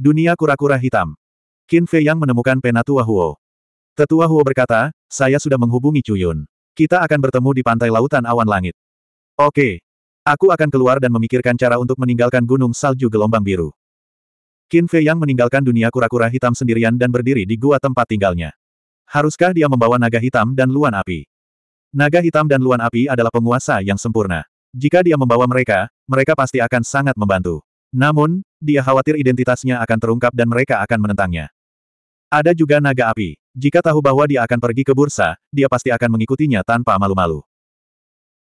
Dunia kura-kura hitam. Qin Fei Yang menemukan Penatua Huo. Tetua Huo berkata, saya sudah menghubungi Cuyun. Kita akan bertemu di pantai lautan awan langit. Oke. Aku akan keluar dan memikirkan cara untuk meninggalkan gunung salju gelombang biru. Qin Fei Yang meninggalkan dunia kura-kura hitam sendirian dan berdiri di gua tempat tinggalnya. Haruskah dia membawa naga hitam dan luan api? Naga hitam dan luan api adalah penguasa yang sempurna. Jika dia membawa mereka, mereka pasti akan sangat membantu. Namun, dia khawatir identitasnya akan terungkap dan mereka akan menentangnya. Ada juga naga api. Jika tahu bahwa dia akan pergi ke bursa, dia pasti akan mengikutinya tanpa malu-malu.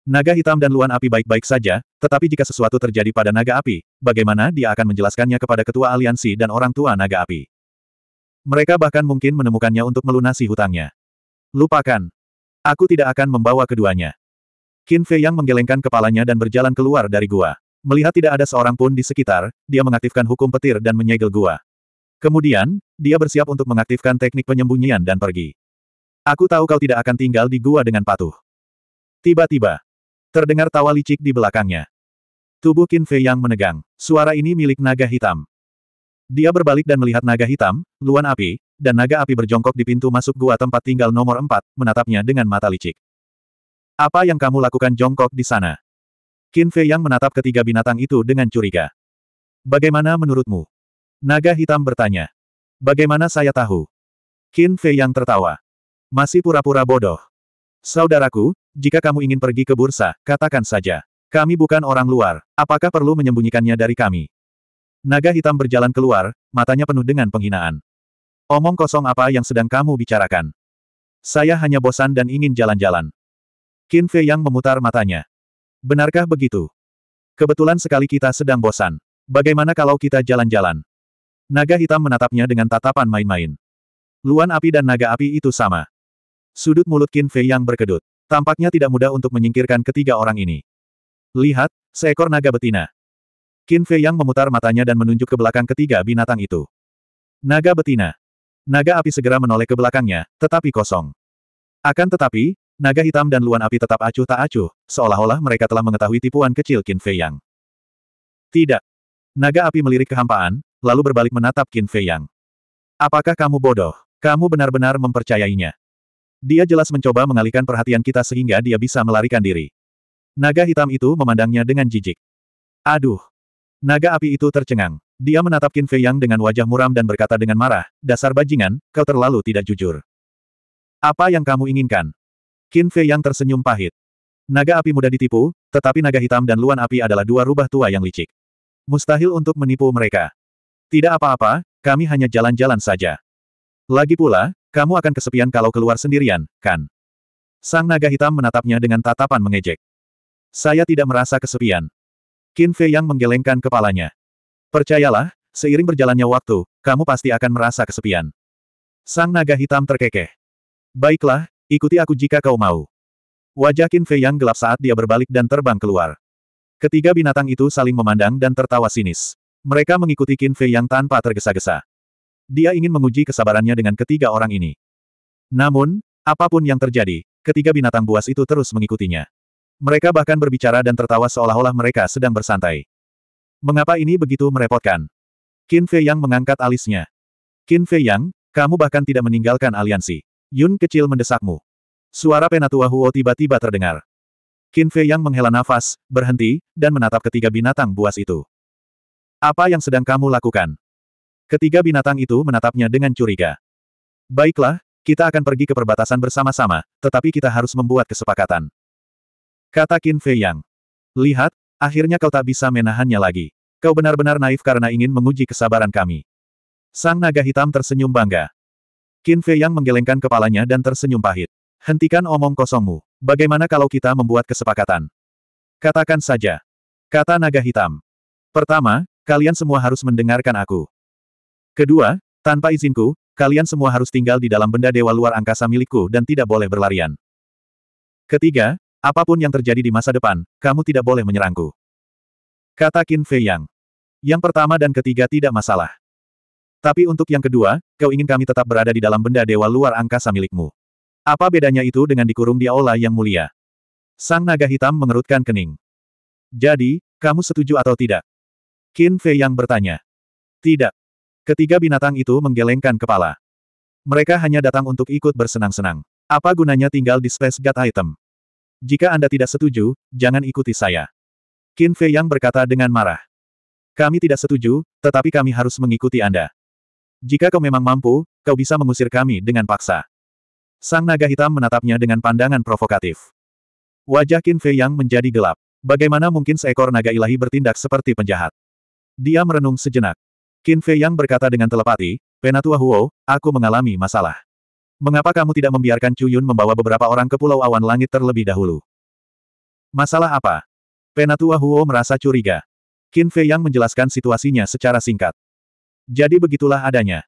Naga hitam dan luan api baik-baik saja, tetapi jika sesuatu terjadi pada naga api, bagaimana dia akan menjelaskannya kepada ketua aliansi dan orang tua naga api? Mereka bahkan mungkin menemukannya untuk melunasi hutangnya. Lupakan. Aku tidak akan membawa keduanya. Qin Fei yang menggelengkan kepalanya dan berjalan keluar dari gua. Melihat tidak ada seorang pun di sekitar, dia mengaktifkan hukum petir dan menyegel gua. Kemudian, dia bersiap untuk mengaktifkan teknik penyembunyian dan pergi. Aku tahu kau tidak akan tinggal di gua dengan patuh. Tiba-tiba, terdengar tawa licik di belakangnya. Tubuh Qin Fei yang menegang. Suara ini milik naga hitam. Dia berbalik dan melihat naga hitam, luan api, dan naga api berjongkok di pintu masuk gua tempat tinggal nomor empat, menatapnya dengan mata licik. Apa yang kamu lakukan jongkok di sana? Qin Fei yang menatap ketiga binatang itu dengan curiga. Bagaimana menurutmu? Naga hitam bertanya. Bagaimana saya tahu? Qin Fei yang tertawa. Masih pura-pura bodoh. Saudaraku, jika kamu ingin pergi ke bursa, katakan saja. Kami bukan orang luar, apakah perlu menyembunyikannya dari kami? Naga hitam berjalan keluar, matanya penuh dengan penghinaan. Omong kosong apa yang sedang kamu bicarakan? Saya hanya bosan dan ingin jalan-jalan. Qin Fei yang memutar matanya. Benarkah begitu? Kebetulan sekali kita sedang bosan. Bagaimana kalau kita jalan-jalan? Naga hitam menatapnya dengan tatapan main-main. Luan api dan naga api itu sama. Sudut mulut Qin Fei yang berkedut. Tampaknya tidak mudah untuk menyingkirkan ketiga orang ini. Lihat, seekor naga betina. Qin Fei yang memutar matanya dan menunjuk ke belakang ketiga binatang itu. Naga betina. Naga api segera menoleh ke belakangnya, tetapi kosong. Akan tetapi, Naga hitam dan luan api tetap acuh tak acuh, seolah-olah mereka telah mengetahui tipuan kecil Qin Fei Yang. Tidak. Naga api melirik kehampaan, lalu berbalik menatap Qin Fei Yang. Apakah kamu bodoh? Kamu benar-benar mempercayainya. Dia jelas mencoba mengalihkan perhatian kita sehingga dia bisa melarikan diri. Naga hitam itu memandangnya dengan jijik. Aduh. Naga api itu tercengang. Dia menatap Qin Fei Yang dengan wajah muram dan berkata dengan marah, dasar bajingan, kau terlalu tidak jujur. Apa yang kamu inginkan? Qin Fei yang tersenyum pahit. Naga api mudah ditipu, tetapi naga hitam dan luan api adalah dua rubah tua yang licik. Mustahil untuk menipu mereka. Tidak apa-apa, kami hanya jalan-jalan saja. Lagi pula, kamu akan kesepian kalau keluar sendirian, kan? Sang naga hitam menatapnya dengan tatapan mengejek. Saya tidak merasa kesepian. Qin Fei yang menggelengkan kepalanya. Percayalah, seiring berjalannya waktu, kamu pasti akan merasa kesepian. Sang naga hitam terkekeh. Baiklah, Ikuti aku jika kau mau. Wajah Qin Fei yang gelap saat dia berbalik dan terbang keluar. Ketiga binatang itu saling memandang dan tertawa sinis. Mereka mengikuti Qin Fei yang tanpa tergesa-gesa. Dia ingin menguji kesabarannya dengan ketiga orang ini. Namun, apapun yang terjadi, ketiga binatang buas itu terus mengikutinya. Mereka bahkan berbicara dan tertawa seolah-olah mereka sedang bersantai. Mengapa ini begitu merepotkan? Qin Fei Yang mengangkat alisnya. Qin Fei Yang, kamu bahkan tidak meninggalkan aliansi. Yun kecil mendesakmu. Suara penatua Huo tiba-tiba terdengar. Qin Fei yang menghela nafas, berhenti, dan menatap ketiga binatang buas itu. Apa yang sedang kamu lakukan? Ketiga binatang itu menatapnya dengan curiga. Baiklah, kita akan pergi ke perbatasan bersama-sama, tetapi kita harus membuat kesepakatan. Kata Qin Fei Yang. Lihat, akhirnya kau tak bisa menahannya lagi. Kau benar-benar naif karena ingin menguji kesabaran kami. Sang naga hitam tersenyum bangga. Qin Fei Yang menggelengkan kepalanya dan tersenyum pahit. Hentikan omong kosongmu. Bagaimana kalau kita membuat kesepakatan? Katakan saja. Kata naga hitam. Pertama, kalian semua harus mendengarkan aku. Kedua, tanpa izinku, kalian semua harus tinggal di dalam benda dewa luar angkasa milikku dan tidak boleh berlarian. Ketiga, apapun yang terjadi di masa depan, kamu tidak boleh menyerangku. Kata Qin Fei Yang. Yang pertama dan ketiga tidak masalah. Tapi untuk yang kedua, kau ingin kami tetap berada di dalam benda dewa luar angkasa milikmu. Apa bedanya itu dengan dikurung di aula yang mulia? Sang naga hitam mengerutkan kening. Jadi, kamu setuju atau tidak? Qin Fei yang bertanya. Tidak. Ketiga binatang itu menggelengkan kepala. Mereka hanya datang untuk ikut bersenang-senang. Apa gunanya tinggal di space god item? Jika Anda tidak setuju, jangan ikuti saya. Qin Fei yang berkata dengan marah. Kami tidak setuju, tetapi kami harus mengikuti Anda. Jika kau memang mampu, kau bisa mengusir kami dengan paksa. Sang naga hitam menatapnya dengan pandangan provokatif. Wajah Qin Fei yang menjadi gelap. Bagaimana mungkin seekor naga ilahi bertindak seperti penjahat? Dia merenung sejenak. Qin Fei yang berkata dengan telepati, Penatua Huo, aku mengalami masalah. Mengapa kamu tidak membiarkan Chu Yun membawa beberapa orang ke Pulau Awan Langit terlebih dahulu? Masalah apa? Penatua Huo merasa curiga. Qin Fei Yang menjelaskan situasinya secara singkat. Jadi begitulah adanya.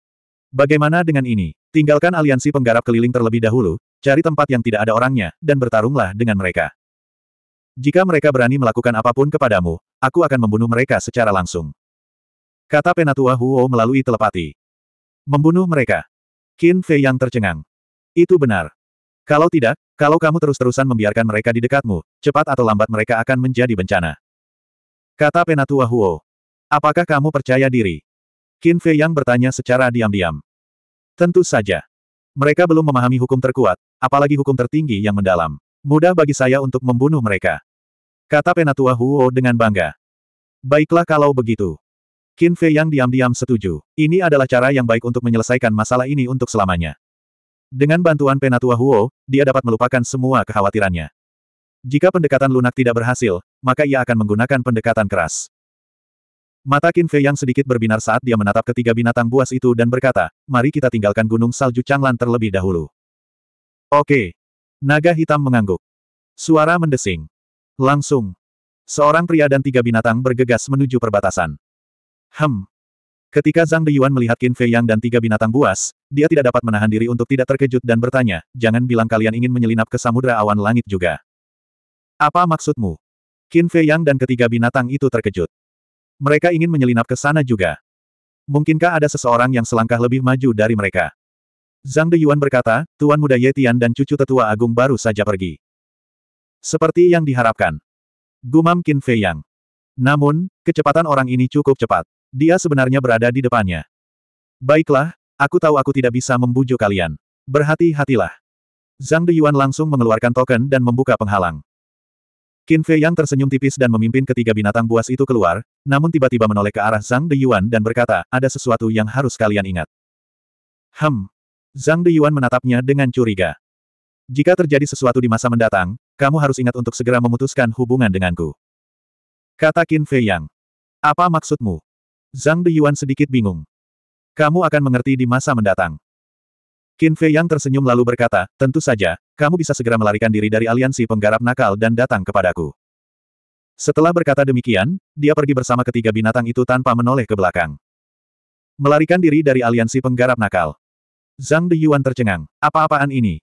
Bagaimana dengan ini? Tinggalkan aliansi penggarap keliling terlebih dahulu, cari tempat yang tidak ada orangnya, dan bertarunglah dengan mereka. Jika mereka berani melakukan apapun kepadamu, aku akan membunuh mereka secara langsung. Kata Penatua Huo melalui telepati. Membunuh mereka. Qin Fei yang tercengang. Itu benar. Kalau tidak, kalau kamu terus-terusan membiarkan mereka di dekatmu, cepat atau lambat mereka akan menjadi bencana. Kata Penatua Huo. Apakah kamu percaya diri? Qin Fei Yang bertanya secara diam-diam. Tentu saja. Mereka belum memahami hukum terkuat, apalagi hukum tertinggi yang mendalam. Mudah bagi saya untuk membunuh mereka. Kata Penatua Huo dengan bangga. Baiklah kalau begitu. Qin Fei Yang diam-diam setuju. Ini adalah cara yang baik untuk menyelesaikan masalah ini untuk selamanya. Dengan bantuan Penatua Huo, dia dapat melupakan semua kekhawatirannya. Jika pendekatan lunak tidak berhasil, maka ia akan menggunakan pendekatan keras. Mata Qin Fei yang sedikit berbinar saat dia menatap ketiga binatang buas itu dan berkata, mari kita tinggalkan Gunung Salju Changlan terlebih dahulu. Oke. Naga hitam mengangguk. Suara mendesing. Langsung. Seorang pria dan tiga binatang bergegas menuju perbatasan. Hem. Ketika Zhang Deyuan melihat Qin Fei Yang dan tiga binatang buas, dia tidak dapat menahan diri untuk tidak terkejut dan bertanya, jangan bilang kalian ingin menyelinap ke samudera awan langit juga. Apa maksudmu? Qin Fei Yang dan ketiga binatang itu terkejut. Mereka ingin menyelinap ke sana juga. Mungkinkah ada seseorang yang selangkah lebih maju dari mereka? Zhang Deyuan berkata, Tuan Muda Yetian dan cucu tetua agung baru saja pergi. Seperti yang diharapkan. Gumam Qin Fei Yang. Namun, kecepatan orang ini cukup cepat. Dia sebenarnya berada di depannya. Baiklah, aku tahu aku tidak bisa membujuk kalian. Berhati-hatilah. Zhang Deyuan langsung mengeluarkan token dan membuka penghalang. Qin Fei yang tersenyum tipis dan memimpin ketiga binatang buas itu keluar, namun tiba-tiba menoleh ke arah Zhang Deyuan dan berkata, ada sesuatu yang harus kalian ingat. Hem. Zhang Deyuan menatapnya dengan curiga. Jika terjadi sesuatu di masa mendatang, kamu harus ingat untuk segera memutuskan hubungan denganku. Kata Qin Fei Yang. Apa maksudmu? Zhang Deyuan sedikit bingung. Kamu akan mengerti di masa mendatang. Qin Fei Yang tersenyum lalu berkata, tentu saja, kamu bisa segera melarikan diri dari aliansi penggarap nakal dan datang kepadaku. Setelah berkata demikian, dia pergi bersama ketiga binatang itu tanpa menoleh ke belakang. Melarikan diri dari aliansi penggarap nakal. Zhang Deyuan tercengang. Apa-apaan ini?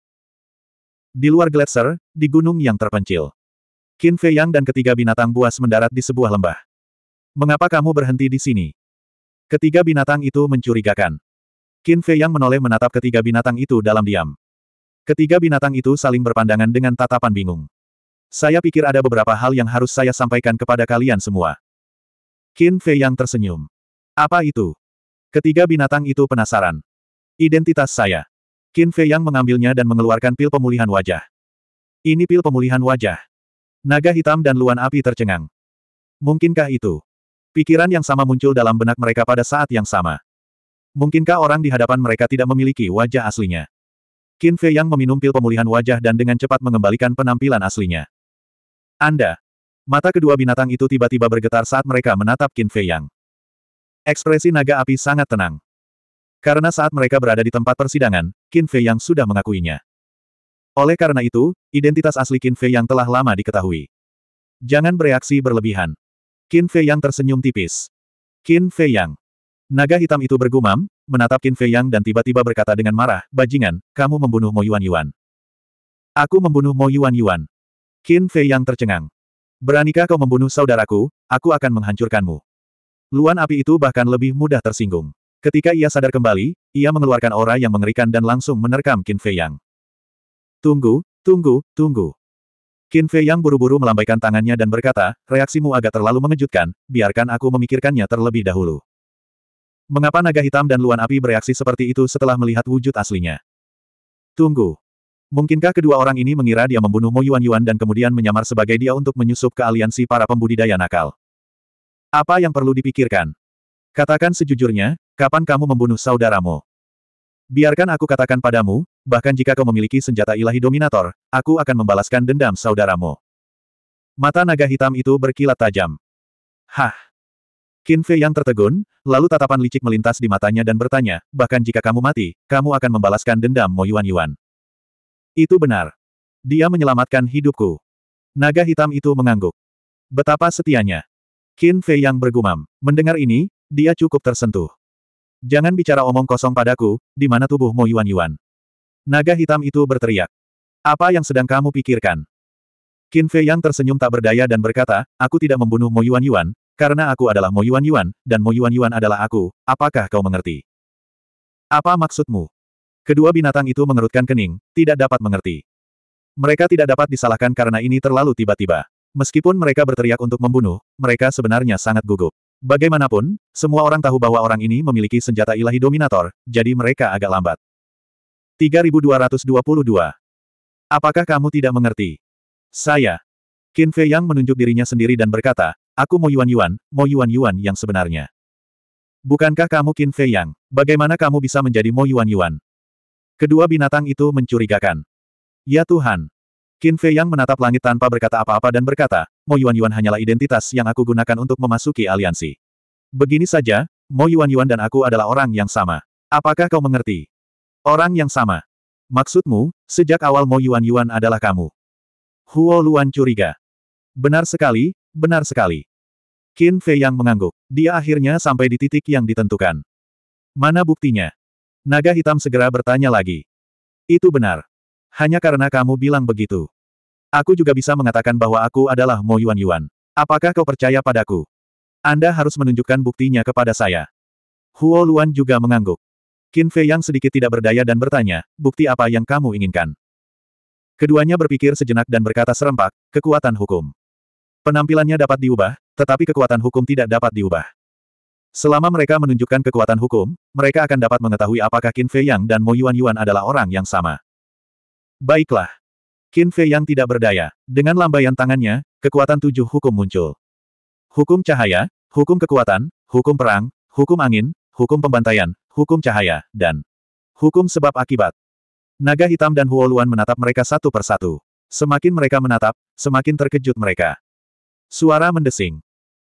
Di luar gletser, di gunung yang terpencil. Qin Fei Yang dan ketiga binatang buas mendarat di sebuah lembah. Mengapa kamu berhenti di sini? Ketiga binatang itu mencurigakan. Qin Fei Yang menoleh menatap ketiga binatang itu dalam diam. Ketiga binatang itu saling berpandangan dengan tatapan bingung. Saya pikir ada beberapa hal yang harus saya sampaikan kepada kalian semua. Qin Fei yang tersenyum. Apa itu? Ketiga binatang itu penasaran. Identitas saya. Qin Fei yang mengambilnya dan mengeluarkan pil pemulihan wajah. Ini pil pemulihan wajah. Naga hitam dan luan api tercengang. Mungkinkah itu? Pikiran yang sama muncul dalam benak mereka pada saat yang sama. Mungkinkah orang di hadapan mereka tidak memiliki wajah aslinya? Qin Fei Yang meminum pil pemulihan wajah dan dengan cepat mengembalikan penampilan aslinya. Anda. Mata kedua binatang itu tiba-tiba bergetar saat mereka menatap Qin Fei Yang. Ekspresi naga api sangat tenang. Karena saat mereka berada di tempat persidangan, Qin Fei Yang sudah mengakuinya. Oleh karena itu, identitas asli Qin Fei Yang telah lama diketahui. Jangan bereaksi berlebihan. Qin Fei Yang tersenyum tipis. Qin Fei Yang. Naga hitam itu bergumam, menatap Qin Fei Yang dan tiba-tiba berkata dengan marah, Bajingan, kamu membunuh Mo Yuan Yuan. Aku membunuh Mo Yuan Yuan. Qin Fei Yang tercengang. Beranikah kau membunuh saudaraku, aku akan menghancurkanmu. Luan api itu bahkan lebih mudah tersinggung. Ketika ia sadar kembali, ia mengeluarkan aura yang mengerikan dan langsung menerkam Qin Fei Yang. Tunggu, tunggu, tunggu. Qin Fei Yang buru-buru melambaikan tangannya dan berkata, reaksimu agak terlalu mengejutkan, biarkan aku memikirkannya terlebih dahulu. Mengapa naga hitam dan luan api bereaksi seperti itu setelah melihat wujud aslinya? Tunggu. Mungkinkah kedua orang ini mengira dia membunuh Mo Yuan Yuan dan kemudian menyamar sebagai dia untuk menyusup ke aliansi para pembudidaya nakal? Apa yang perlu dipikirkan? Katakan sejujurnya, kapan kamu membunuh saudaramu? Biarkan aku katakan padamu, bahkan jika kau memiliki senjata ilahi dominator, aku akan membalaskan dendam saudaramu. Mata naga hitam itu berkilat tajam. Hah! Qin Fei yang tertegun, lalu tatapan licik melintas di matanya dan bertanya, bahkan jika kamu mati, kamu akan membalaskan dendam Mo Yuan Yuan. Itu benar. Dia menyelamatkan hidupku. Naga hitam itu mengangguk. Betapa setianya. Qin Fei yang bergumam. Mendengar ini, dia cukup tersentuh. Jangan bicara omong kosong padaku, di mana tubuh Mo Yuan Yuan. Naga hitam itu berteriak. Apa yang sedang kamu pikirkan? Qin Fei yang tersenyum tak berdaya dan berkata, aku tidak membunuh Mo Yuan Yuan, karena aku adalah Mo Yuan Yuan, dan Mo Yuan Yuan adalah aku, apakah kau mengerti? Apa maksudmu? Kedua binatang itu mengerutkan kening, tidak dapat mengerti. Mereka tidak dapat disalahkan karena ini terlalu tiba-tiba. Meskipun mereka berteriak untuk membunuh, mereka sebenarnya sangat gugup. Bagaimanapun, semua orang tahu bahwa orang ini memiliki senjata ilahi dominator, jadi mereka agak lambat. 3222. Apakah kamu tidak mengerti? Saya. Qin Fei Yang menunjuk dirinya sendiri dan berkata, Aku Mo Yuan Yuan, Mo Yuan Yuan yang sebenarnya. Bukankah kamu Qin Fei Yang? Bagaimana kamu bisa menjadi Mo Yuan Yuan? Kedua binatang itu mencurigakan. Ya Tuhan. Qin Fei Yang menatap langit tanpa berkata apa-apa dan berkata, Mo Yuan Yuan hanyalah identitas yang aku gunakan untuk memasuki aliansi. Begini saja, Mo Yuan Yuan dan aku adalah orang yang sama. Apakah kau mengerti? Orang yang sama. Maksudmu, sejak awal Mo Yuan Yuan adalah kamu. Huo Luan curiga. Benar sekali, Benar sekali. Qin Fei yang mengangguk. Dia akhirnya sampai di titik yang ditentukan. Mana buktinya? Naga hitam segera bertanya lagi. Itu benar. Hanya karena kamu bilang begitu. Aku juga bisa mengatakan bahwa aku adalah Mo Yuan Yuan. Apakah kau percaya padaku? Anda harus menunjukkan buktinya kepada saya. Huo Luan juga mengangguk. Qin Fei yang sedikit tidak berdaya dan bertanya, bukti apa yang kamu inginkan? Keduanya berpikir sejenak dan berkata serempak, kekuatan hukum. Penampilannya dapat diubah, tetapi kekuatan hukum tidak dapat diubah. Selama mereka menunjukkan kekuatan hukum, mereka akan dapat mengetahui apakah Qin Fei Yang dan Mo Yuan Yuan adalah orang yang sama. Baiklah. Qin Fei Yang tidak berdaya. Dengan lambaian tangannya, kekuatan tujuh hukum muncul. Hukum cahaya, hukum kekuatan, hukum perang, hukum angin, hukum pembantaian, hukum cahaya, dan hukum sebab akibat. Naga hitam dan Huoluan menatap mereka satu persatu. Semakin mereka menatap, semakin terkejut mereka. Suara mendesing.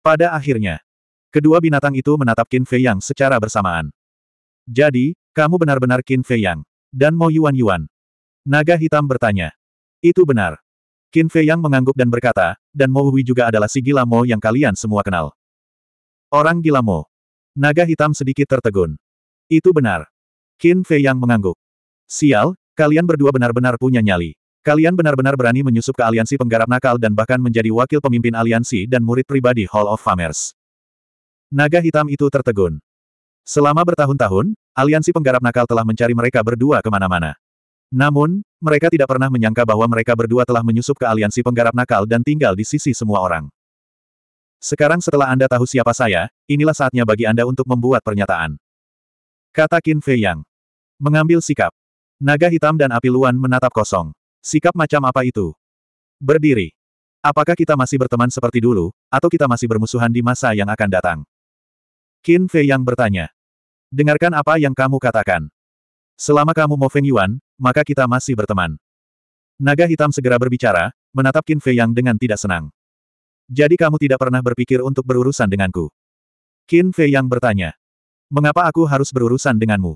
Pada akhirnya, kedua binatang itu menatap Qin Fei Yang secara bersamaan. Jadi, kamu benar-benar Qin Fei Yang. Dan Mo Yuan Yuan. Naga hitam bertanya. Itu benar. Qin Fei Yang mengangguk dan berkata, dan Mo Hui juga adalah si gila Mo yang kalian semua kenal. Orang gila Mo. Naga hitam sedikit tertegun. Itu benar. Qin Fei Yang mengangguk. Sial, kalian berdua benar-benar punya nyali. Kalian benar-benar berani menyusup ke aliansi penggarap nakal dan bahkan menjadi wakil pemimpin aliansi dan murid pribadi Hall of Famers. Naga hitam itu tertegun. Selama bertahun-tahun, aliansi penggarap nakal telah mencari mereka berdua kemana-mana. Namun, mereka tidak pernah menyangka bahwa mereka berdua telah menyusup ke aliansi penggarap nakal dan tinggal di sisi semua orang. Sekarang setelah Anda tahu siapa saya, inilah saatnya bagi Anda untuk membuat pernyataan. Kata Qin Fei Yang. Mengambil sikap. Naga hitam dan api luan menatap kosong. Sikap macam apa itu? Berdiri. Apakah kita masih berteman seperti dulu, atau kita masih bermusuhan di masa yang akan datang? Qin Fei yang bertanya. Dengarkan apa yang kamu katakan. Selama kamu mau Feng Yuan, maka kita masih berteman. Naga hitam segera berbicara, menatap Qin Fei yang dengan tidak senang. Jadi kamu tidak pernah berpikir untuk berurusan denganku. Qin Fei yang bertanya. Mengapa aku harus berurusan denganmu?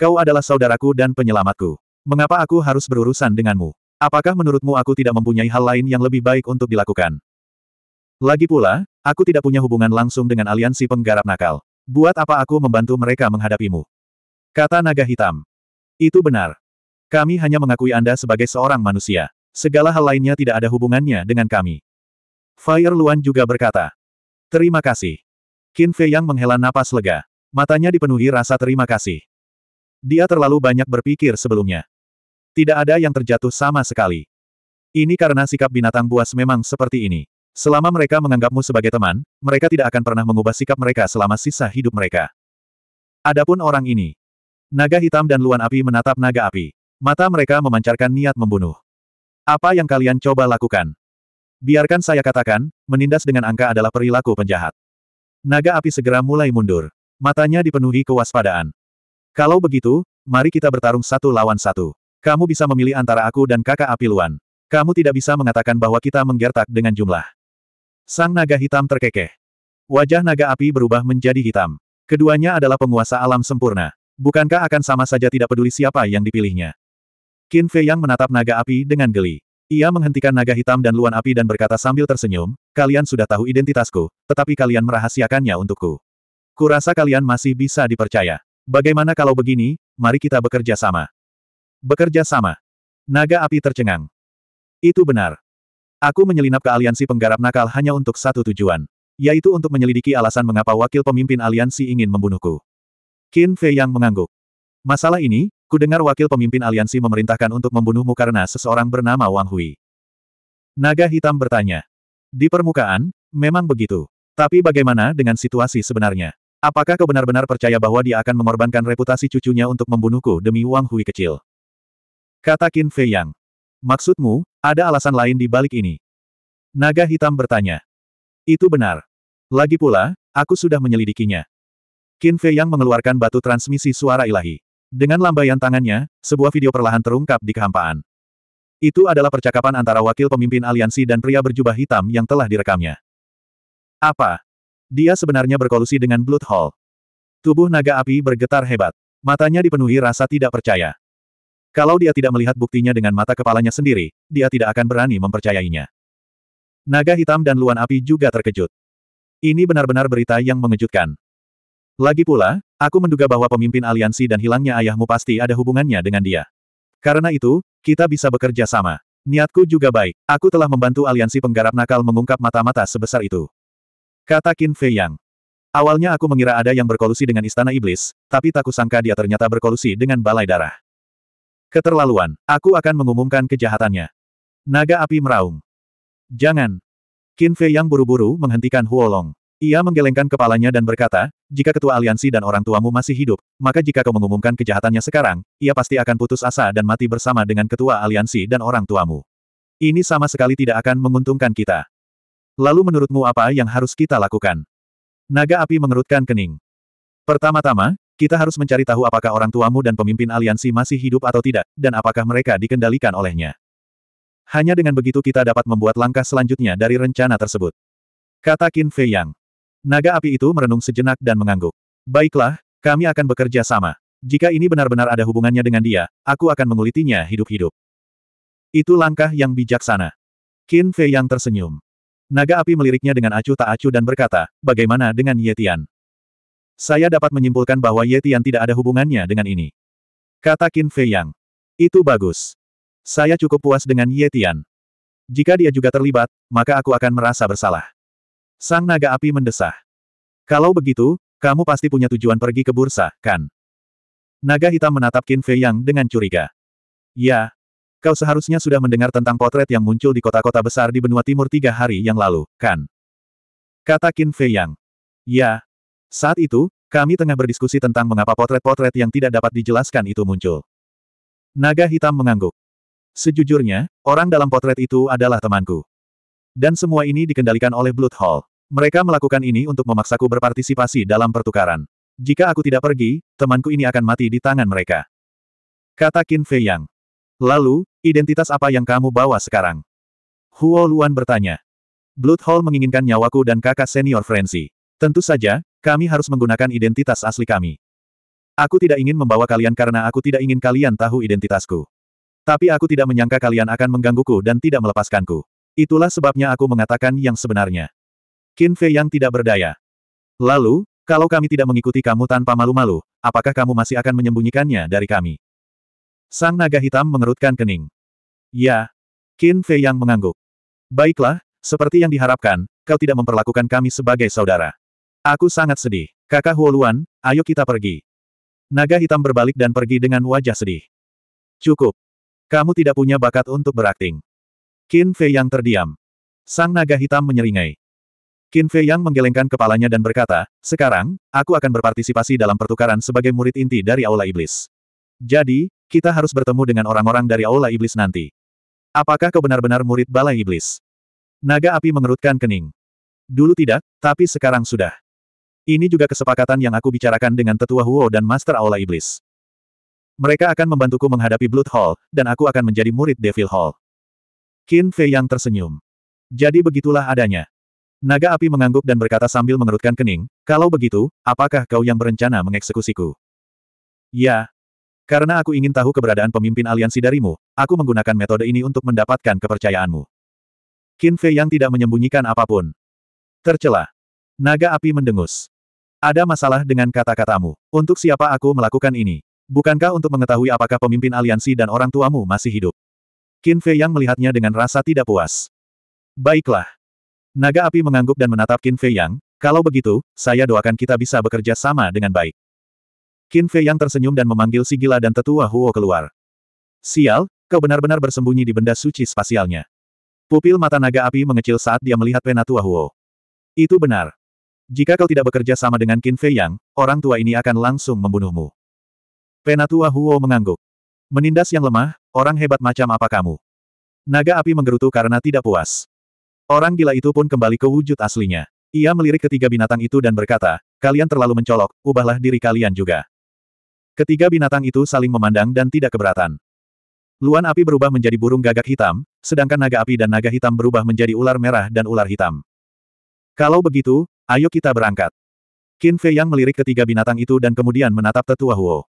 Kau adalah saudaraku dan penyelamatku. Mengapa aku harus berurusan denganmu? Apakah menurutmu aku tidak mempunyai hal lain yang lebih baik untuk dilakukan? Lagi pula, aku tidak punya hubungan langsung dengan aliansi penggarap nakal. Buat apa aku membantu mereka menghadapimu? Kata naga hitam. Itu benar. Kami hanya mengakui Anda sebagai seorang manusia. Segala hal lainnya tidak ada hubungannya dengan kami. Fire Luan juga berkata. Terima kasih. Qin Fei Yang menghela napas lega. Matanya dipenuhi rasa terima kasih. Dia terlalu banyak berpikir sebelumnya. Tidak ada yang terjatuh sama sekali. Ini karena sikap binatang buas memang seperti ini. Selama mereka menganggapmu sebagai teman, mereka tidak akan pernah mengubah sikap mereka selama sisa hidup mereka. Adapun orang ini. Naga hitam dan luan api menatap naga api. Mata mereka memancarkan niat membunuh. Apa yang kalian coba lakukan? Biarkan saya katakan, menindas dengan angka adalah perilaku penjahat. Naga api segera mulai mundur. Matanya dipenuhi kewaspadaan. Kalau begitu, mari kita bertarung satu lawan satu. Kamu bisa memilih antara aku dan kakak api Luan. Kamu tidak bisa mengatakan bahwa kita menggertak dengan jumlah. Sang naga hitam terkekeh. Wajah naga api berubah menjadi hitam. Keduanya adalah penguasa alam sempurna. Bukankah akan sama saja tidak peduli siapa yang dipilihnya? Qin Fei yang menatap naga api dengan geli. Ia menghentikan naga hitam dan luan api dan berkata sambil tersenyum, kalian sudah tahu identitasku, tetapi kalian merahasiakannya untukku. Kurasa kalian masih bisa dipercaya. Bagaimana kalau begini, mari kita bekerja sama. Bekerja sama. Naga api tercengang. Itu benar. Aku menyelinap ke aliansi penggarap nakal hanya untuk satu tujuan. Yaitu untuk menyelidiki alasan mengapa wakil pemimpin aliansi ingin membunuhku. Qin Fei yang mengangguk. Masalah ini, ku dengar wakil pemimpin aliansi memerintahkan untuk membunuhmu karena seseorang bernama Wang Hui. Naga hitam bertanya. Di permukaan, memang begitu. Tapi bagaimana dengan situasi sebenarnya? Apakah kau benar-benar percaya bahwa dia akan mengorbankan reputasi cucunya untuk membunuhku demi Wang Hui kecil? Kata Qin Fei Yang. Maksudmu, ada alasan lain di balik ini? Naga hitam bertanya. Itu benar. Lagi pula, aku sudah menyelidikinya. Qin Fei Yang mengeluarkan batu transmisi suara ilahi. Dengan lambaian tangannya, sebuah video perlahan terungkap di kehampaan. Itu adalah percakapan antara wakil pemimpin aliansi dan pria berjubah hitam yang telah direkamnya. Apa? Dia sebenarnya berkolusi dengan Blood Hall. Tubuh naga api bergetar hebat. Matanya dipenuhi rasa tidak percaya. Kalau dia tidak melihat buktinya dengan mata kepalanya sendiri, dia tidak akan berani mempercayainya. Naga hitam dan luan api juga terkejut. Ini benar-benar berita yang mengejutkan. Lagi pula, aku menduga bahwa pemimpin aliansi dan hilangnya ayahmu pasti ada hubungannya dengan dia. Karena itu, kita bisa bekerja sama. Niatku juga baik. Aku telah membantu aliansi penggarap nakal mengungkap mata-mata sebesar itu. Kata Qin Fei Yang. Awalnya aku mengira ada yang berkolusi dengan Istana Iblis, tapi tak kusangka dia ternyata berkolusi dengan Balai Darah. Keterlaluan, aku akan mengumumkan kejahatannya. Naga api meraung. Jangan. Qin Fei yang buru-buru menghentikan Huolong. Ia menggelengkan kepalanya dan berkata, jika ketua aliansi dan orang tuamu masih hidup, maka jika kau mengumumkan kejahatannya sekarang, ia pasti akan putus asa dan mati bersama dengan ketua aliansi dan orang tuamu. Ini sama sekali tidak akan menguntungkan kita. Lalu menurutmu apa yang harus kita lakukan? Naga api mengerutkan kening. Pertama-tama, kita harus mencari tahu apakah orang tuamu dan pemimpin aliansi masih hidup atau tidak, dan apakah mereka dikendalikan olehnya. Hanya dengan begitu kita dapat membuat langkah selanjutnya dari rencana tersebut. Kata Qin Fei Yang. Naga api itu merenung sejenak dan mengangguk. Baiklah, kami akan bekerja sama. Jika ini benar-benar ada hubungannya dengan dia, aku akan mengulitinya hidup-hidup. Itu langkah yang bijaksana. Qin Fei Yang tersenyum. Naga api meliriknya dengan acuh tak acuh dan berkata, bagaimana dengan Yetian? Saya dapat menyimpulkan bahwa Yetian tidak ada hubungannya dengan ini. Kata Qin Fei Yang. Itu bagus. Saya cukup puas dengan Yetian. Jika dia juga terlibat, maka aku akan merasa bersalah. Sang naga api mendesah. Kalau begitu, kamu pasti punya tujuan pergi ke bursa, kan? Naga hitam menatap Qin Fei Yang dengan curiga. Ya. Kau seharusnya sudah mendengar tentang potret yang muncul di kota-kota besar di benua timur tiga hari yang lalu, kan? Kata Qin Fei Yang. Ya, saat itu, kami tengah berdiskusi tentang mengapa potret-potret yang tidak dapat dijelaskan itu muncul. Naga hitam mengangguk. Sejujurnya, orang dalam potret itu adalah temanku. Dan semua ini dikendalikan oleh Blood Hall. Mereka melakukan ini untuk memaksaku berpartisipasi dalam pertukaran. Jika aku tidak pergi, temanku ini akan mati di tangan mereka. Kata Qin Fei Yang. Lalu, identitas apa yang kamu bawa sekarang? Huo Luan bertanya. Blood Hall menginginkan nyawaku dan kakak senior Frenzy. Tentu saja, kami harus menggunakan identitas asli kami. Aku tidak ingin membawa kalian karena aku tidak ingin kalian tahu identitasku. Tapi aku tidak menyangka kalian akan menggangguku dan tidak melepaskanku. Itulah sebabnya aku mengatakan yang sebenarnya. Qin Fei yang tidak berdaya. Lalu, kalau kami tidak mengikuti kamu tanpa malu-malu, apakah kamu masih akan menyembunyikannya dari kami? Sang naga hitam mengerutkan kening. Ya. Qin Fei yang mengangguk. Baiklah, seperti yang diharapkan, kau tidak memperlakukan kami sebagai saudara. Aku sangat sedih. Kakak Huoluan, ayo kita pergi. Naga hitam berbalik dan pergi dengan wajah sedih. Cukup. Kamu tidak punya bakat untuk berakting. Qin Fei yang terdiam. Sang naga hitam menyeringai. Qin Fei yang menggelengkan kepalanya dan berkata, sekarang, aku akan berpartisipasi dalam pertukaran sebagai murid inti dari Aula Iblis. Jadi, kita harus bertemu dengan orang-orang dari Aula Iblis nanti. Apakah kau benar-benar murid Balai Iblis? Naga api mengerutkan kening. Dulu tidak, tapi sekarang sudah. Ini juga kesepakatan yang aku bicarakan dengan Tetua Huo dan Master Aula Iblis. Mereka akan membantuku menghadapi Blood Hall, dan aku akan menjadi murid Devil Hall. Qin Fei yang tersenyum. Jadi begitulah adanya. Naga api mengangguk dan berkata sambil mengerutkan kening, kalau begitu, apakah kau yang berencana mengeksekusiku? Ya. Karena aku ingin tahu keberadaan pemimpin aliansi darimu, aku menggunakan metode ini untuk mendapatkan kepercayaanmu. Qin Fei yang tidak menyembunyikan apapun. Tercelah. Naga api mendengus. Ada masalah dengan kata-katamu. Untuk siapa aku melakukan ini? Bukankah untuk mengetahui apakah pemimpin aliansi dan orang tuamu masih hidup? Qin Fei Yang melihatnya dengan rasa tidak puas. Baiklah. Naga api mengangguk dan menatap Qin Fei Yang, kalau begitu, saya doakan kita bisa bekerja sama dengan baik. Qin Fei Yang tersenyum dan memanggil si gila dan tetua Huo keluar. Sial, kau benar-benar bersembunyi di benda suci spasialnya. Pupil mata naga api mengecil saat dia melihat penatua Huo. Itu benar. Jika kau tidak bekerja sama dengan Qin Fei Yang, orang tua ini akan langsung membunuhmu. Penatua Huo mengangguk. Menindas yang lemah, orang hebat macam apa kamu? Naga api menggerutu karena tidak puas. Orang gila itu pun kembali ke wujud aslinya. Ia melirik ketiga binatang itu dan berkata, kalian terlalu mencolok, ubahlah diri kalian juga. Ketiga binatang itu saling memandang dan tidak keberatan. Luan api berubah menjadi burung gagak hitam, sedangkan naga api dan naga hitam berubah menjadi ular merah dan ular hitam. Kalau begitu, Ayo kita berangkat. Qin Fei Yang melirik ketiga binatang itu dan kemudian menatap tetua Huo.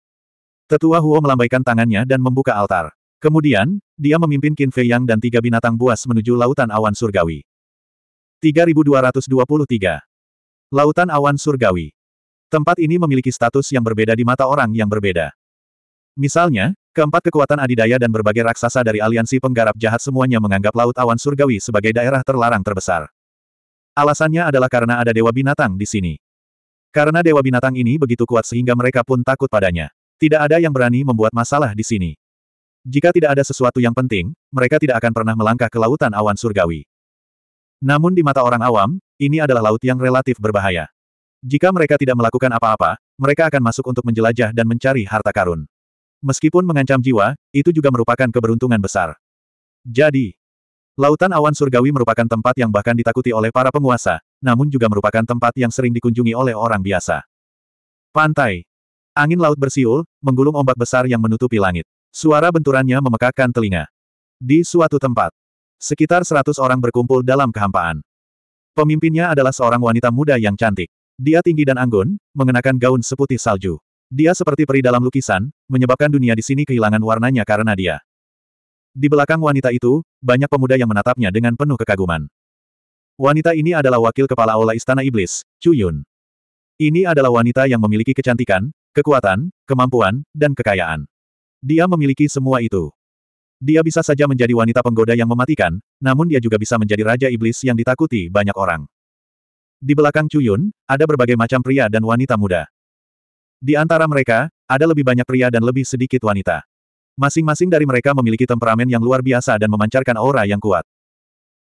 Tetua Huo melambaikan tangannya dan membuka altar. Kemudian, dia memimpin Qin Fei Yang dan tiga binatang buas menuju lautan awan surgawi. 3223. Lautan awan surgawi. Tempat ini memiliki status yang berbeda di mata orang yang berbeda. Misalnya, keempat kekuatan adidaya dan berbagai raksasa dari aliansi penggarap jahat semuanya menganggap Laut Awan Surgawi sebagai daerah terlarang terbesar. Alasannya adalah karena ada dewa binatang di sini. Karena dewa binatang ini begitu kuat sehingga mereka pun takut padanya. Tidak ada yang berani membuat masalah di sini. Jika tidak ada sesuatu yang penting, mereka tidak akan pernah melangkah ke lautan awan surgawi. Namun di mata orang awam, ini adalah laut yang relatif berbahaya. Jika mereka tidak melakukan apa-apa, mereka akan masuk untuk menjelajah dan mencari harta karun. Meskipun mengancam jiwa, itu juga merupakan keberuntungan besar. Jadi, Lautan awan surgawi merupakan tempat yang bahkan ditakuti oleh para penguasa, namun juga merupakan tempat yang sering dikunjungi oleh orang biasa. Pantai. Angin laut bersiul, menggulung ombak besar yang menutupi langit. Suara benturannya memekakkan telinga. Di suatu tempat, sekitar seratus orang berkumpul dalam kehampaan. Pemimpinnya adalah seorang wanita muda yang cantik. Dia tinggi dan anggun, mengenakan gaun seputih salju. Dia seperti peri dalam lukisan, menyebabkan dunia di sini kehilangan warnanya karena dia. Di belakang wanita itu, banyak pemuda yang menatapnya dengan penuh kekaguman. Wanita ini adalah wakil kepala aula Istana Iblis, Chu Yun. Ini adalah wanita yang memiliki kecantikan, kekuatan, kemampuan, dan kekayaan. Dia memiliki semua itu. Dia bisa saja menjadi wanita penggoda yang mematikan, namun dia juga bisa menjadi raja iblis yang ditakuti banyak orang. Di belakang Chu Yun, ada berbagai macam pria dan wanita muda. Di antara mereka, ada lebih banyak pria dan lebih sedikit wanita. Masing-masing dari mereka memiliki temperamen yang luar biasa dan memancarkan aura yang kuat.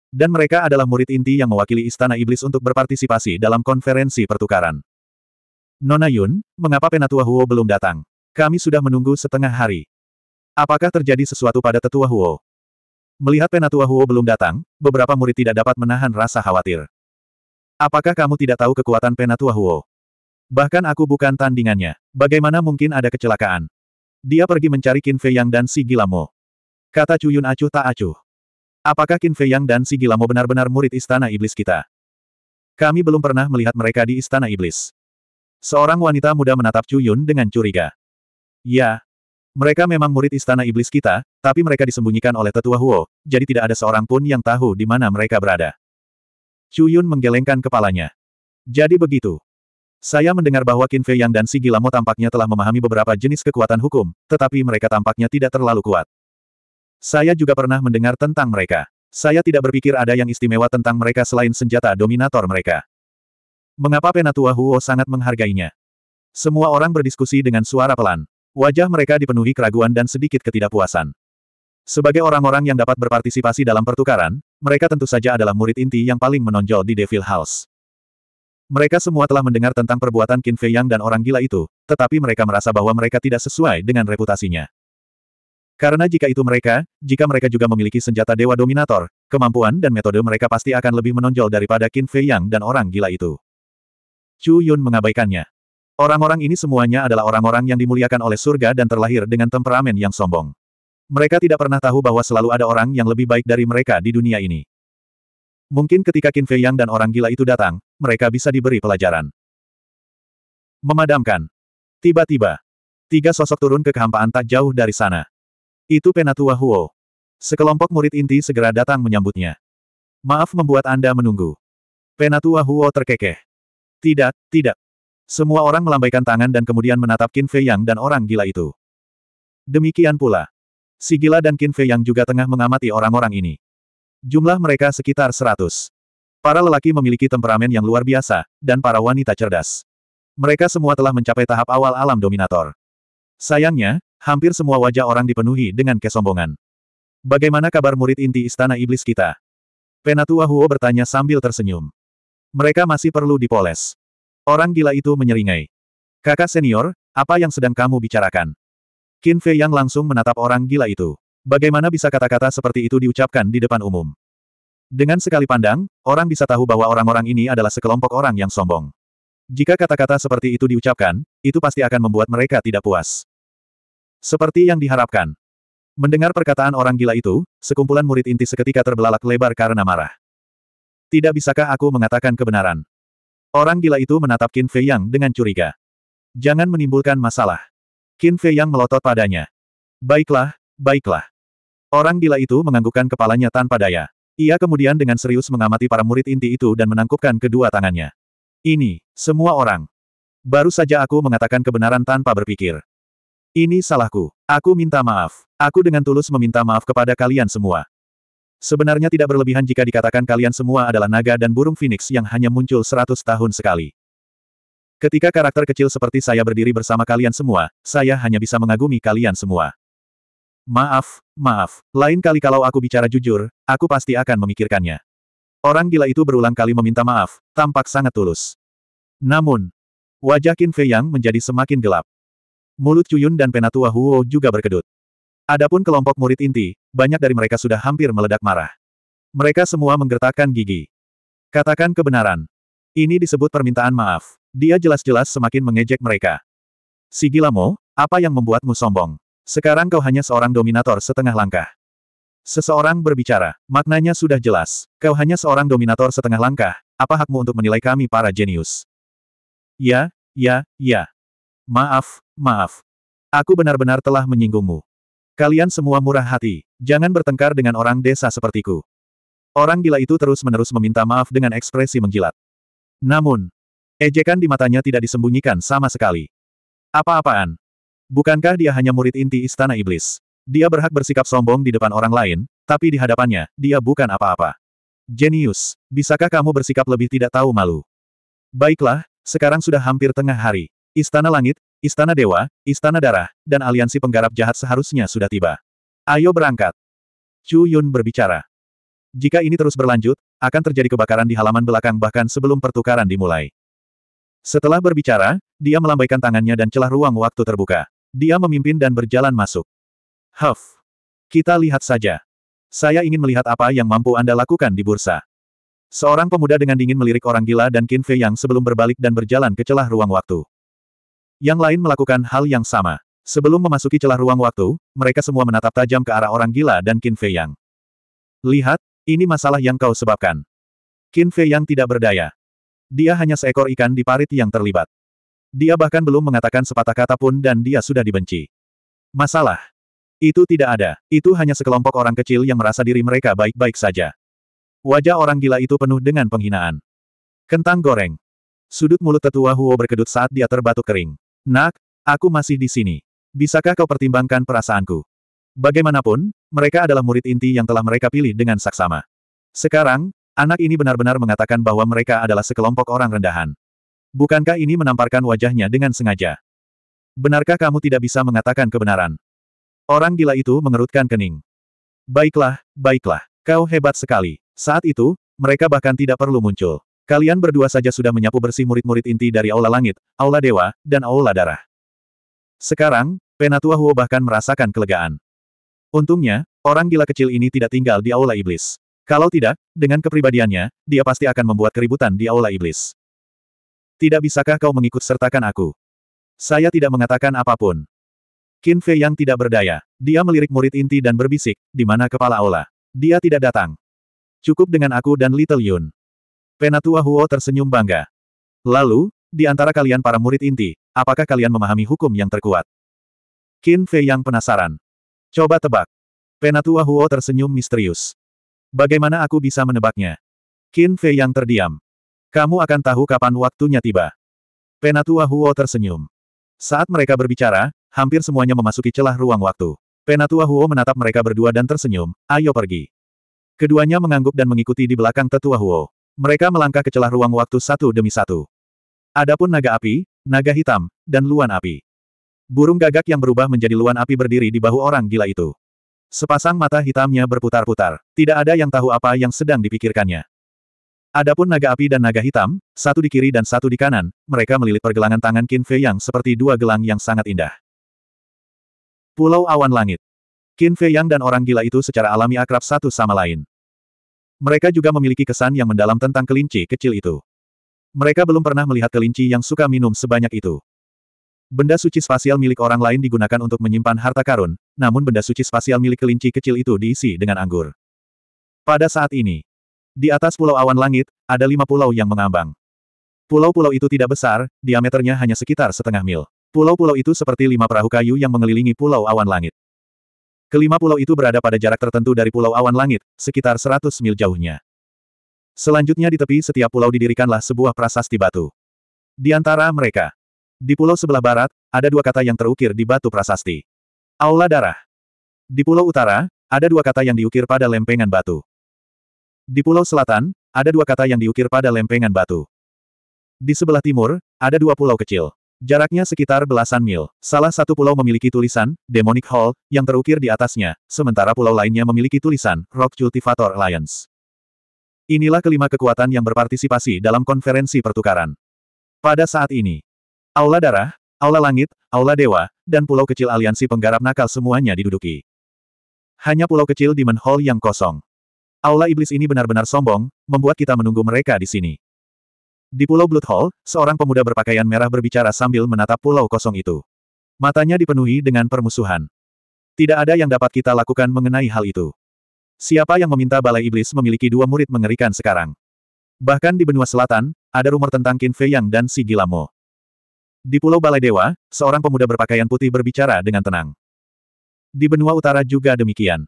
Dan mereka adalah murid inti yang mewakili Istana Iblis untuk berpartisipasi dalam konferensi pertukaran. Nona Yun, mengapa Penatua Huo belum datang? Kami sudah menunggu setengah hari. Apakah terjadi sesuatu pada Tetua Huo? Melihat Penatua Huo belum datang, beberapa murid tidak dapat menahan rasa khawatir. Apakah kamu tidak tahu kekuatan Penatua Huo? Bahkan aku bukan tandingannya. Bagaimana mungkin ada kecelakaan? Dia pergi mencari Qin Fei Yang dan si Gilamo. Kata Cuyun acuh tak acuh. Apakah Qin Fei Yang dan si Gilamo benar-benar murid istana iblis kita? Kami belum pernah melihat mereka di istana iblis. Seorang wanita muda menatap Cuyun dengan curiga. Ya, mereka memang murid istana iblis kita, tapi mereka disembunyikan oleh tetua Huo, jadi tidak ada seorang pun yang tahu di mana mereka berada. Cuyun menggelengkan kepalanya. Jadi begitu. Saya mendengar bahwa Qin Fei Yang dan Si Gilamo tampaknya telah memahami beberapa jenis kekuatan hukum, tetapi mereka tampaknya tidak terlalu kuat. Saya juga pernah mendengar tentang mereka. Saya tidak berpikir ada yang istimewa tentang mereka selain senjata dominator mereka. Mengapa Penatua Huo sangat menghargainya? Semua orang berdiskusi dengan suara pelan. Wajah mereka dipenuhi keraguan dan sedikit ketidakpuasan. Sebagai orang-orang yang dapat berpartisipasi dalam pertukaran, mereka tentu saja adalah murid inti yang paling menonjol di Devil House. Mereka semua telah mendengar tentang perbuatan Qin Fei Yang dan orang gila itu, tetapi mereka merasa bahwa mereka tidak sesuai dengan reputasinya. Karena jika itu mereka, jika mereka juga memiliki senjata Dewa Dominator, kemampuan dan metode mereka pasti akan lebih menonjol daripada Qin Fei Yang dan orang gila itu. Chu Yun mengabaikannya. Orang-orang ini semuanya adalah orang-orang yang dimuliakan oleh surga dan terlahir dengan temperamen yang sombong. Mereka tidak pernah tahu bahwa selalu ada orang yang lebih baik dari mereka di dunia ini. Mungkin ketika Qin Fei Yang dan orang gila itu datang, mereka bisa diberi pelajaran. Memadamkan. Tiba-tiba, tiga sosok turun ke kehampaan tak jauh dari sana. Itu Penatua Huo. Sekelompok murid inti segera datang menyambutnya. Maaf membuat Anda menunggu. Penatua Huo terkekeh. Tidak, tidak. Semua orang melambaikan tangan dan kemudian menatap Qin Fei Yang dan orang gila itu. Demikian pula. Si gila dan Qin Fei Yang juga tengah mengamati orang-orang ini. Jumlah mereka sekitar seratus. Para lelaki memiliki temperamen yang luar biasa, dan para wanita cerdas. Mereka semua telah mencapai tahap awal alam dominator. Sayangnya, hampir semua wajah orang dipenuhi dengan kesombongan. Bagaimana kabar murid inti istana iblis kita? Penatua Huo bertanya sambil tersenyum. Mereka masih perlu dipoles. Orang gila itu menyeringai. Kakak senior, apa yang sedang kamu bicarakan? Qin Fei Yang langsung menatap orang gila itu. Bagaimana bisa kata-kata seperti itu diucapkan di depan umum? Dengan sekali pandang, orang bisa tahu bahwa orang-orang ini adalah sekelompok orang yang sombong. Jika kata-kata seperti itu diucapkan, itu pasti akan membuat mereka tidak puas. Seperti yang diharapkan. Mendengar perkataan orang gila itu, sekumpulan murid inti seketika terbelalak lebar karena marah. Tidak bisakah aku mengatakan kebenaran? Orang gila itu menatap Qin Fei Yang dengan curiga. Jangan menimbulkan masalah. Qin Fei Yang melotot padanya. Baiklah, baiklah. Orang gila itu menganggukkan kepalanya tanpa daya. Ia kemudian dengan serius mengamati para murid inti itu dan menangkupkan kedua tangannya. Ini, semua orang. Baru saja aku mengatakan kebenaran tanpa berpikir. Ini salahku. Aku minta maaf. Aku dengan tulus meminta maaf kepada kalian semua. Sebenarnya tidak berlebihan jika dikatakan kalian semua adalah naga dan burung phoenix yang hanya muncul seratus tahun sekali. Ketika karakter kecil seperti saya berdiri bersama kalian semua, saya hanya bisa mengagumi kalian semua. Maaf, maaf, lain kali kalau aku bicara jujur, aku pasti akan memikirkannya. Orang gila itu berulang kali meminta maaf, tampak sangat tulus. Namun, wajah Qin Fei Yang menjadi semakin gelap. Mulut Cuyun dan Penatua Huo juga berkedut. Adapun kelompok murid inti, banyak dari mereka sudah hampir meledak marah. Mereka semua menggertakkan gigi. Katakan kebenaran. Ini disebut permintaan maaf. Dia jelas-jelas semakin mengejek mereka. Si Gilamo, apa yang membuatmu sombong? Sekarang kau hanya seorang dominator setengah langkah. Seseorang berbicara, maknanya sudah jelas. Kau hanya seorang dominator setengah langkah, apa hakmu untuk menilai kami para jenius? Ya, ya, ya. Maaf, maaf. Aku benar-benar telah menyinggungmu. Kalian semua murah hati, jangan bertengkar dengan orang desa sepertiku. Orang gila itu terus-menerus meminta maaf dengan ekspresi menjilat. Namun, ejekan di matanya tidak disembunyikan sama sekali. Apa-apaan, Bukankah dia hanya murid inti istana iblis? Dia berhak bersikap sombong di depan orang lain, tapi di hadapannya, dia bukan apa-apa. Genius, bisakah kamu bersikap lebih tidak tahu malu? Baiklah, sekarang sudah hampir tengah hari. Istana langit, istana dewa, istana darah, dan aliansi penggarap jahat seharusnya sudah tiba. Ayo berangkat. Chu Yun berbicara. Jika ini terus berlanjut, akan terjadi kebakaran di halaman belakang bahkan sebelum pertukaran dimulai. Setelah berbicara, dia melambaikan tangannya dan celah ruang waktu terbuka. Dia memimpin dan berjalan masuk. Huff. Kita lihat saja. Saya ingin melihat apa yang mampu Anda lakukan di bursa. Seorang pemuda dengan dingin melirik orang gila dan Qin Fei yang sebelum berbalik dan berjalan ke celah ruang waktu. Yang lain melakukan hal yang sama. Sebelum memasuki celah ruang waktu, mereka semua menatap tajam ke arah orang gila dan Qin Fei Yang. Lihat, ini masalah yang kau sebabkan. Qin Fei Yang tidak berdaya. Dia hanya seekor ikan di parit yang terlibat. Dia bahkan belum mengatakan sepatah kata pun dan dia sudah dibenci. Masalah. Itu tidak ada, itu hanya sekelompok orang kecil yang merasa diri mereka baik-baik saja. Wajah orang gila itu penuh dengan penghinaan. Kentang goreng. Sudut mulut tetua Huo berkedut saat dia terbatuk kering. Nak, aku masih di sini. Bisakah kau pertimbangkan perasaanku? Bagaimanapun, mereka adalah murid inti yang telah mereka pilih dengan saksama. Sekarang, anak ini benar-benar mengatakan bahwa mereka adalah sekelompok orang rendahan. Bukankah ini menamparkan wajahnya dengan sengaja? Benarkah kamu tidak bisa mengatakan kebenaran? Orang gila itu mengerutkan kening. Baiklah, baiklah. Kau hebat sekali. Saat itu, mereka bahkan tidak perlu muncul. Kalian berdua saja sudah menyapu bersih murid-murid inti dari Aula Langit, Aula Dewa, dan Aula Darah. Sekarang, Penatua Huo bahkan merasakan kelegaan. Untungnya, orang gila kecil ini tidak tinggal di Aula Iblis. Kalau tidak, dengan kepribadiannya, dia pasti akan membuat keributan di Aula Iblis. Tidak bisakah kau mengikut sertakan aku? Saya tidak mengatakan apapun. Qin Fei yang tidak berdaya. Dia melirik murid inti dan berbisik, di mana kepala aula? Dia tidak datang. Cukup dengan aku dan Little Yun. Penatua Huo tersenyum bangga. Lalu, di antara kalian para murid inti, apakah kalian memahami hukum yang terkuat? Qin Fei yang penasaran. Coba tebak. Penatua Huo tersenyum misterius. Bagaimana aku bisa menebaknya? Qin Fei yang terdiam. Kamu akan tahu kapan waktunya tiba. Penatua Huo tersenyum. Saat mereka berbicara, hampir semuanya memasuki celah ruang waktu. Penatua Huo menatap mereka berdua dan tersenyum, ayo pergi. Keduanya mengangguk dan mengikuti di belakang tetua Huo. Mereka melangkah ke celah ruang waktu satu demi satu. Adapun naga api, naga hitam, dan luan api. Burung gagak yang berubah menjadi luan api berdiri di bahu orang gila itu. Sepasang mata hitamnya berputar-putar. Tidak ada yang tahu apa yang sedang dipikirkannya. Adapun naga api dan naga hitam, satu di kiri dan satu di kanan, mereka melilit pergelangan tangan Qin Fei Yang seperti dua gelang yang sangat indah. Pulau Awan Langit Qin Fei Yang dan orang gila itu secara alami akrab satu sama lain. Mereka juga memiliki kesan yang mendalam tentang kelinci kecil itu. Mereka belum pernah melihat kelinci yang suka minum sebanyak itu. Benda suci spasial milik orang lain digunakan untuk menyimpan harta karun, namun benda suci spasial milik kelinci kecil itu diisi dengan anggur. Pada saat ini, di atas pulau awan langit, ada lima pulau yang mengambang. Pulau-pulau itu tidak besar, diameternya hanya sekitar setengah mil. Pulau-pulau itu seperti lima perahu kayu yang mengelilingi pulau awan langit. Kelima pulau itu berada pada jarak tertentu dari pulau awan langit, sekitar 100 mil jauhnya. Selanjutnya di tepi setiap pulau didirikanlah sebuah prasasti batu. Di antara mereka, di pulau sebelah barat, ada dua kata yang terukir di batu prasasti. Aula darah. Di pulau utara, ada dua kata yang diukir pada lempengan batu. Di pulau selatan, ada dua kata yang diukir pada lempengan batu. Di sebelah timur, ada dua pulau kecil. Jaraknya sekitar belasan mil. Salah satu pulau memiliki tulisan, Demonic Hall, yang terukir di atasnya, sementara pulau lainnya memiliki tulisan, Rock Cultivator Alliance. Inilah kelima kekuatan yang berpartisipasi dalam konferensi pertukaran. Pada saat ini, Aula Darah, Aula Langit, Aula Dewa, dan pulau kecil aliansi penggarap nakal semuanya diduduki. Hanya pulau kecil Demon Hall yang kosong. Aula iblis ini benar-benar sombong, membuat kita menunggu mereka di sini. Di Pulau Blood Hall, seorang pemuda berpakaian merah berbicara sambil menatap pulau kosong itu. Matanya dipenuhi dengan permusuhan. Tidak ada yang dapat kita lakukan mengenai hal itu. Siapa yang meminta Balai Iblis memiliki dua murid mengerikan sekarang? Bahkan di benua selatan, ada rumor tentang Qin Fei Yang dan si Gilamo. Di Pulau Balai Dewa, seorang pemuda berpakaian putih berbicara dengan tenang. Di benua utara juga demikian.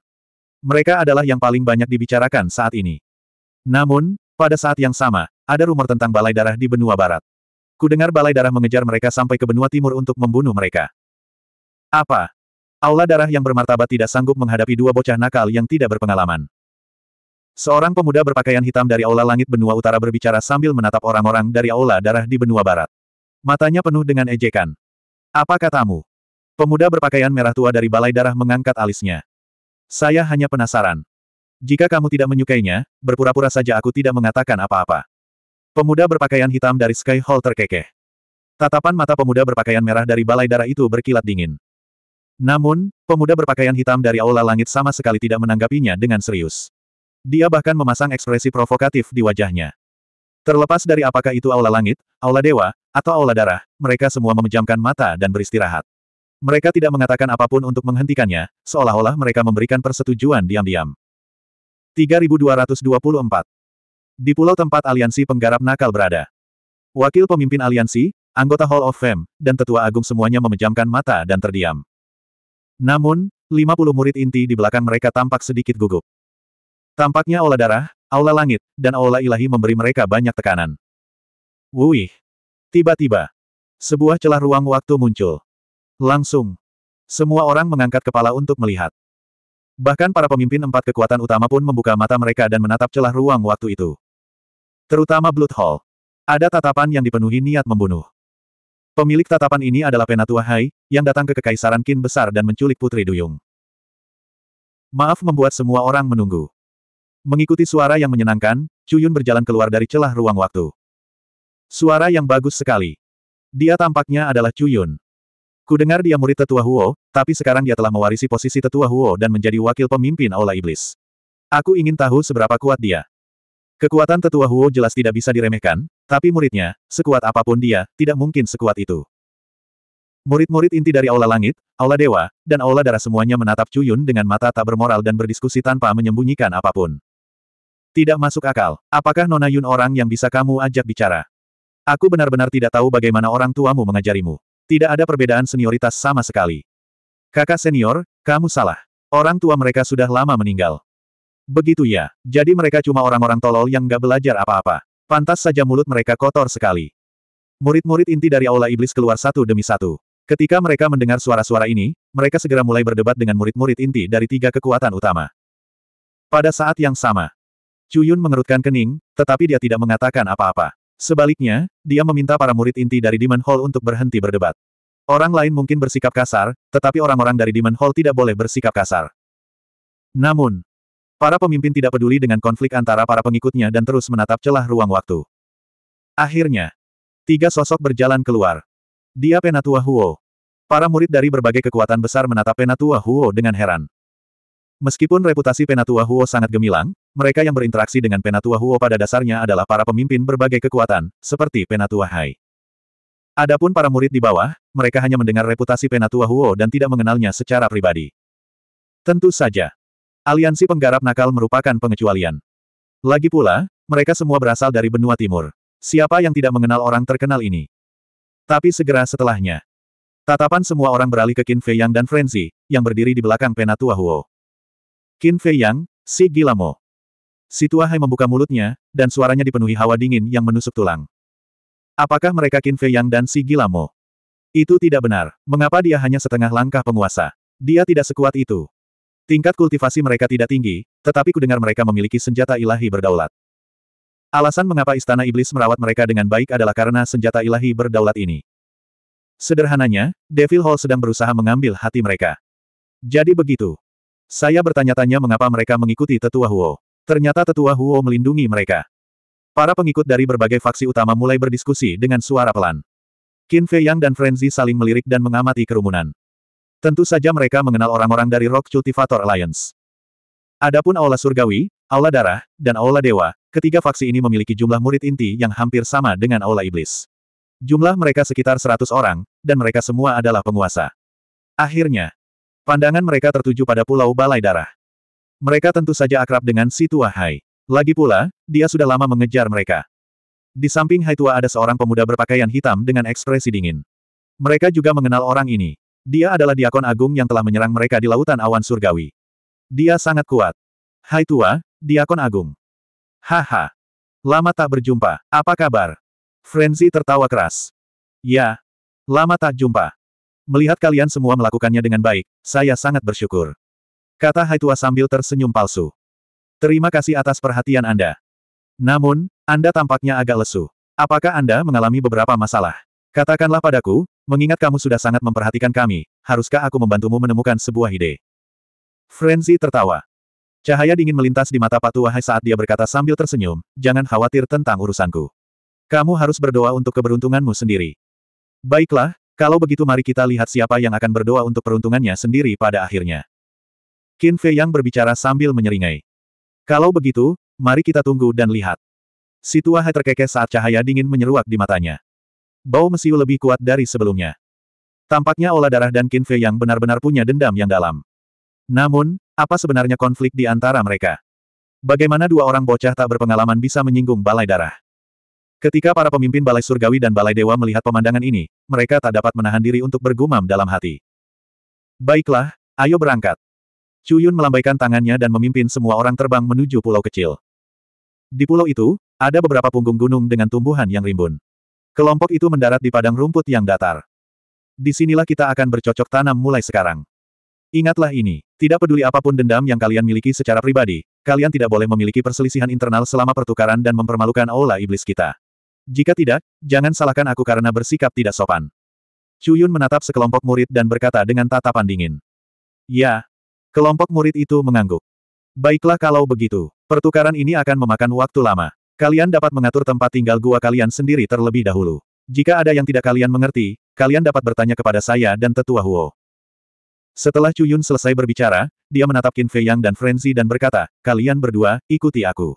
Mereka adalah yang paling banyak dibicarakan saat ini. Namun, pada saat yang sama, ada rumor tentang balai darah di benua barat. Kudengar balai darah mengejar mereka sampai ke benua timur untuk membunuh mereka. Apa? Aula darah yang bermartabat tidak sanggup menghadapi dua bocah nakal yang tidak berpengalaman. Seorang pemuda berpakaian hitam dari aula langit benua utara berbicara sambil menatap orang-orang dari aula darah di benua barat. Matanya penuh dengan ejekan. Apa katamu? Pemuda berpakaian merah tua dari balai darah mengangkat alisnya. Saya hanya penasaran. Jika kamu tidak menyukainya, berpura-pura saja aku tidak mengatakan apa-apa. Pemuda berpakaian hitam dari Sky Hall terkekeh. Tatapan mata pemuda berpakaian merah dari balai darah itu berkilat dingin. Namun, pemuda berpakaian hitam dari aula langit sama sekali tidak menanggapinya dengan serius. Dia bahkan memasang ekspresi provokatif di wajahnya. Terlepas dari apakah itu aula langit, aula dewa, atau aula darah, mereka semua memejamkan mata dan beristirahat. Mereka tidak mengatakan apapun untuk menghentikannya, seolah-olah mereka memberikan persetujuan diam-diam. 3224 Di pulau tempat aliansi penggarap nakal berada. Wakil pemimpin aliansi, anggota Hall of Fame, dan tetua agung semuanya memejamkan mata dan terdiam. Namun, 50 murid inti di belakang mereka tampak sedikit gugup. Tampaknya olah darah, aula langit, dan aula ilahi memberi mereka banyak tekanan. Wuih! Tiba-tiba, sebuah celah ruang waktu muncul. Langsung. Semua orang mengangkat kepala untuk melihat. Bahkan para pemimpin empat kekuatan utama pun membuka mata mereka dan menatap celah ruang waktu itu. Terutama Blood Hall. Ada tatapan yang dipenuhi niat membunuh. Pemilik tatapan ini adalah Penatua Hai, yang datang ke Kekaisaran Kin Besar dan menculik Putri Duyung. Maaf membuat semua orang menunggu. Mengikuti suara yang menyenangkan, Cuyun berjalan keluar dari celah ruang waktu. Suara yang bagus sekali. Dia tampaknya adalah Cuyun. Ku dengar dia murid tetua Huo, tapi sekarang dia telah mewarisi posisi tetua Huo dan menjadi wakil pemimpin Aula Iblis. Aku ingin tahu seberapa kuat dia. Kekuatan tetua Huo jelas tidak bisa diremehkan, tapi muridnya, sekuat apapun dia, tidak mungkin sekuat itu. Murid-murid inti dari Aula Langit, Aula Dewa, dan Aula Darah semuanya menatap Cuyun dengan mata tak bermoral dan berdiskusi tanpa menyembunyikan apapun. Tidak masuk akal, apakah Nona Yun orang yang bisa kamu ajak bicara? Aku benar-benar tidak tahu bagaimana orang tuamu mengajarimu. Tidak ada perbedaan senioritas sama sekali. Kakak senior, kamu salah. Orang tua mereka sudah lama meninggal. Begitu ya, jadi mereka cuma orang-orang tolol yang gak belajar apa-apa. Pantas saja mulut mereka kotor sekali. Murid-murid inti dari Aula Iblis keluar satu demi satu. Ketika mereka mendengar suara-suara ini, mereka segera mulai berdebat dengan murid-murid inti dari tiga kekuatan utama. Pada saat yang sama, Cuyun mengerutkan kening, tetapi dia tidak mengatakan apa-apa. Sebaliknya, dia meminta para murid inti dari Demon Hall untuk berhenti berdebat. Orang lain mungkin bersikap kasar, tetapi orang-orang dari Demon Hall tidak boleh bersikap kasar. Namun, para pemimpin tidak peduli dengan konflik antara para pengikutnya dan terus menatap celah ruang waktu. Akhirnya, tiga sosok berjalan keluar. Dia Penatua Huo. Para murid dari berbagai kekuatan besar menatap Penatua Huo dengan heran. Meskipun reputasi Penatua Huo sangat gemilang, mereka yang berinteraksi dengan Penatua Huo pada dasarnya adalah para pemimpin berbagai kekuatan, seperti Penatua Hai. Adapun para murid di bawah, mereka hanya mendengar reputasi Penatua Huo dan tidak mengenalnya secara pribadi. Tentu saja. Aliansi penggarap nakal merupakan pengecualian. Lagi pula, mereka semua berasal dari benua timur. Siapa yang tidak mengenal orang terkenal ini? Tapi segera setelahnya. Tatapan semua orang beralih ke Qin Fei Yang dan Frenzy, yang berdiri di belakang Penatua Huo. Qin Fei Yang, si Gilamo. Situahai membuka mulutnya, dan suaranya dipenuhi hawa dingin yang menusuk tulang. Apakah mereka Qin Fei Yang dan si Gilamo? Itu tidak benar. Mengapa dia hanya setengah langkah penguasa? Dia tidak sekuat itu. Tingkat kultivasi mereka tidak tinggi, tetapi kudengar mereka memiliki senjata ilahi berdaulat. Alasan mengapa Istana Iblis merawat mereka dengan baik adalah karena senjata ilahi berdaulat ini. Sederhananya, Devil Hall sedang berusaha mengambil hati mereka. Jadi begitu. Saya bertanya-tanya mengapa mereka mengikuti tetua Huo. Ternyata tetua Huo melindungi mereka. Para pengikut dari berbagai faksi utama mulai berdiskusi dengan suara pelan. Qin Fei Yang dan Frenzy saling melirik dan mengamati kerumunan. Tentu saja mereka mengenal orang-orang dari Rock Cultivator Alliance. Adapun Aula Surgawi, Aula Darah, dan Aula Dewa, ketiga faksi ini memiliki jumlah murid inti yang hampir sama dengan Aula Iblis. Jumlah mereka sekitar 100 orang, dan mereka semua adalah penguasa. Akhirnya, pandangan mereka tertuju pada Pulau Balai Darah. Mereka tentu saja akrab dengan si tua Hai. Lagi pula, dia sudah lama mengejar mereka. Di samping Hai tua ada seorang pemuda berpakaian hitam dengan ekspresi dingin. Mereka juga mengenal orang ini. Dia adalah diakon agung yang telah menyerang mereka di lautan awan surgawi. Dia sangat kuat. Hai tua, diakon agung. Haha. Lama tak berjumpa. Apa kabar? Frenzy tertawa keras. Ya. Lama tak jumpa. Melihat kalian semua melakukannya dengan baik, saya sangat bersyukur. Kata Hai tua sambil tersenyum palsu. Terima kasih atas perhatian Anda. Namun, Anda tampaknya agak lesu. Apakah Anda mengalami beberapa masalah? Katakanlah padaku, mengingat kamu sudah sangat memperhatikan kami, haruskah aku membantumu menemukan sebuah ide? Frenzy tertawa. Cahaya dingin melintas di mata Pak Hai saat dia berkata sambil tersenyum, jangan khawatir tentang urusanku. Kamu harus berdoa untuk keberuntunganmu sendiri. Baiklah, kalau begitu mari kita lihat siapa yang akan berdoa untuk peruntungannya sendiri pada akhirnya. Qin Fei yang berbicara sambil menyeringai. Kalau begitu, mari kita tunggu dan lihat. Si tua terkekeh saat cahaya dingin menyeruak di matanya. Bau mesiu lebih kuat dari sebelumnya. Tampaknya olah darah dan Qin Fei yang benar-benar punya dendam yang dalam. Namun, apa sebenarnya konflik di antara mereka? Bagaimana dua orang bocah tak berpengalaman bisa menyinggung balai darah? Ketika para pemimpin balai surgawi dan balai dewa melihat pemandangan ini, mereka tak dapat menahan diri untuk bergumam dalam hati. Baiklah, ayo berangkat. Chu Yun melambaikan tangannya dan memimpin semua orang terbang menuju pulau kecil. Di pulau itu, ada beberapa punggung gunung dengan tumbuhan yang rimbun. Kelompok itu mendarat di padang rumput yang datar. Di sinilah kita akan bercocok tanam mulai sekarang. Ingatlah ini, tidak peduli apapun dendam yang kalian miliki secara pribadi, kalian tidak boleh memiliki perselisihan internal selama pertukaran dan mempermalukan aula iblis kita. Jika tidak, jangan salahkan aku karena bersikap tidak sopan. Chu Yun menatap sekelompok murid dan berkata dengan tatapan dingin. Ya, Kelompok murid itu mengangguk. Baiklah kalau begitu, pertukaran ini akan memakan waktu lama. Kalian dapat mengatur tempat tinggal gua kalian sendiri terlebih dahulu. Jika ada yang tidak kalian mengerti, kalian dapat bertanya kepada saya dan tetua Huo. Setelah Cuyun selesai berbicara, dia menatap Qin Fei Yang dan Frenzy dan berkata, kalian berdua, ikuti aku.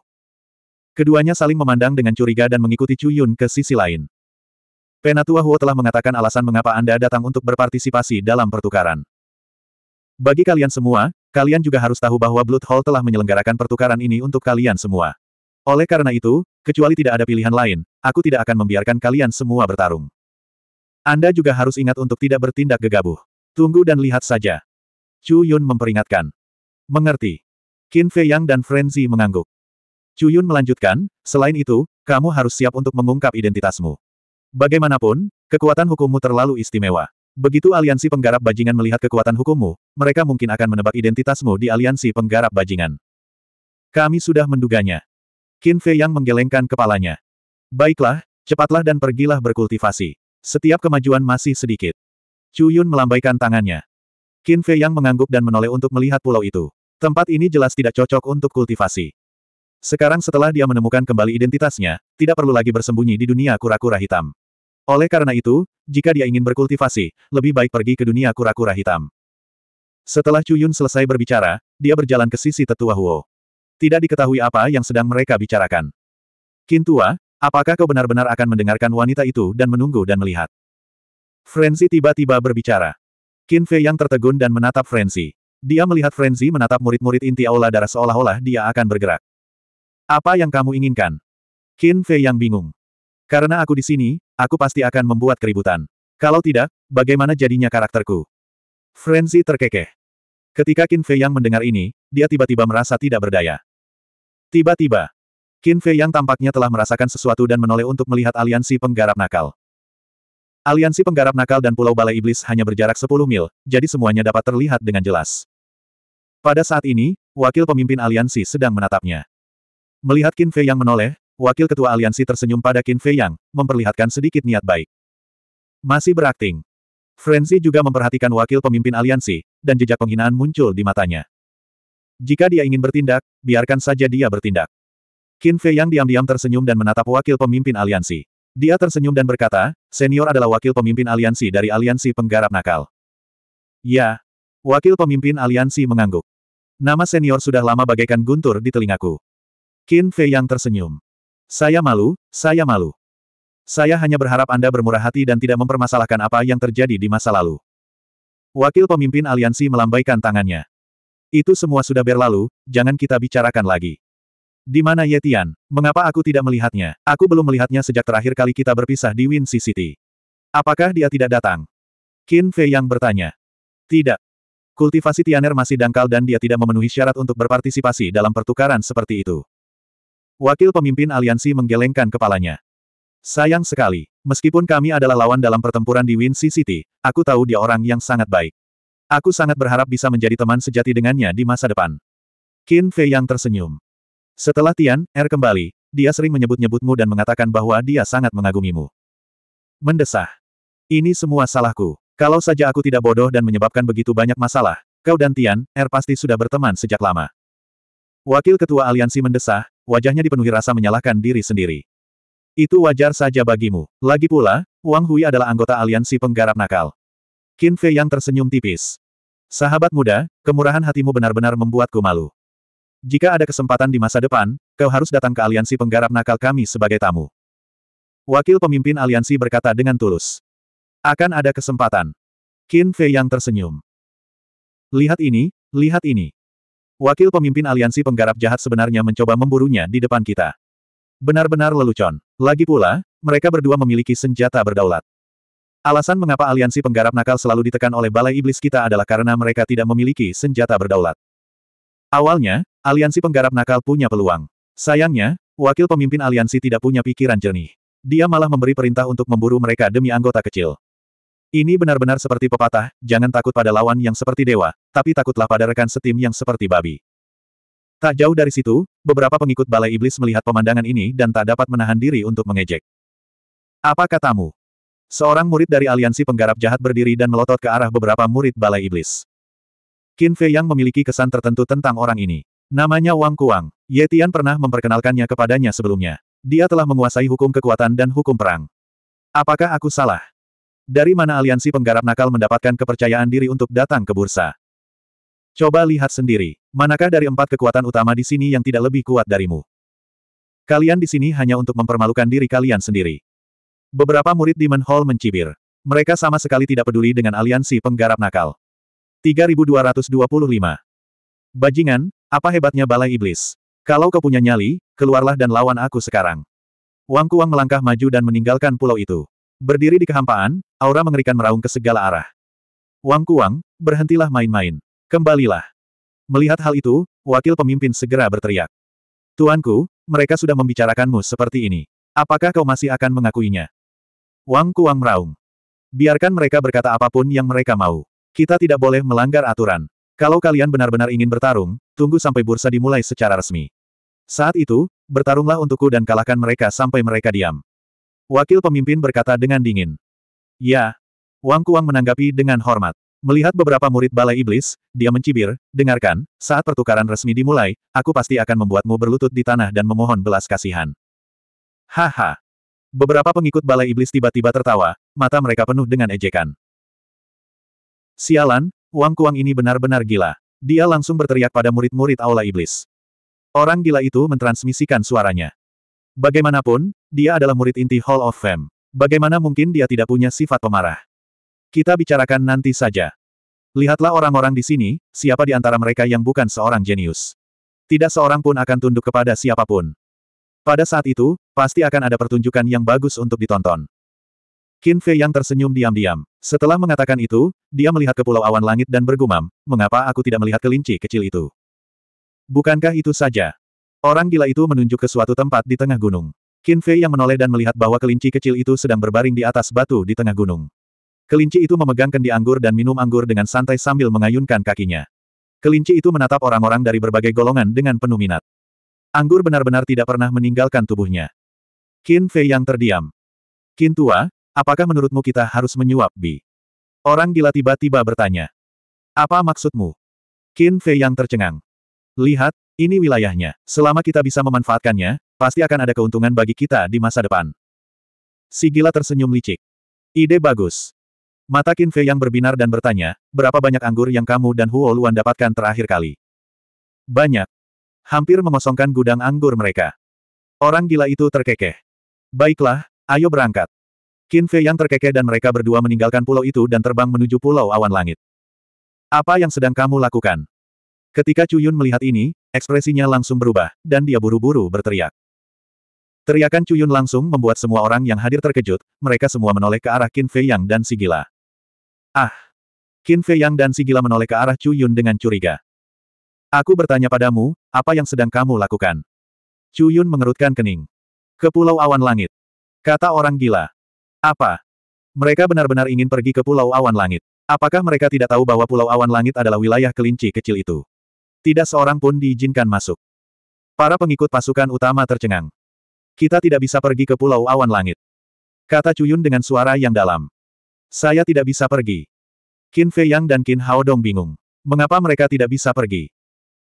Keduanya saling memandang dengan curiga dan mengikuti Cuyun ke sisi lain. Penatua Huo telah mengatakan alasan mengapa Anda datang untuk berpartisipasi dalam pertukaran. Bagi kalian semua, kalian juga harus tahu bahwa Blood Hall telah menyelenggarakan pertukaran ini untuk kalian semua. Oleh karena itu, kecuali tidak ada pilihan lain, aku tidak akan membiarkan kalian semua bertarung. Anda juga harus ingat untuk tidak bertindak gegabah. Tunggu dan lihat saja. Chu Yun memperingatkan. Mengerti. Qin Fei Yang dan Frenzy mengangguk. Chu Yun melanjutkan, selain itu, kamu harus siap untuk mengungkap identitasmu. Bagaimanapun, kekuatan hukummu terlalu istimewa. Begitu aliansi penggarap bajingan melihat kekuatan hukummu, mereka mungkin akan menebak identitasmu di aliansi penggarap bajingan. Kami sudah menduganya. Qin Fei yang menggelengkan kepalanya. Baiklah, cepatlah dan pergilah berkultivasi. Setiap kemajuan masih sedikit. Chu Yun melambaikan tangannya. Qin Fei yang mengangguk dan menoleh untuk melihat pulau itu. Tempat ini jelas tidak cocok untuk kultivasi. Sekarang setelah dia menemukan kembali identitasnya, tidak perlu lagi bersembunyi di dunia kura-kura hitam. Oleh karena itu, jika dia ingin berkultivasi, lebih baik pergi ke dunia kura-kura hitam. Setelah Cuyun selesai berbicara, dia berjalan ke sisi tetua Huo. Tidak diketahui apa yang sedang mereka bicarakan. Kintua, apakah kau benar-benar akan mendengarkan wanita itu dan menunggu dan melihat? Frenzy tiba-tiba berbicara. Qin Fei yang tertegun dan menatap Frenzy. Dia melihat Frenzy menatap murid-murid inti aula darah seolah-olah dia akan bergerak. Apa yang kamu inginkan? Qin Fei yang bingung. Karena aku di sini, aku pasti akan membuat keributan. Kalau tidak, bagaimana jadinya karakterku? Frenzy terkekeh. Ketika Qin Fei Yang mendengar ini, dia tiba-tiba merasa tidak berdaya. Tiba-tiba, Qin Fei Yang tampaknya telah merasakan sesuatu dan menoleh untuk melihat aliansi penggarap nakal. Aliansi penggarap nakal dan Pulau Balai Iblis hanya berjarak 10 mil, jadi semuanya dapat terlihat dengan jelas. Pada saat ini, wakil pemimpin aliansi sedang menatapnya. Melihat Qin Fei yang menoleh, Wakil Ketua Aliansi tersenyum pada Qin Fei Yang, memperlihatkan sedikit niat baik. Masih berakting. Frenzy juga memperhatikan wakil pemimpin aliansi, dan jejak penghinaan muncul di matanya. Jika dia ingin bertindak, biarkan saja dia bertindak. Qin Fei Yang diam-diam tersenyum dan menatap wakil pemimpin aliansi. Dia tersenyum dan berkata, senior adalah wakil pemimpin aliansi dari aliansi penggarap nakal. Ya. Wakil pemimpin aliansi mengangguk. Nama senior sudah lama bagaikan guntur di telingaku. Qin Fei Yang tersenyum. Saya malu, saya malu. Saya hanya berharap Anda bermurah hati dan tidak mempermasalahkan apa yang terjadi di masa lalu. Wakil pemimpin aliansi melambaikan tangannya. Itu semua sudah berlalu, jangan kita bicarakan lagi. Di mana Yetian? Mengapa aku tidak melihatnya? Aku belum melihatnya sejak terakhir kali kita berpisah di Win City. Apakah dia tidak datang? Qin Fei yang bertanya. Tidak. Kultivasi Tianer masih dangkal dan dia tidak memenuhi syarat untuk berpartisipasi dalam pertukaran seperti itu. Wakil pemimpin aliansi menggelengkan kepalanya. Sayang sekali, meskipun kami adalah lawan dalam pertempuran di Win City, aku tahu dia orang yang sangat baik. Aku sangat berharap bisa menjadi teman sejati dengannya di masa depan. Qin Fei yang tersenyum. Setelah Tian, Er kembali, dia sering menyebut-nyebutmu dan mengatakan bahwa dia sangat mengagumimu. Mendesah. Ini semua salahku. Kalau saja aku tidak bodoh dan menyebabkan begitu banyak masalah, kau dan Tian, Er pasti sudah berteman sejak lama. Wakil Ketua Aliansi mendesah, wajahnya dipenuhi rasa menyalahkan diri sendiri. Itu wajar saja bagimu. Lagi pula, Wang Hui adalah anggota aliansi penggarap nakal. Qin Fei yang tersenyum tipis. Sahabat muda, kemurahan hatimu benar-benar membuatku malu. Jika ada kesempatan di masa depan, kau harus datang ke aliansi penggarap nakal kami sebagai tamu. Wakil pemimpin aliansi berkata dengan tulus. Akan ada kesempatan. Qin Fei yang tersenyum. Lihat ini, lihat ini. Wakil pemimpin aliansi penggarap jahat sebenarnya mencoba memburunya di depan kita. Benar-benar lelucon. Lagi pula, mereka berdua memiliki senjata berdaulat. Alasan mengapa aliansi penggarap nakal selalu ditekan oleh balai iblis kita adalah karena mereka tidak memiliki senjata berdaulat. Awalnya, aliansi penggarap nakal punya peluang. Sayangnya, wakil pemimpin aliansi tidak punya pikiran jernih. Dia malah memberi perintah untuk memburu mereka demi anggota kecil. Ini benar-benar seperti pepatah, jangan takut pada lawan yang seperti dewa, tapi takutlah pada rekan setim yang seperti babi. Tak jauh dari situ, beberapa pengikut Balai Iblis melihat pemandangan ini dan tak dapat menahan diri untuk mengejek. Apa katamu? Seorang murid dari aliansi penggarap jahat berdiri dan melotot ke arah beberapa murid Balai Iblis. Qin Fei yang memiliki kesan tertentu tentang orang ini. Namanya Wang Kuang. Ye Tian pernah memperkenalkannya kepadanya sebelumnya. Dia telah menguasai hukum kekuatan dan hukum perang. Apakah aku salah? Dari mana aliansi penggarap nakal mendapatkan kepercayaan diri untuk datang ke bursa? Coba lihat sendiri, manakah dari empat kekuatan utama di sini yang tidak lebih kuat darimu? Kalian di sini hanya untuk mempermalukan diri kalian sendiri. Beberapa murid Demon Hall mencibir. Mereka sama sekali tidak peduli dengan aliansi penggarap nakal. 3225. Bajingan, apa hebatnya balai iblis? Kalau kau punya nyali, keluarlah dan lawan aku sekarang. Wang Kuang melangkah maju dan meninggalkan pulau itu. Berdiri di kehampaan, aura mengerikan meraung ke segala arah. Wang Kuang, berhentilah main-main. Kembalilah. Melihat hal itu, wakil pemimpin segera berteriak. Tuanku, mereka sudah membicarakanmu seperti ini. Apakah kau masih akan mengakuinya? Wang Kuang meraung. Biarkan mereka berkata apapun yang mereka mau. Kita tidak boleh melanggar aturan. Kalau kalian benar-benar ingin bertarung, tunggu sampai bursa dimulai secara resmi. Saat itu, bertarunglah untukku dan kalahkan mereka sampai mereka diam. Wakil pemimpin berkata dengan dingin. Ya. Wang Kuang menanggapi dengan hormat. Melihat beberapa murid balai iblis, dia mencibir, dengarkan, saat pertukaran resmi dimulai, aku pasti akan membuatmu berlutut di tanah dan memohon belas kasihan. Haha. Beberapa pengikut balai iblis tiba-tiba tertawa, mata mereka penuh dengan ejekan. Sialan, Wang Kuang ini benar-benar gila. Dia langsung berteriak pada murid-murid aula iblis. Orang gila itu mentransmisikan suaranya. Bagaimanapun, dia adalah murid inti Hall of Fame. Bagaimana mungkin dia tidak punya sifat pemarah? Kita bicarakan nanti saja. Lihatlah orang-orang di sini, siapa di antara mereka yang bukan seorang jenius. Tidak seorang pun akan tunduk kepada siapapun. Pada saat itu, pasti akan ada pertunjukan yang bagus untuk ditonton. Qin Fei yang tersenyum diam-diam. Setelah mengatakan itu, dia melihat ke pulau awan langit dan bergumam, mengapa aku tidak melihat kelinci kecil itu? Bukankah itu saja? Orang gila itu menunjuk ke suatu tempat di tengah gunung. Qin Fei yang menoleh dan melihat bahwa kelinci kecil itu sedang berbaring di atas batu di tengah gunung. Kelinci itu memegang kendi anggur dan minum anggur dengan santai sambil mengayunkan kakinya. Kelinci itu menatap orang-orang dari berbagai golongan dengan penuh minat. Anggur benar-benar tidak pernah meninggalkan tubuhnya. Qin Fei yang terdiam. Qin Tua, apakah menurutmu kita harus menyuap Bi? Orang gila tiba-tiba bertanya. Apa maksudmu? Qin Fei yang tercengang. Lihat, ini wilayahnya. Selama kita bisa memanfaatkannya, pasti akan ada keuntungan bagi kita di masa depan. Si gila tersenyum licik. Ide bagus. Mata Qin Fei yang berbinar dan bertanya, berapa banyak anggur yang kamu dan Huo Luan dapatkan terakhir kali? Banyak. Hampir mengosongkan gudang anggur mereka. Orang gila itu terkekeh. Baiklah, ayo berangkat. Qin Fei yang terkekeh dan mereka berdua meninggalkan pulau itu dan terbang menuju pulau awan langit. Apa yang sedang kamu lakukan? Ketika Chu Yun melihat ini, Ekspresinya langsung berubah, dan dia buru-buru berteriak. Teriakan Cuyun langsung membuat semua orang yang hadir terkejut, mereka semua menoleh ke arah Qin Fei Yang dan Sigila. Ah! Qin Fei Yang dan Sigila menoleh ke arah Cuyun dengan curiga. Aku bertanya padamu, apa yang sedang kamu lakukan? Cuyun mengerutkan kening. Ke Pulau Awan Langit. Kata orang gila. Apa? Mereka benar-benar ingin pergi ke Pulau Awan Langit. Apakah mereka tidak tahu bahwa Pulau Awan Langit adalah wilayah kelinci kecil itu? Tidak seorang pun diizinkan masuk. Para pengikut pasukan utama tercengang. Kita tidak bisa pergi ke Pulau Awan Langit. Kata Cuyun dengan suara yang dalam. Saya tidak bisa pergi. Qin Fei Yang dan Qin Dong bingung. Mengapa mereka tidak bisa pergi?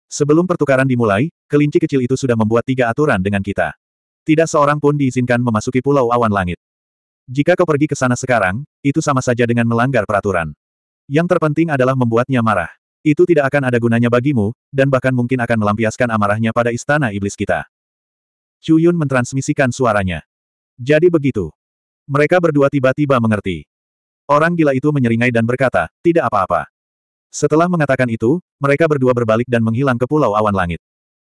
Sebelum pertukaran dimulai, kelinci kecil itu sudah membuat tiga aturan dengan kita. Tidak seorang pun diizinkan memasuki Pulau Awan Langit. Jika kau pergi ke sana sekarang, itu sama saja dengan melanggar peraturan. Yang terpenting adalah membuatnya marah. Itu tidak akan ada gunanya bagimu, dan bahkan mungkin akan melampiaskan amarahnya pada istana iblis kita. Chu Yun mentransmisikan suaranya. Jadi begitu. Mereka berdua tiba-tiba mengerti. Orang gila itu menyeringai dan berkata, tidak apa-apa. Setelah mengatakan itu, mereka berdua berbalik dan menghilang ke pulau awan langit.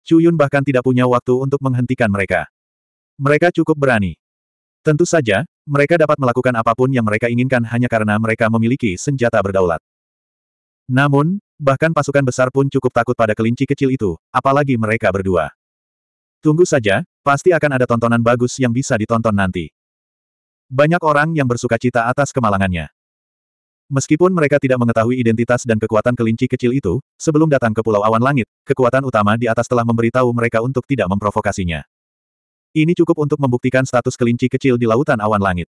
Chu Yun bahkan tidak punya waktu untuk menghentikan mereka. Mereka cukup berani. Tentu saja, mereka dapat melakukan apapun yang mereka inginkan hanya karena mereka memiliki senjata berdaulat. Namun, bahkan pasukan besar pun cukup takut pada kelinci kecil itu, apalagi mereka berdua. Tunggu saja, pasti akan ada tontonan bagus yang bisa ditonton nanti. Banyak orang yang bersuka cita atas kemalangannya. Meskipun mereka tidak mengetahui identitas dan kekuatan kelinci kecil itu, sebelum datang ke Pulau Awan Langit, kekuatan utama di atas telah memberitahu mereka untuk tidak memprovokasinya. Ini cukup untuk membuktikan status kelinci kecil di lautan awan langit.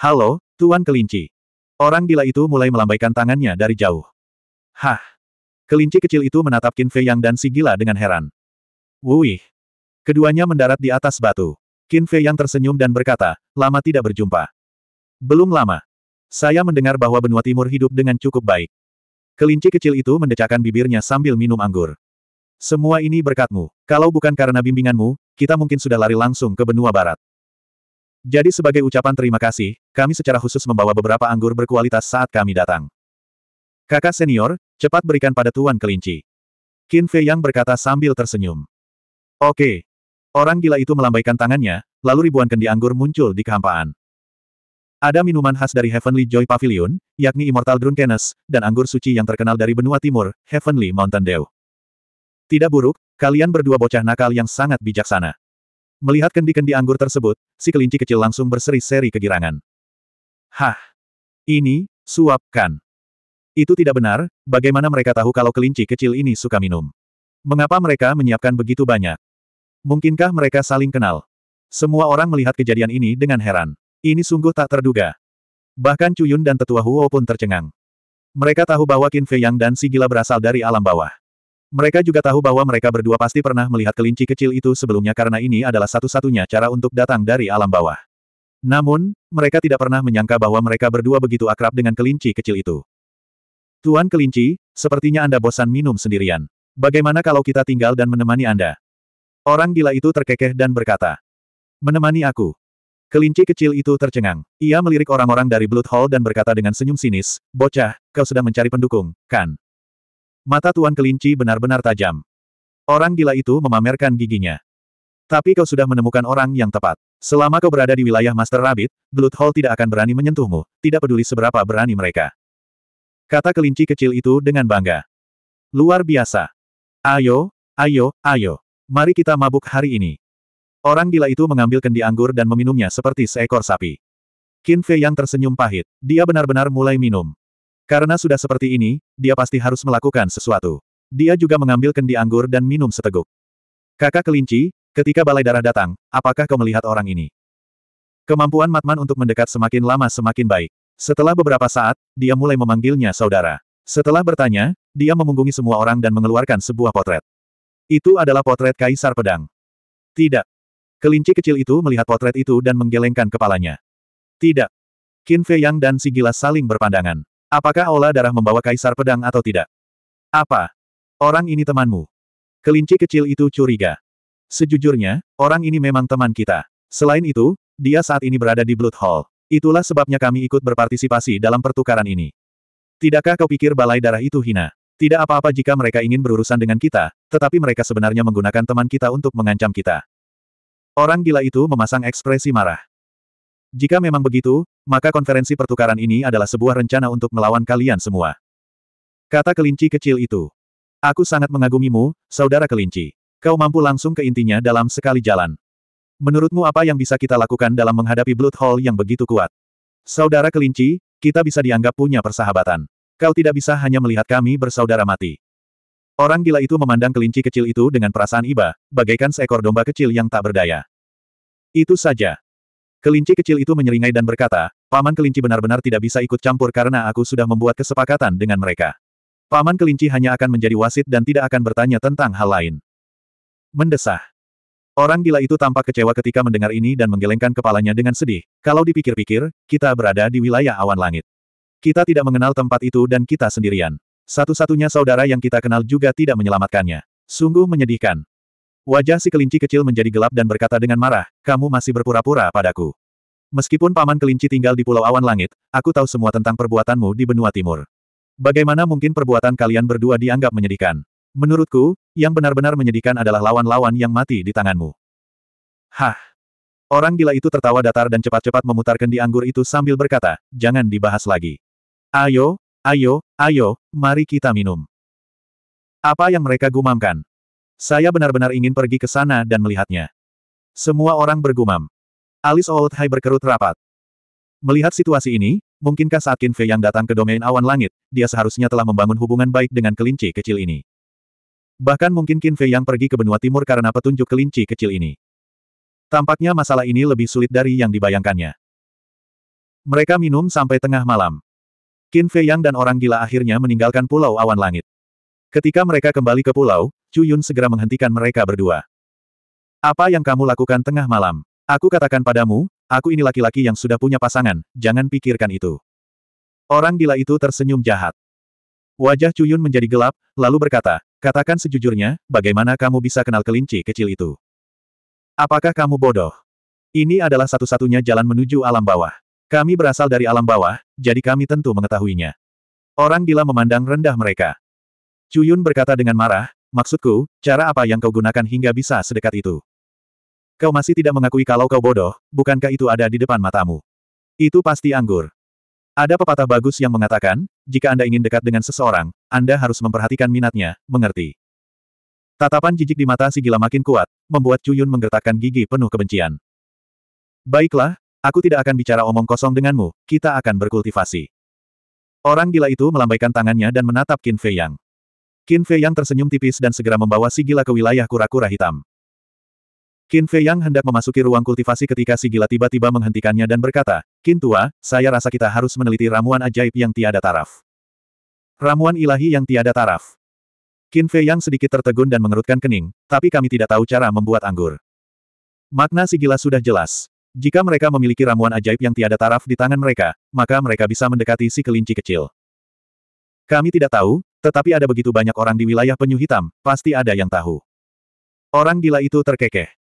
Halo, Tuan Kelinci. Orang gila itu mulai melambaikan tangannya dari jauh. Hah! Kelinci kecil itu menatap Qin Fei Yang dan si gila dengan heran. Wuih! Keduanya mendarat di atas batu. Qin Fei Yang tersenyum dan berkata, lama tidak berjumpa. Belum lama. Saya mendengar bahwa benua timur hidup dengan cukup baik. Kelinci kecil itu mendecakkan bibirnya sambil minum anggur. Semua ini berkatmu. Kalau bukan karena bimbinganmu, kita mungkin sudah lari langsung ke benua barat. Jadi sebagai ucapan terima kasih, kami secara khusus membawa beberapa anggur berkualitas saat kami datang. Kakak senior, cepat berikan pada Tuan Kelinci. Qin Fei Yang berkata sambil tersenyum. Oke. Orang gila itu melambaikan tangannya, lalu ribuan kendi anggur muncul di kehampaan. Ada minuman khas dari Heavenly Joy Pavilion, yakni Immortal Drunkenness, dan anggur suci yang terkenal dari benua timur, Heavenly Mountain Dew. Tidak buruk, kalian berdua bocah nakal yang sangat bijaksana. Melihat kendi-kendi anggur tersebut, si kelinci kecil langsung berseri-seri kegirangan. Hah! Ini, suapkan. Itu tidak benar, bagaimana mereka tahu kalau kelinci kecil ini suka minum? Mengapa mereka menyiapkan begitu banyak? Mungkinkah mereka saling kenal? Semua orang melihat kejadian ini dengan heran. Ini sungguh tak terduga. Bahkan Cuyun dan tetua Huo pun tercengang. Mereka tahu bahwa Qin Fei Yang dan si gila berasal dari alam bawah. Mereka juga tahu bahwa mereka berdua pasti pernah melihat kelinci kecil itu sebelumnya karena ini adalah satu-satunya cara untuk datang dari alam bawah. Namun, mereka tidak pernah menyangka bahwa mereka berdua begitu akrab dengan kelinci kecil itu. Tuan Kelinci, sepertinya Anda bosan minum sendirian. Bagaimana kalau kita tinggal dan menemani Anda? Orang gila itu terkekeh dan berkata. Menemani aku. Kelinci kecil itu tercengang. Ia melirik orang-orang dari Blood Hall dan berkata dengan senyum sinis, Bocah, kau sedang mencari pendukung, kan? Mata Tuan Kelinci benar-benar tajam. Orang gila itu memamerkan giginya. Tapi kau sudah menemukan orang yang tepat. Selama kau berada di wilayah Master Rabbit, Blood Hall tidak akan berani menyentuhmu, tidak peduli seberapa berani mereka. Kata kelinci kecil itu dengan bangga. Luar biasa. Ayo, ayo, ayo. Mari kita mabuk hari ini. Orang gila itu mengambil kendi anggur dan meminumnya seperti seekor sapi. Qin Fei yang tersenyum pahit. Dia benar-benar mulai minum. Karena sudah seperti ini, dia pasti harus melakukan sesuatu. Dia juga mengambil kendi anggur dan minum seteguk. Kakak kelinci, ketika balai darah datang, apakah kau melihat orang ini? Kemampuan Matman untuk mendekat semakin lama semakin baik. Setelah beberapa saat, dia mulai memanggilnya saudara. Setelah bertanya, dia memunggungi semua orang dan mengeluarkan sebuah potret. Itu adalah potret Kaisar Pedang. Tidak. Kelinci kecil itu melihat potret itu dan menggelengkan kepalanya. Tidak. Qin Fei Yang dan si saling berpandangan. Apakah olah darah membawa Kaisar Pedang atau tidak? Apa? Orang ini temanmu. Kelinci kecil itu curiga. Sejujurnya, orang ini memang teman kita. Selain itu, dia saat ini berada di Blood Hall. Itulah sebabnya kami ikut berpartisipasi dalam pertukaran ini. Tidakkah kau pikir balai darah itu hina? Tidak apa-apa jika mereka ingin berurusan dengan kita, tetapi mereka sebenarnya menggunakan teman kita untuk mengancam kita. Orang gila itu memasang ekspresi marah. Jika memang begitu, maka konferensi pertukaran ini adalah sebuah rencana untuk melawan kalian semua. Kata kelinci kecil itu. Aku sangat mengagumimu, saudara kelinci. Kau mampu langsung ke intinya dalam sekali jalan. Menurutmu apa yang bisa kita lakukan dalam menghadapi Blood Hall yang begitu kuat? Saudara kelinci, kita bisa dianggap punya persahabatan. Kau tidak bisa hanya melihat kami bersaudara mati. Orang gila itu memandang kelinci kecil itu dengan perasaan iba, bagaikan seekor domba kecil yang tak berdaya. Itu saja. Kelinci kecil itu menyeringai dan berkata, Paman kelinci benar-benar tidak bisa ikut campur karena aku sudah membuat kesepakatan dengan mereka. Paman kelinci hanya akan menjadi wasit dan tidak akan bertanya tentang hal lain. Mendesah. Orang gila itu tampak kecewa ketika mendengar ini dan menggelengkan kepalanya dengan sedih. Kalau dipikir-pikir, kita berada di wilayah awan langit. Kita tidak mengenal tempat itu dan kita sendirian. Satu-satunya saudara yang kita kenal juga tidak menyelamatkannya. Sungguh menyedihkan. Wajah si kelinci kecil menjadi gelap dan berkata dengan marah, kamu masih berpura-pura padaku. Meskipun paman kelinci tinggal di pulau awan langit, aku tahu semua tentang perbuatanmu di benua timur. Bagaimana mungkin perbuatan kalian berdua dianggap menyedihkan? Menurutku, yang benar-benar menyedihkan adalah lawan-lawan yang mati di tanganmu. Hah! Orang gila itu tertawa datar dan cepat-cepat memutar kendi anggur itu sambil berkata, jangan dibahas lagi. Ayo, ayo, ayo, mari kita minum. Apa yang mereka gumamkan? Saya benar-benar ingin pergi ke sana dan melihatnya. Semua orang bergumam. Alis old high berkerut rapat. Melihat situasi ini, mungkinkah saat Kinfe yang datang ke domain awan langit, dia seharusnya telah membangun hubungan baik dengan kelinci kecil ini. Bahkan mungkin Qin Fei yang pergi ke benua timur karena petunjuk kelinci kecil ini. Tampaknya masalah ini lebih sulit dari yang dibayangkannya. Mereka minum sampai tengah malam. Qin Fei Yang dan orang gila akhirnya meninggalkan pulau awan langit. Ketika mereka kembali ke pulau, Chu Yun segera menghentikan mereka berdua. Apa yang kamu lakukan tengah malam? Aku katakan padamu, aku ini laki-laki yang sudah punya pasangan, jangan pikirkan itu. Orang gila itu tersenyum jahat. Wajah Chu Yun menjadi gelap, lalu berkata, Katakan sejujurnya, bagaimana kamu bisa kenal kelinci kecil itu? Apakah kamu bodoh? Ini adalah satu-satunya jalan menuju alam bawah. Kami berasal dari alam bawah, jadi kami tentu mengetahuinya. Orang gila memandang rendah mereka. Cuyun berkata dengan marah, maksudku, cara apa yang kau gunakan hingga bisa sedekat itu? Kau masih tidak mengakui kalau kau bodoh, bukankah itu ada di depan matamu? Itu pasti anggur. Ada pepatah bagus yang mengatakan, jika Anda ingin dekat dengan seseorang, Anda harus memperhatikan minatnya, mengerti. Tatapan jijik di mata si gila makin kuat, membuat Cuyun menggertakkan gigi penuh kebencian. Baiklah, aku tidak akan bicara omong kosong denganmu, kita akan berkultivasi. Orang gila itu melambaikan tangannya dan menatap Qin Fei Yang. Qin Fei Yang tersenyum tipis dan segera membawa si gila ke wilayah kura-kura hitam. Qin Fei Yang hendak memasuki ruang kultivasi ketika si gila tiba-tiba menghentikannya dan berkata, Qin Tua, saya rasa kita harus meneliti ramuan ajaib yang tiada taraf. Ramuan ilahi yang tiada taraf. Qin Fei Yang sedikit tertegun dan mengerutkan kening, tapi kami tidak tahu cara membuat anggur. Makna si gila sudah jelas. Jika mereka memiliki ramuan ajaib yang tiada taraf di tangan mereka, maka mereka bisa mendekati si kelinci kecil. Kami tidak tahu, tetapi ada begitu banyak orang di wilayah penyu hitam, pasti ada yang tahu. Orang gila itu terkekeh.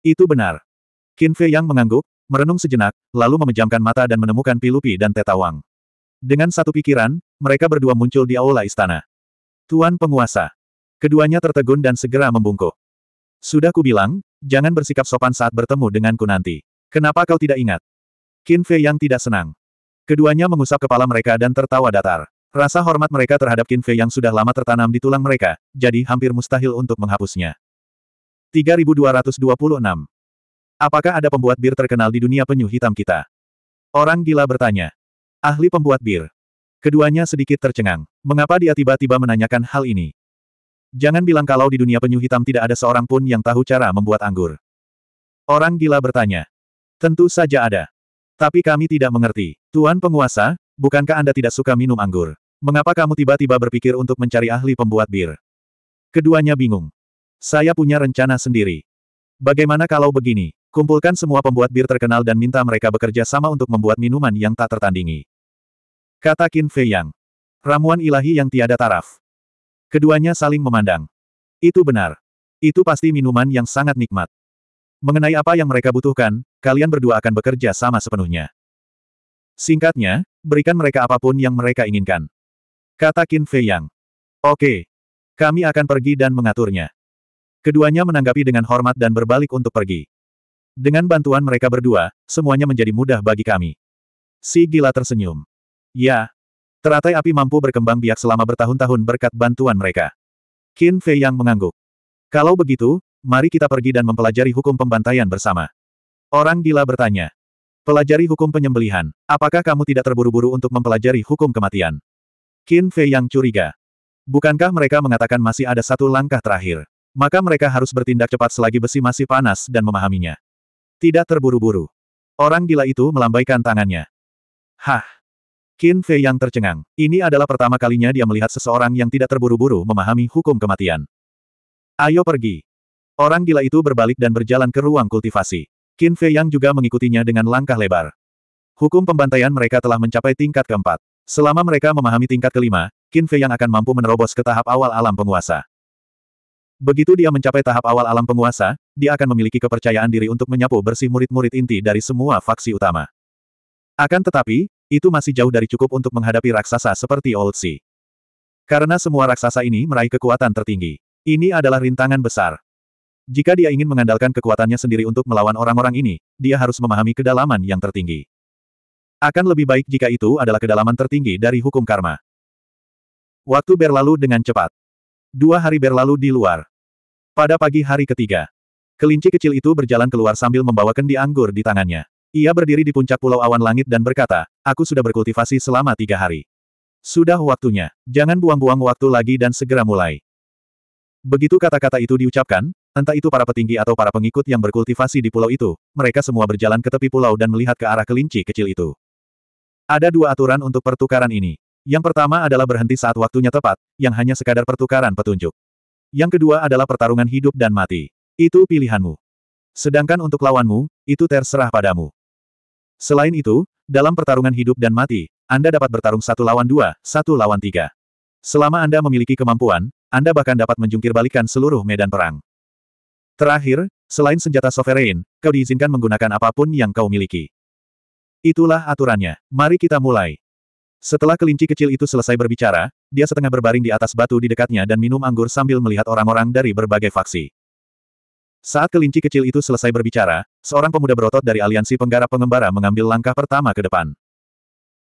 Itu benar. Qin Fei yang mengangguk, merenung sejenak, lalu memejamkan mata dan menemukan Pilupi dan Teta Wang. Dengan satu pikiran, mereka berdua muncul di aula istana. Tuan penguasa. Keduanya tertegun dan segera membungkuk. Sudah kubilang, jangan bersikap sopan saat bertemu denganku nanti. Kenapa kau tidak ingat? Qin Fei yang tidak senang. Keduanya mengusap kepala mereka dan tertawa datar. Rasa hormat mereka terhadap Qin Fei yang sudah lama tertanam di tulang mereka, jadi hampir mustahil untuk menghapusnya. 3226. Apakah ada pembuat bir terkenal di dunia penyu hitam kita? Orang gila bertanya. Ahli pembuat bir. Keduanya sedikit tercengang. Mengapa dia tiba-tiba menanyakan hal ini? Jangan bilang kalau di dunia penyu hitam tidak ada seorang pun yang tahu cara membuat anggur. Orang gila bertanya. Tentu saja ada. Tapi kami tidak mengerti. Tuan penguasa, bukankah Anda tidak suka minum anggur? Mengapa kamu tiba-tiba berpikir untuk mencari ahli pembuat bir? Keduanya bingung. Saya punya rencana sendiri. Bagaimana kalau begini? Kumpulkan semua pembuat bir terkenal dan minta mereka bekerja sama untuk membuat minuman yang tak tertandingi. Kata Qin Fei Yang. Ramuan ilahi yang tiada taraf. Keduanya saling memandang. Itu benar. Itu pasti minuman yang sangat nikmat. Mengenai apa yang mereka butuhkan, kalian berdua akan bekerja sama sepenuhnya. Singkatnya, berikan mereka apapun yang mereka inginkan. Kata Qin Fei Yang. Oke. Kami akan pergi dan mengaturnya. Keduanya menanggapi dengan hormat dan berbalik untuk pergi. Dengan bantuan mereka berdua, semuanya menjadi mudah bagi kami. Si gila tersenyum. Ya. Teratai api mampu berkembang biak selama bertahun-tahun berkat bantuan mereka. Qin Fei yang mengangguk. Kalau begitu, mari kita pergi dan mempelajari hukum pembantaian bersama. Orang gila bertanya. Pelajari hukum penyembelihan. Apakah kamu tidak terburu-buru untuk mempelajari hukum kematian? Qin Fei yang curiga. Bukankah mereka mengatakan masih ada satu langkah terakhir? Maka mereka harus bertindak cepat selagi besi masih panas dan memahaminya. Tidak terburu-buru. Orang gila itu melambaikan tangannya. Hah! Qin Fei yang tercengang. Ini adalah pertama kalinya dia melihat seseorang yang tidak terburu-buru memahami hukum kematian. Ayo pergi. Orang gila itu berbalik dan berjalan ke ruang kultivasi. Qin Fei yang juga mengikutinya dengan langkah lebar. Hukum pembantaian mereka telah mencapai tingkat keempat. Selama mereka memahami tingkat kelima, Qin Fei yang akan mampu menerobos ke tahap awal alam penguasa. Begitu dia mencapai tahap awal alam penguasa, dia akan memiliki kepercayaan diri untuk menyapu bersih murid-murid inti dari semua faksi utama. Akan tetapi, itu masih jauh dari cukup untuk menghadapi raksasa seperti Old Sea. Karena semua raksasa ini meraih kekuatan tertinggi. Ini adalah rintangan besar. Jika dia ingin mengandalkan kekuatannya sendiri untuk melawan orang-orang ini, dia harus memahami kedalaman yang tertinggi. Akan lebih baik jika itu adalah kedalaman tertinggi dari hukum karma. Waktu berlalu dengan cepat. Dua hari berlalu di luar. Pada pagi hari ketiga, kelinci kecil itu berjalan keluar sambil membawa kendi anggur di tangannya. Ia berdiri di puncak pulau awan langit dan berkata, aku sudah berkultivasi selama tiga hari. Sudah waktunya, jangan buang-buang waktu lagi dan segera mulai. Begitu kata-kata itu diucapkan, entah itu para petinggi atau para pengikut yang berkultivasi di pulau itu, mereka semua berjalan ke tepi pulau dan melihat ke arah kelinci kecil itu. Ada dua aturan untuk pertukaran ini. Yang pertama adalah berhenti saat waktunya tepat, yang hanya sekadar pertukaran petunjuk. Yang kedua adalah pertarungan hidup dan mati. Itu pilihanmu. Sedangkan untuk lawanmu, itu terserah padamu. Selain itu, dalam pertarungan hidup dan mati, Anda dapat bertarung satu lawan dua, satu lawan tiga. Selama Anda memiliki kemampuan, Anda bahkan dapat menjungkir seluruh medan perang. Terakhir, selain senjata sovereign, kau diizinkan menggunakan apapun yang kau miliki. Itulah aturannya. Mari kita mulai. Setelah kelinci kecil itu selesai berbicara, dia setengah berbaring di atas batu di dekatnya dan minum anggur sambil melihat orang-orang dari berbagai faksi. Saat kelinci kecil itu selesai berbicara, seorang pemuda berotot dari aliansi penggarap pengembara mengambil langkah pertama ke depan.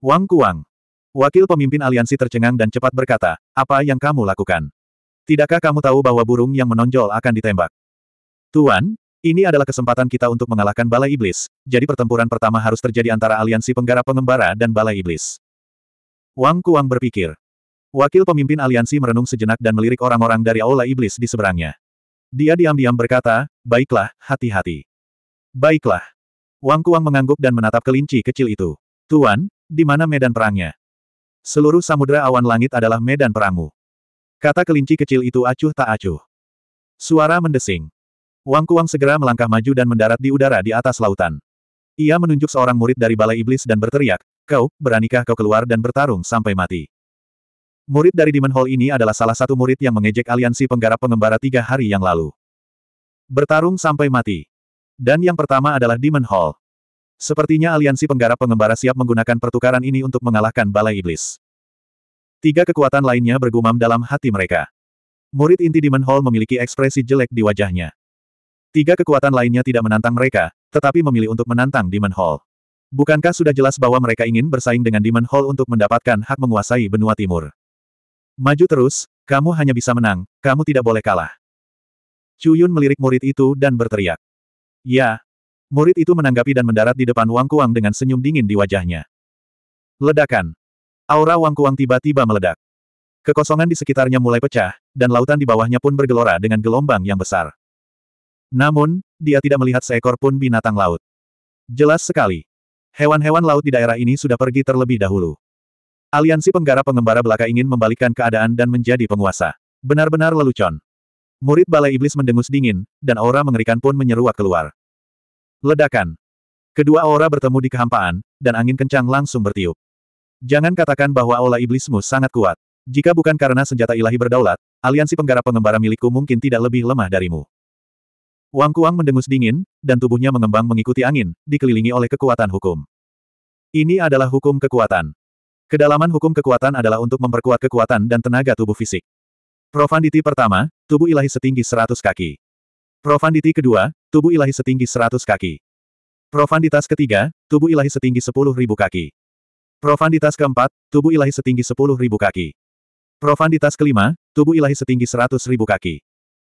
Wang Kuang. Wakil pemimpin aliansi tercengang dan cepat berkata, apa yang kamu lakukan? Tidakkah kamu tahu bahwa burung yang menonjol akan ditembak? Tuan, ini adalah kesempatan kita untuk mengalahkan Balai Iblis, jadi pertempuran pertama harus terjadi antara aliansi penggarap pengembara dan Balai Iblis. Wang Kuang berpikir. Wakil pemimpin aliansi merenung sejenak dan melirik orang-orang dari aula iblis di seberangnya. Dia diam-diam berkata, baiklah, hati-hati. Baiklah. Wang Kuang mengangguk dan menatap kelinci kecil itu. Tuan, di mana medan perangnya? Seluruh samudera awan langit adalah medan perangmu. Kata kelinci kecil itu acuh tak acuh. Suara mendesing. Wang Kuang segera melangkah maju dan mendarat di udara di atas lautan. Ia menunjuk seorang murid dari Balai Iblis dan berteriak, Kau, beranikah kau keluar dan bertarung sampai mati? Murid dari Demon Hall ini adalah salah satu murid yang mengejek aliansi penggarap pengembara tiga hari yang lalu. Bertarung sampai mati. Dan yang pertama adalah Demon Hall. Sepertinya aliansi penggarap pengembara siap menggunakan pertukaran ini untuk mengalahkan Balai Iblis. Tiga kekuatan lainnya bergumam dalam hati mereka. Murid inti Demon Hall memiliki ekspresi jelek di wajahnya. Tiga kekuatan lainnya tidak menantang mereka, tetapi memilih untuk menantang Demon Hall. Bukankah sudah jelas bahwa mereka ingin bersaing dengan Demon Hall untuk mendapatkan hak menguasai benua timur? Maju terus, kamu hanya bisa menang, kamu tidak boleh kalah. Cuyun melirik murid itu dan berteriak. Ya. Murid itu menanggapi dan mendarat di depan Wang Kuang dengan senyum dingin di wajahnya. Ledakan. Aura Wang Kuang tiba-tiba meledak. Kekosongan di sekitarnya mulai pecah, dan lautan di bawahnya pun bergelora dengan gelombang yang besar. Namun, dia tidak melihat seekor pun binatang laut. Jelas sekali. Hewan-hewan laut di daerah ini sudah pergi terlebih dahulu. Aliansi Penggara Pengembara Belaka ingin membalikkan keadaan dan menjadi penguasa. Benar-benar lelucon. Murid Balai Iblis mendengus dingin, dan aura mengerikan pun menyeruak keluar. Ledakan. Kedua aura bertemu di kehampaan, dan angin kencang langsung bertiup. Jangan katakan bahwa aura iblismu sangat kuat. Jika bukan karena senjata ilahi berdaulat, aliansi penggara pengembara milikku mungkin tidak lebih lemah darimu. Wang Kuang mendengus dingin, dan tubuhnya mengembang mengikuti angin, dikelilingi oleh kekuatan hukum. Ini adalah hukum kekuatan. Kedalaman hukum kekuatan adalah untuk memperkuat kekuatan dan tenaga tubuh fisik. Profanditi pertama, tubuh ilahi setinggi 100 kaki. Profanditi kedua, tubuh ilahi setinggi 100 kaki. Profanditas ketiga, tubuh ilahi setinggi 10.000 kaki. Profanditas keempat, tubuh ilahi setinggi 10.000 kaki. Profanditas kelima, tubuh ilahi setinggi 100.000 kaki.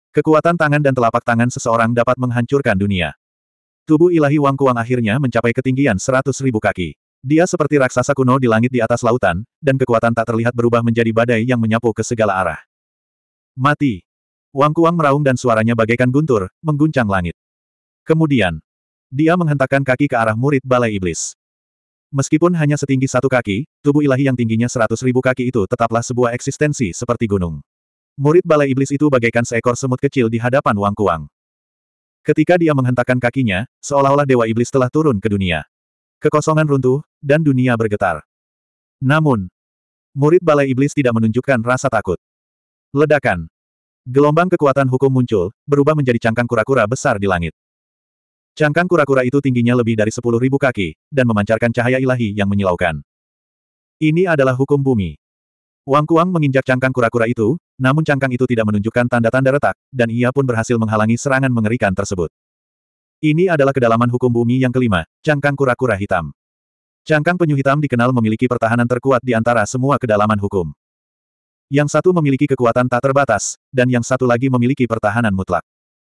Kekuatan tangan dan telapak tangan seseorang dapat menghancurkan dunia. Tubuh ilahi Wang Kuang akhirnya mencapai ketinggian seratus ribu kaki. Dia seperti raksasa kuno di langit di atas lautan, dan kekuatan tak terlihat berubah menjadi badai yang menyapu ke segala arah. Mati! Wang Kuang meraung dan suaranya bagaikan guntur, mengguncang langit. Kemudian, dia menghentakkan kaki ke arah murid Balai Iblis. Meskipun hanya setinggi satu kaki, tubuh ilahi yang tingginya seratus ribu kaki itu tetaplah sebuah eksistensi seperti gunung. Murid balai iblis itu bagaikan seekor semut kecil di hadapan Wang Kuang. Ketika dia menghentakkan kakinya, seolah-olah dewa iblis telah turun ke dunia. Kekosongan runtuh, dan dunia bergetar. Namun, murid balai iblis tidak menunjukkan rasa takut. Ledakan. Gelombang kekuatan hukum muncul, berubah menjadi cangkang kura-kura besar di langit. Cangkang kura-kura itu tingginya lebih dari 10.000 kaki, dan memancarkan cahaya ilahi yang menyilaukan. Ini adalah hukum bumi. Wang Kuang menginjak cangkang kura-kura itu, namun cangkang itu tidak menunjukkan tanda-tanda retak, dan ia pun berhasil menghalangi serangan mengerikan tersebut. Ini adalah kedalaman hukum bumi yang kelima, cangkang kura-kura hitam. Cangkang penyu hitam dikenal memiliki pertahanan terkuat di antara semua kedalaman hukum. Yang satu memiliki kekuatan tak terbatas, dan yang satu lagi memiliki pertahanan mutlak.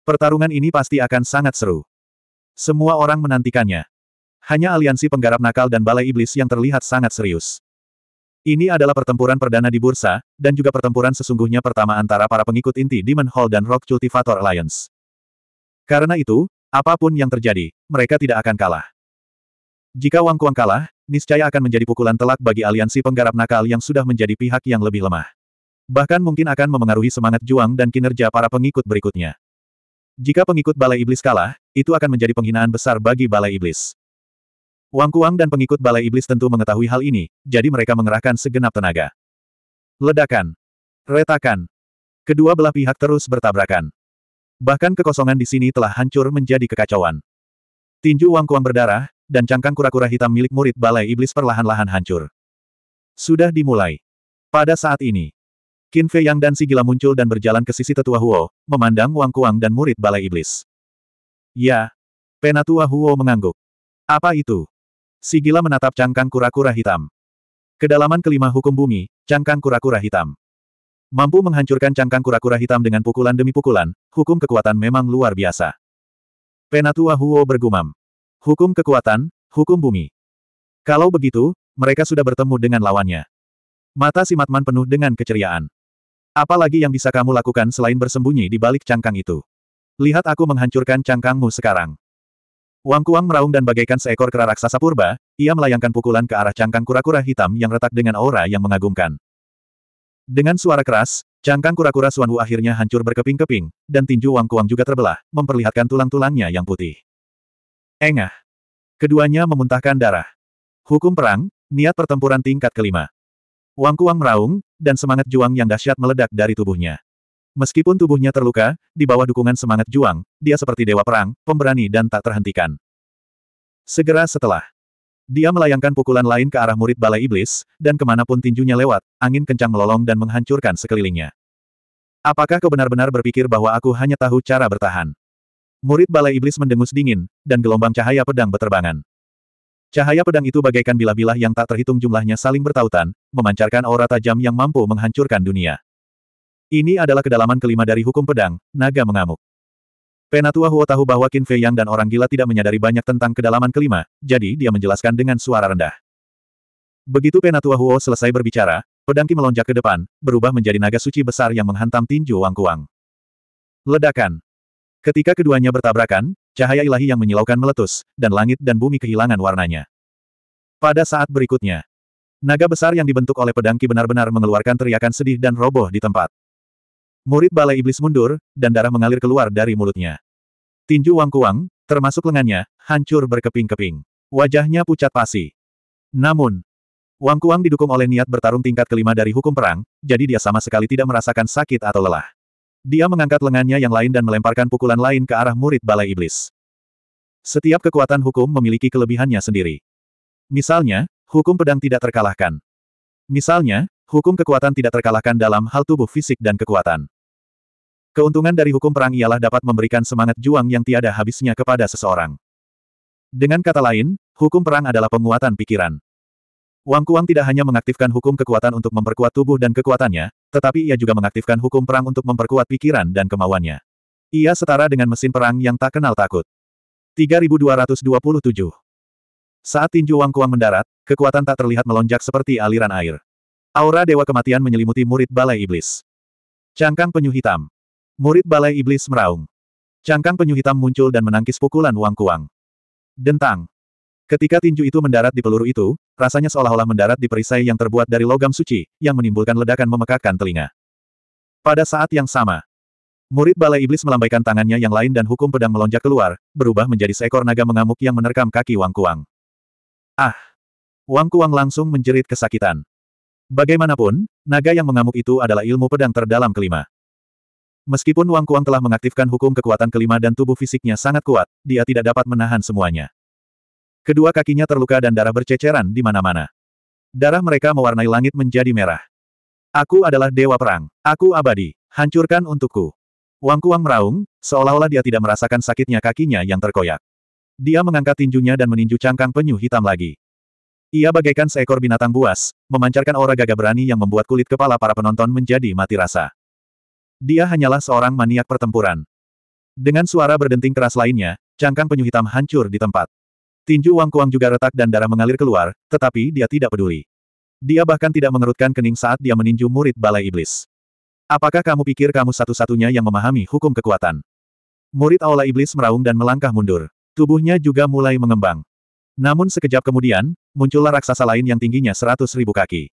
Pertarungan ini pasti akan sangat seru. Semua orang menantikannya. Hanya aliansi penggarap nakal dan balai iblis yang terlihat sangat serius. Ini adalah pertempuran perdana di bursa, dan juga pertempuran sesungguhnya pertama antara para pengikut inti Demon Hall dan Rock Cultivator Alliance. Karena itu, apapun yang terjadi, mereka tidak akan kalah. Jika Wang Kuang kalah, niscaya akan menjadi pukulan telak bagi aliansi penggarap nakal yang sudah menjadi pihak yang lebih lemah. Bahkan mungkin akan memengaruhi semangat juang dan kinerja para pengikut berikutnya. Jika pengikut Balai Iblis kalah, itu akan menjadi penghinaan besar bagi Balai Iblis. Wang Kuang dan pengikut Balai Iblis tentu mengetahui hal ini, jadi mereka mengerahkan segenap tenaga. Ledakan. Retakan. Kedua belah pihak terus bertabrakan. Bahkan kekosongan di sini telah hancur menjadi kekacauan. Tinju Wang Kuang berdarah, dan cangkang kura-kura hitam milik murid Balai Iblis perlahan-lahan hancur. Sudah dimulai. Pada saat ini, Qin Fei Yang dan si gila muncul dan berjalan ke sisi tetua Huo, memandang Wang Kuang dan murid Balai Iblis. Ya. Penatua Huo mengangguk. Apa itu? Sigila menatap cangkang kura-kura hitam. Kedalaman kelima hukum bumi, cangkang kura-kura hitam. Mampu menghancurkan cangkang kura-kura hitam dengan pukulan demi pukulan, hukum kekuatan memang luar biasa. Penatua Huo bergumam. Hukum kekuatan, hukum bumi. Kalau begitu, mereka sudah bertemu dengan lawannya. Mata si Matman penuh dengan keceriaan. Apalagi yang bisa kamu lakukan selain bersembunyi di balik cangkang itu. Lihat aku menghancurkan cangkangmu sekarang. Wang Kuang meraung dan bagaikan seekor kera raksasa purba, ia melayangkan pukulan ke arah cangkang kura-kura hitam yang retak dengan aura yang mengagumkan. Dengan suara keras, cangkang kura-kura Suan Wu akhirnya hancur berkeping-keping, dan tinju Wang Kuang juga terbelah, memperlihatkan tulang-tulangnya yang putih. Engah. Keduanya memuntahkan darah. Hukum perang, niat pertempuran tingkat kelima. Wang Kuang meraung, dan semangat juang yang dahsyat meledak dari tubuhnya. Meskipun tubuhnya terluka, di bawah dukungan semangat juang, dia seperti dewa perang, pemberani dan tak terhentikan. Segera setelah, dia melayangkan pukulan lain ke arah murid balai iblis, dan kemanapun tinjunya lewat, angin kencang melolong dan menghancurkan sekelilingnya. Apakah kau benar-benar berpikir bahwa aku hanya tahu cara bertahan? Murid balai iblis mendengus dingin, dan gelombang cahaya pedang berterbangan. Cahaya pedang itu bagaikan bilah-bilah yang tak terhitung jumlahnya saling bertautan, memancarkan aura tajam yang mampu menghancurkan dunia. Ini adalah kedalaman kelima dari hukum pedang, naga mengamuk. Penatua Huo tahu bahwa Qin Fei Yang dan orang gila tidak menyadari banyak tentang kedalaman kelima, jadi dia menjelaskan dengan suara rendah. Begitu Penatua Huo selesai berbicara, pedang Qi melonjak ke depan, berubah menjadi naga suci besar yang menghantam tinju Wang Kuang. Ledakan. Ketika keduanya bertabrakan, cahaya ilahi yang menyilaukan meletus, dan langit dan bumi kehilangan warnanya. Pada saat berikutnya, naga besar yang dibentuk oleh pedang Qi benar-benar mengeluarkan teriakan sedih dan roboh di tempat. Murid balai iblis mundur, dan darah mengalir keluar dari mulutnya. Tinju Wang Kuang, termasuk lengannya, hancur berkeping-keping. Wajahnya pucat pasi. Namun, Wang Kuang didukung oleh niat bertarung tingkat kelima dari hukum perang, jadi dia sama sekali tidak merasakan sakit atau lelah. Dia mengangkat lengannya yang lain dan melemparkan pukulan lain ke arah murid balai iblis. Setiap kekuatan hukum memiliki kelebihannya sendiri. Misalnya, hukum pedang tidak terkalahkan. Misalnya, Hukum kekuatan tidak terkalahkan dalam hal tubuh fisik dan kekuatan. Keuntungan dari hukum perang ialah dapat memberikan semangat juang yang tiada habisnya kepada seseorang. Dengan kata lain, hukum perang adalah penguatan pikiran. Wang Kuang tidak hanya mengaktifkan hukum kekuatan untuk memperkuat tubuh dan kekuatannya, tetapi ia juga mengaktifkan hukum perang untuk memperkuat pikiran dan kemauannya. Ia setara dengan mesin perang yang tak kenal takut. 3227 Saat tinju Wang Kuang mendarat, kekuatan tak terlihat melonjak seperti aliran air. Aura Dewa Kematian menyelimuti murid Balai Iblis. Cangkang Penyu Hitam. Murid Balai Iblis meraung. Cangkang penyu hitam muncul dan menangkis pukulan Wang Kuang. Dentang. Ketika tinju itu mendarat di peluru itu, rasanya seolah-olah mendarat di perisai yang terbuat dari logam suci, yang menimbulkan ledakan memekakkan telinga. Pada saat yang sama, murid Balai Iblis melambaikan tangannya yang lain dan hukum pedang melonjak keluar, berubah menjadi seekor naga mengamuk yang menerkam kaki Wang Kuang. Ah! Wang Kuang langsung menjerit kesakitan. Bagaimanapun, naga yang mengamuk itu adalah ilmu pedang terdalam kelima. Meskipun Wang Kuang telah mengaktifkan hukum kekuatan kelima dan tubuh fisiknya sangat kuat, dia tidak dapat menahan semuanya. Kedua kakinya terluka dan darah berceceran di mana-mana. Darah mereka mewarnai langit menjadi merah. Aku adalah dewa perang. Aku abadi. Hancurkan untukku. Wang Kuang meraung, seolah-olah dia tidak merasakan sakitnya kakinya yang terkoyak. Dia mengangkat tinjunya dan meninju cangkang penyu hitam lagi. Ia bagaikan seekor binatang buas, memancarkan aura gagah berani yang membuat kulit kepala para penonton menjadi mati rasa. Dia hanyalah seorang maniak pertempuran. Dengan suara berdenting keras lainnya, cangkang penyu hitam hancur di tempat. Tinju Wang Kuang juga retak dan darah mengalir keluar, tetapi dia tidak peduli. Dia bahkan tidak mengerutkan kening saat dia meninju murid balai iblis. Apakah kamu pikir kamu satu-satunya yang memahami hukum kekuatan? Murid Aula Iblis meraung dan melangkah mundur. Tubuhnya juga mulai mengembang. Namun sekejap kemudian, muncullah raksasa lain yang tingginya seratus ribu kaki.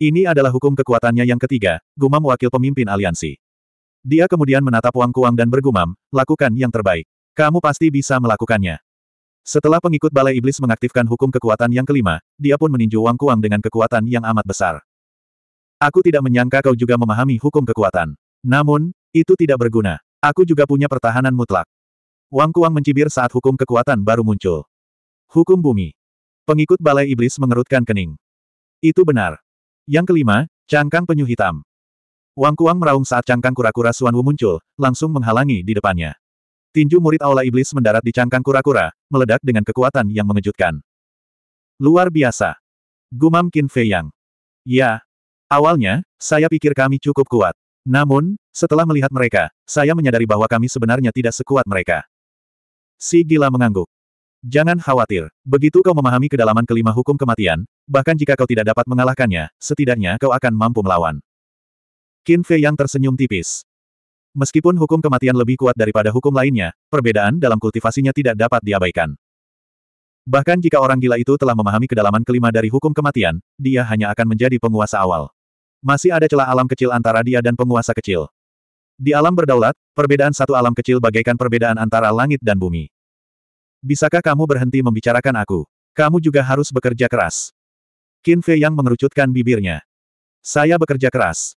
Ini adalah hukum kekuatannya yang ketiga, gumam wakil pemimpin aliansi. Dia kemudian menatap Wang Kuang dan bergumam, lakukan yang terbaik. Kamu pasti bisa melakukannya. Setelah pengikut Balai Iblis mengaktifkan hukum kekuatan yang kelima, dia pun meninju Wang Kuang dengan kekuatan yang amat besar. Aku tidak menyangka kau juga memahami hukum kekuatan. Namun, itu tidak berguna. Aku juga punya pertahanan mutlak. Wang Kuang mencibir saat hukum kekuatan baru muncul. Hukum bumi. Pengikut balai iblis mengerutkan kening. Itu benar. Yang kelima, cangkang penyu hitam. Wang Kuang meraung saat cangkang kura-kura Suan muncul, langsung menghalangi di depannya. Tinju murid aula iblis mendarat di cangkang kura-kura, meledak dengan kekuatan yang mengejutkan. Luar biasa. Gumam Qin Fei Yang. Ya. Awalnya, saya pikir kami cukup kuat. Namun, setelah melihat mereka, saya menyadari bahwa kami sebenarnya tidak sekuat mereka. Si gila mengangguk. Jangan khawatir. Begitu kau memahami kedalaman kelima hukum kematian, bahkan jika kau tidak dapat mengalahkannya, setidaknya kau akan mampu melawan. Qin Fei yang tersenyum tipis. Meskipun hukum kematian lebih kuat daripada hukum lainnya, perbedaan dalam kultivasinya tidak dapat diabaikan. Bahkan jika orang gila itu telah memahami kedalaman kelima dari hukum kematian, dia hanya akan menjadi penguasa awal. Masih ada celah alam kecil antara dia dan penguasa kecil. Di alam berdaulat, perbedaan satu alam kecil bagaikan perbedaan antara langit dan bumi. Bisakah kamu berhenti membicarakan aku? Kamu juga harus bekerja keras. Qin Fei Yang mengerucutkan bibirnya. Saya bekerja keras.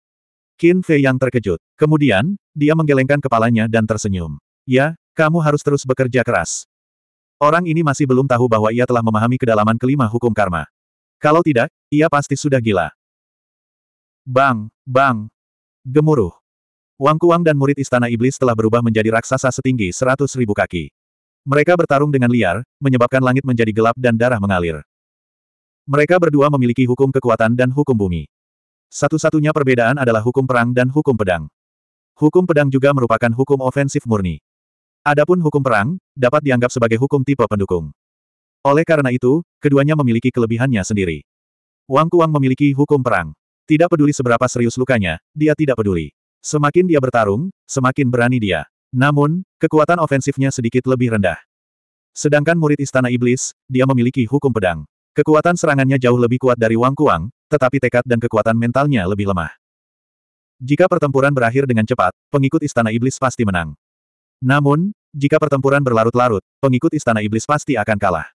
Qin Fei Yang terkejut. Kemudian, dia menggelengkan kepalanya dan tersenyum. Ya, kamu harus terus bekerja keras. Orang ini masih belum tahu bahwa ia telah memahami kedalaman kelima hukum karma. Kalau tidak, ia pasti sudah gila. Bang, bang. Gemuruh. Wang Kuang dan murid istana iblis telah berubah menjadi raksasa setinggi seratus ribu kaki. Mereka bertarung dengan liar, menyebabkan langit menjadi gelap dan darah mengalir. Mereka berdua memiliki hukum kekuatan dan hukum bumi. Satu-satunya perbedaan adalah hukum perang dan hukum pedang. Hukum pedang juga merupakan hukum ofensif murni. Adapun hukum perang, dapat dianggap sebagai hukum tipe pendukung. Oleh karena itu, keduanya memiliki kelebihannya sendiri. Wang Kuang memiliki hukum perang. Tidak peduli seberapa serius lukanya, dia tidak peduli. Semakin dia bertarung, semakin berani dia. Namun, kekuatan ofensifnya sedikit lebih rendah. Sedangkan murid Istana Iblis, dia memiliki hukum pedang. Kekuatan serangannya jauh lebih kuat dari Wang Kuang, tetapi tekad dan kekuatan mentalnya lebih lemah. Jika pertempuran berakhir dengan cepat, pengikut Istana Iblis pasti menang. Namun, jika pertempuran berlarut-larut, pengikut Istana Iblis pasti akan kalah.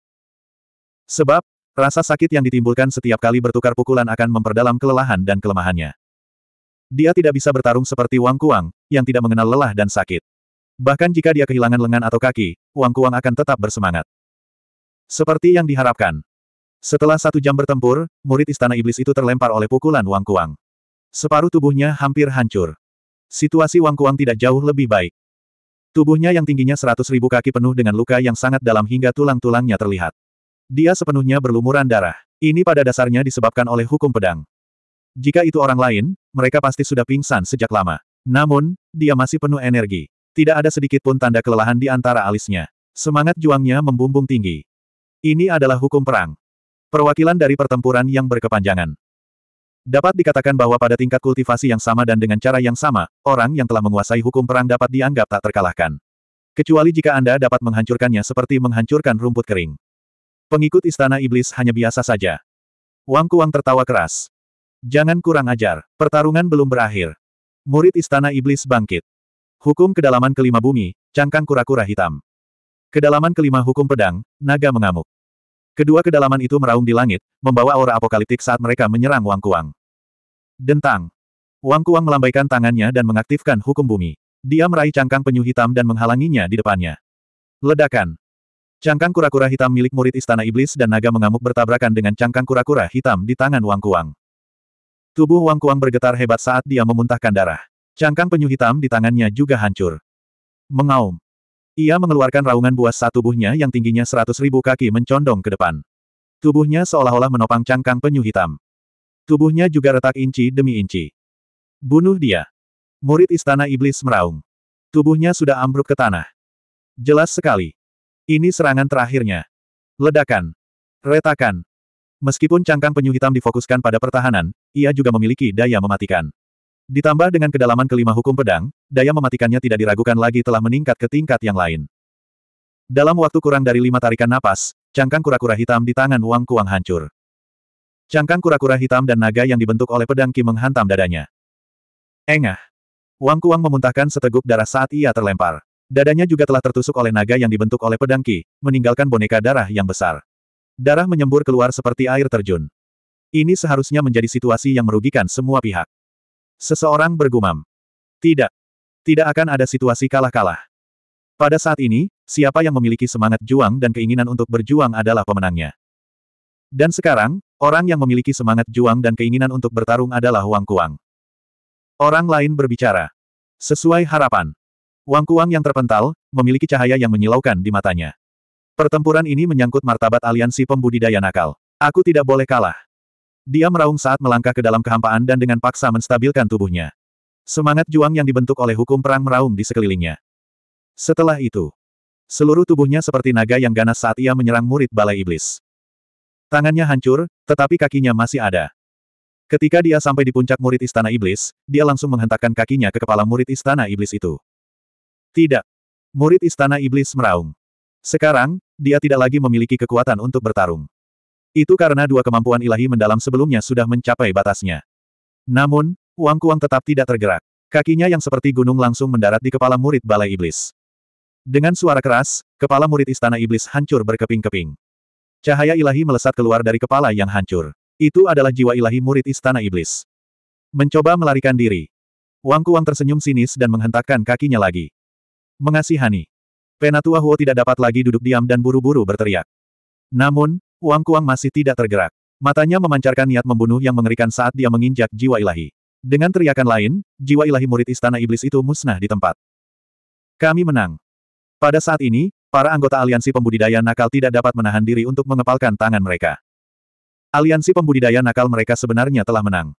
Sebab, rasa sakit yang ditimbulkan setiap kali bertukar pukulan akan memperdalam kelelahan dan kelemahannya. Dia tidak bisa bertarung seperti Wang Kuang, yang tidak mengenal lelah dan sakit. Bahkan jika dia kehilangan lengan atau kaki, Wang Kuang akan tetap bersemangat. Seperti yang diharapkan. Setelah satu jam bertempur, murid istana iblis itu terlempar oleh pukulan Wang Kuang. Separuh tubuhnya hampir hancur. Situasi Wang Kuang tidak jauh lebih baik. Tubuhnya yang tingginya seratus ribu kaki penuh dengan luka yang sangat dalam hingga tulang-tulangnya terlihat. Dia sepenuhnya berlumuran darah. Ini pada dasarnya disebabkan oleh hukum pedang. Jika itu orang lain, mereka pasti sudah pingsan sejak lama. Namun, dia masih penuh energi. Tidak ada sedikit pun tanda kelelahan di antara alisnya. Semangat juangnya membumbung tinggi. Ini adalah hukum perang. Perwakilan dari pertempuran yang berkepanjangan. Dapat dikatakan bahwa pada tingkat kultivasi yang sama dan dengan cara yang sama, orang yang telah menguasai hukum perang dapat dianggap tak terkalahkan. Kecuali jika Anda dapat menghancurkannya seperti menghancurkan rumput kering. Pengikut istana iblis hanya biasa saja. Wang Kuang tertawa keras. Jangan kurang ajar, pertarungan belum berakhir. Murid istana iblis bangkit. Hukum kedalaman kelima bumi, cangkang kura-kura hitam. Kedalaman kelima hukum pedang, naga mengamuk. Kedua kedalaman itu meraung di langit, membawa aura apokaliptik saat mereka menyerang Wang Kuang. Dentang. Wang Kuang melambaikan tangannya dan mengaktifkan hukum bumi. Dia meraih cangkang penyu hitam dan menghalanginya di depannya. Ledakan. Cangkang kura-kura hitam milik murid Istana Iblis dan naga mengamuk bertabrakan dengan cangkang kura-kura hitam di tangan Wang Kuang. Tubuh Wang Kuang bergetar hebat saat dia memuntahkan darah. Cangkang penyu hitam di tangannya juga hancur. Mengaum. Ia mengeluarkan raungan buas saat tubuhnya yang tingginya seratus ribu kaki mencondong ke depan. Tubuhnya seolah-olah menopang cangkang penyu hitam. Tubuhnya juga retak inci demi inci. Bunuh dia. Murid istana iblis meraung. Tubuhnya sudah ambruk ke tanah. Jelas sekali. Ini serangan terakhirnya. Ledakan. Retakan. Meskipun cangkang penyu hitam difokuskan pada pertahanan, ia juga memiliki daya mematikan. Ditambah dengan kedalaman kelima hukum pedang, daya mematikannya tidak diragukan lagi telah meningkat ke tingkat yang lain. Dalam waktu kurang dari lima tarikan napas, cangkang kura-kura hitam di tangan Wang Kuang hancur. Cangkang kura-kura hitam dan naga yang dibentuk oleh pedang Ki menghantam dadanya. Engah! Wang Kuang memuntahkan seteguk darah saat ia terlempar. Dadanya juga telah tertusuk oleh naga yang dibentuk oleh pedang Ki, meninggalkan boneka darah yang besar. Darah menyembur keluar seperti air terjun. Ini seharusnya menjadi situasi yang merugikan semua pihak. Seseorang bergumam. Tidak. Tidak akan ada situasi kalah-kalah. Pada saat ini, siapa yang memiliki semangat juang dan keinginan untuk berjuang adalah pemenangnya. Dan sekarang, orang yang memiliki semangat juang dan keinginan untuk bertarung adalah Wang Kuang. Orang lain berbicara. Sesuai harapan. Wang Kuang yang terpental, memiliki cahaya yang menyilaukan di matanya. Pertempuran ini menyangkut martabat aliansi pembudidaya nakal. Aku tidak boleh kalah. Dia meraung saat melangkah ke dalam kehampaan dan dengan paksa menstabilkan tubuhnya. Semangat juang yang dibentuk oleh hukum perang meraung di sekelilingnya. Setelah itu, seluruh tubuhnya seperti naga yang ganas saat ia menyerang murid balai iblis. Tangannya hancur, tetapi kakinya masih ada. Ketika dia sampai di puncak murid istana iblis, dia langsung menghentakkan kakinya ke kepala murid istana iblis itu. Tidak. Murid istana iblis meraung. Sekarang, dia tidak lagi memiliki kekuatan untuk bertarung. Itu karena dua kemampuan ilahi mendalam sebelumnya sudah mencapai batasnya. Namun, Wang Kuang tetap tidak tergerak. Kakinya yang seperti gunung langsung mendarat di kepala murid Balai Iblis. Dengan suara keras, kepala murid Istana Iblis hancur berkeping-keping. Cahaya ilahi melesat keluar dari kepala yang hancur. Itu adalah jiwa ilahi murid Istana Iblis. Mencoba melarikan diri. Wang Kuang tersenyum sinis dan menghentakkan kakinya lagi. Mengasihani. Penatua Huo tidak dapat lagi duduk diam dan buru-buru berteriak. Namun, Wang Kuang masih tidak tergerak. Matanya memancarkan niat membunuh yang mengerikan saat dia menginjak jiwa ilahi. Dengan teriakan lain, jiwa ilahi murid istana iblis itu musnah di tempat. Kami menang. Pada saat ini, para anggota aliansi pembudidaya nakal tidak dapat menahan diri untuk mengepalkan tangan mereka. Aliansi pembudidaya nakal mereka sebenarnya telah menang.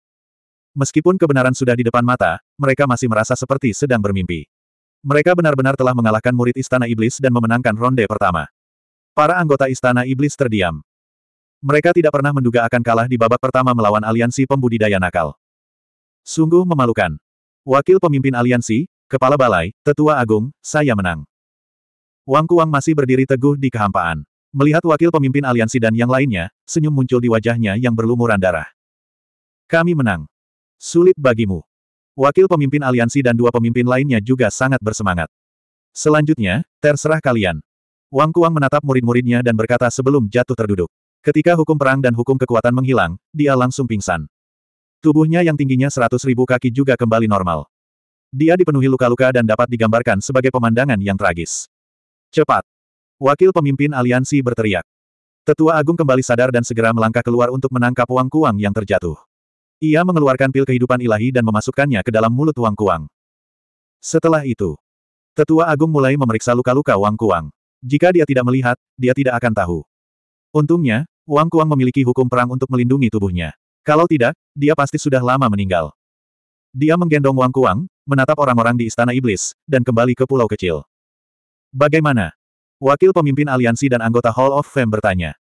Meskipun kebenaran sudah di depan mata, mereka masih merasa seperti sedang bermimpi. Mereka benar-benar telah mengalahkan murid istana iblis dan memenangkan ronde pertama. Para anggota Istana Iblis terdiam. Mereka tidak pernah menduga akan kalah di babak pertama melawan aliansi pembudidaya nakal. Sungguh memalukan. Wakil pemimpin aliansi, kepala balai, tetua agung, saya menang. Wang Kuang masih berdiri teguh di kehampaan. Melihat wakil pemimpin aliansi dan yang lainnya, senyum muncul di wajahnya yang berlumuran darah. Kami menang. Sulit bagimu. Wakil pemimpin aliansi dan dua pemimpin lainnya juga sangat bersemangat. Selanjutnya, terserah kalian. Wang Kuang menatap murid-muridnya dan berkata sebelum jatuh terduduk. Ketika hukum perang dan hukum kekuatan menghilang, dia langsung pingsan. Tubuhnya yang tingginya seratus ribu kaki juga kembali normal. Dia dipenuhi luka-luka dan dapat digambarkan sebagai pemandangan yang tragis. Cepat! Wakil pemimpin aliansi berteriak. Tetua Agung kembali sadar dan segera melangkah keluar untuk menangkap Wang Kuang yang terjatuh. Ia mengeluarkan pil kehidupan ilahi dan memasukkannya ke dalam mulut Wang Kuang. Setelah itu, Tetua Agung mulai memeriksa luka-luka Wang Kuang. Jika dia tidak melihat, dia tidak akan tahu. Untungnya, Wang Kuang memiliki hukum perang untuk melindungi tubuhnya. Kalau tidak, dia pasti sudah lama meninggal. Dia menggendong Wang Kuang, menatap orang-orang di Istana Iblis, dan kembali ke pulau kecil. Bagaimana? Wakil pemimpin aliansi dan anggota Hall of Fame bertanya.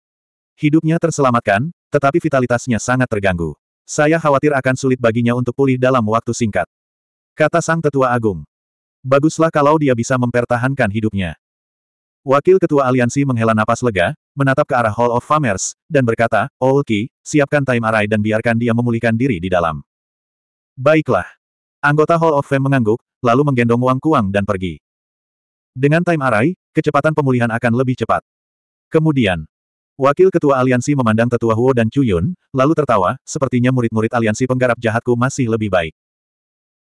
Hidupnya terselamatkan, tetapi vitalitasnya sangat terganggu. Saya khawatir akan sulit baginya untuk pulih dalam waktu singkat. Kata sang tetua agung. Baguslah kalau dia bisa mempertahankan hidupnya. Wakil Ketua Aliansi menghela napas lega, menatap ke arah Hall of Famers, dan berkata, Olki, oh, siapkan time array dan biarkan dia memulihkan diri di dalam. Baiklah. Anggota Hall of Fame mengangguk, lalu menggendong Wang Kuang dan pergi. Dengan time array, kecepatan pemulihan akan lebih cepat. Kemudian, Wakil Ketua Aliansi memandang Tetua Huo dan Chu Yun, lalu tertawa, sepertinya murid-murid aliansi penggarap jahatku masih lebih baik.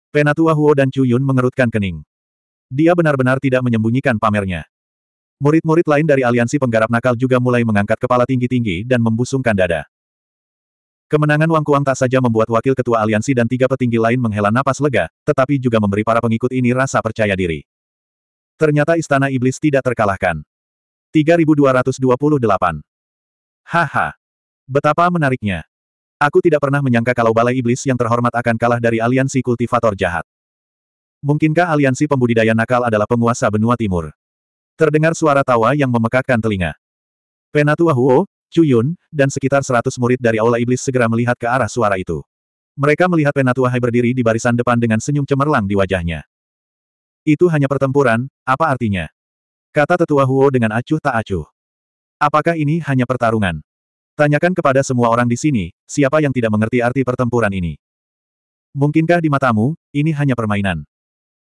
Penatua Huo dan Chu Yun mengerutkan kening. Dia benar-benar tidak menyembunyikan pamernya. Murid-murid lain dari aliansi penggarap nakal juga mulai mengangkat kepala tinggi-tinggi dan membusungkan dada. Kemenangan Wang Kuang tak saja membuat wakil ketua aliansi dan tiga petinggi lain menghela napas lega, tetapi juga memberi para pengikut ini rasa percaya diri. Ternyata istana iblis tidak terkalahkan. 3228. Haha. Betapa menariknya. Aku tidak pernah menyangka kalau balai iblis yang terhormat akan kalah dari aliansi kultivator jahat. Mungkinkah aliansi pembudidaya nakal adalah penguasa benua timur? Terdengar suara tawa yang memekakkan telinga. Penatua Huo, Cuyun, dan sekitar seratus murid dari Aula Iblis segera melihat ke arah suara itu. Mereka melihat Penatua Hai berdiri di barisan depan dengan senyum cemerlang di wajahnya. Itu hanya pertempuran, apa artinya? Kata tetua Huo dengan acuh tak acuh. Apakah ini hanya pertarungan? Tanyakan kepada semua orang di sini, siapa yang tidak mengerti arti pertempuran ini? Mungkinkah di matamu, ini hanya permainan?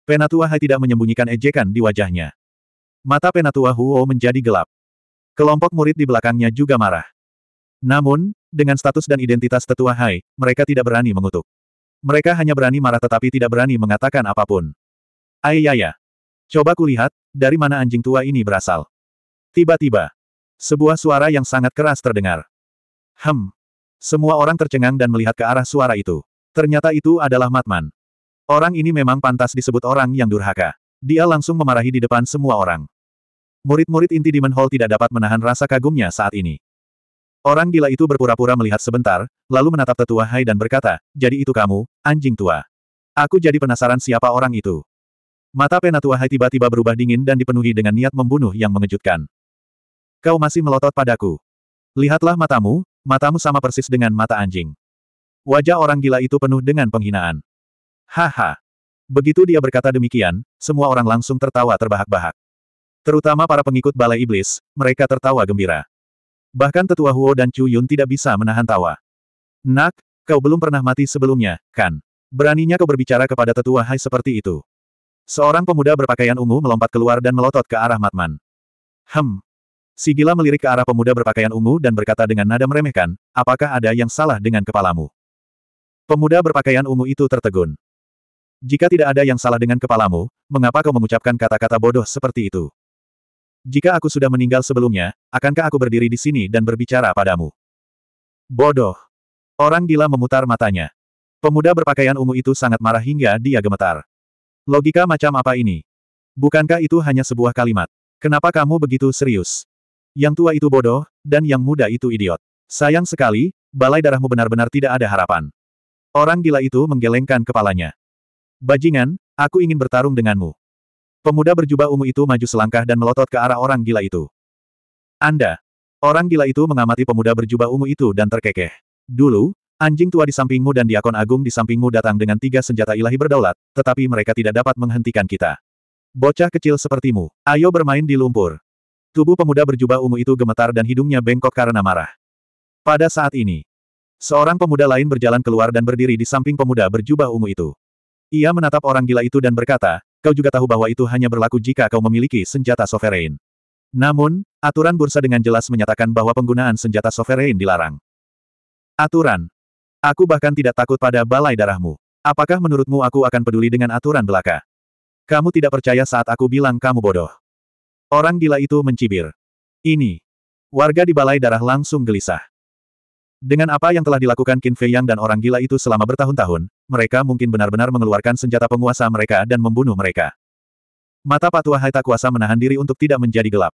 Penatua Hai tidak menyembunyikan ejekan di wajahnya. Mata penatua Huo menjadi gelap. Kelompok murid di belakangnya juga marah. Namun, dengan status dan identitas tetua Hai, mereka tidak berani mengutuk. Mereka hanya berani marah tetapi tidak berani mengatakan apapun. Ayaya. Ya. Coba kulihat, dari mana anjing tua ini berasal. Tiba-tiba, sebuah suara yang sangat keras terdengar. Hem. Semua orang tercengang dan melihat ke arah suara itu. Ternyata itu adalah Matman. Orang ini memang pantas disebut orang yang durhaka. Dia langsung memarahi di depan semua orang. Murid-murid inti Demon Hall tidak dapat menahan rasa kagumnya saat ini. Orang gila itu berpura-pura melihat sebentar, lalu menatap tetua Hai dan berkata, jadi itu kamu, anjing tua. Aku jadi penasaran siapa orang itu. Mata penatua Hai tiba-tiba berubah dingin dan dipenuhi dengan niat membunuh yang mengejutkan. Kau masih melotot padaku. Lihatlah matamu, matamu sama persis dengan mata anjing. Wajah orang gila itu penuh dengan penghinaan. Haha. Begitu dia berkata demikian, semua orang langsung tertawa terbahak-bahak. Terutama para pengikut Balai Iblis, mereka tertawa gembira. Bahkan tetua Huo dan Chu Yun tidak bisa menahan tawa. Nak, kau belum pernah mati sebelumnya, kan? Beraninya kau berbicara kepada tetua Hai seperti itu. Seorang pemuda berpakaian ungu melompat keluar dan melotot ke arah Matman. Hem. Si gila melirik ke arah pemuda berpakaian ungu dan berkata dengan nada meremehkan, apakah ada yang salah dengan kepalamu? Pemuda berpakaian ungu itu tertegun. Jika tidak ada yang salah dengan kepalamu, mengapa kau mengucapkan kata-kata bodoh seperti itu? Jika aku sudah meninggal sebelumnya, akankah aku berdiri di sini dan berbicara padamu? Bodoh. Orang gila memutar matanya. Pemuda berpakaian ungu itu sangat marah hingga dia gemetar. Logika macam apa ini? Bukankah itu hanya sebuah kalimat? Kenapa kamu begitu serius? Yang tua itu bodoh, dan yang muda itu idiot. Sayang sekali, balai darahmu benar-benar tidak ada harapan. Orang gila itu menggelengkan kepalanya. Bajingan, aku ingin bertarung denganmu. Pemuda berjubah ungu itu maju selangkah dan melotot ke arah orang gila itu. Anda! Orang gila itu mengamati pemuda berjubah ungu itu dan terkekeh. Dulu, anjing tua di sampingmu dan diakon agung di sampingmu datang dengan tiga senjata ilahi berdaulat, tetapi mereka tidak dapat menghentikan kita. Bocah kecil sepertimu, ayo bermain di lumpur. Tubuh pemuda berjubah ungu itu gemetar dan hidungnya bengkok karena marah. Pada saat ini, seorang pemuda lain berjalan keluar dan berdiri di samping pemuda berjubah ungu itu. Ia menatap orang gila itu dan berkata, Kau juga tahu bahwa itu hanya berlaku jika kau memiliki senjata sovereign. Namun, aturan bursa dengan jelas menyatakan bahwa penggunaan senjata sovereign dilarang. Aturan. Aku bahkan tidak takut pada balai darahmu. Apakah menurutmu aku akan peduli dengan aturan belaka? Kamu tidak percaya saat aku bilang kamu bodoh. Orang gila itu mencibir. Ini. Warga di balai darah langsung gelisah. Dengan apa yang telah dilakukan Qin Fei Yang dan orang gila itu selama bertahun-tahun, mereka mungkin benar-benar mengeluarkan senjata penguasa mereka dan membunuh mereka. Mata Patua Haita Kuasa menahan diri untuk tidak menjadi gelap.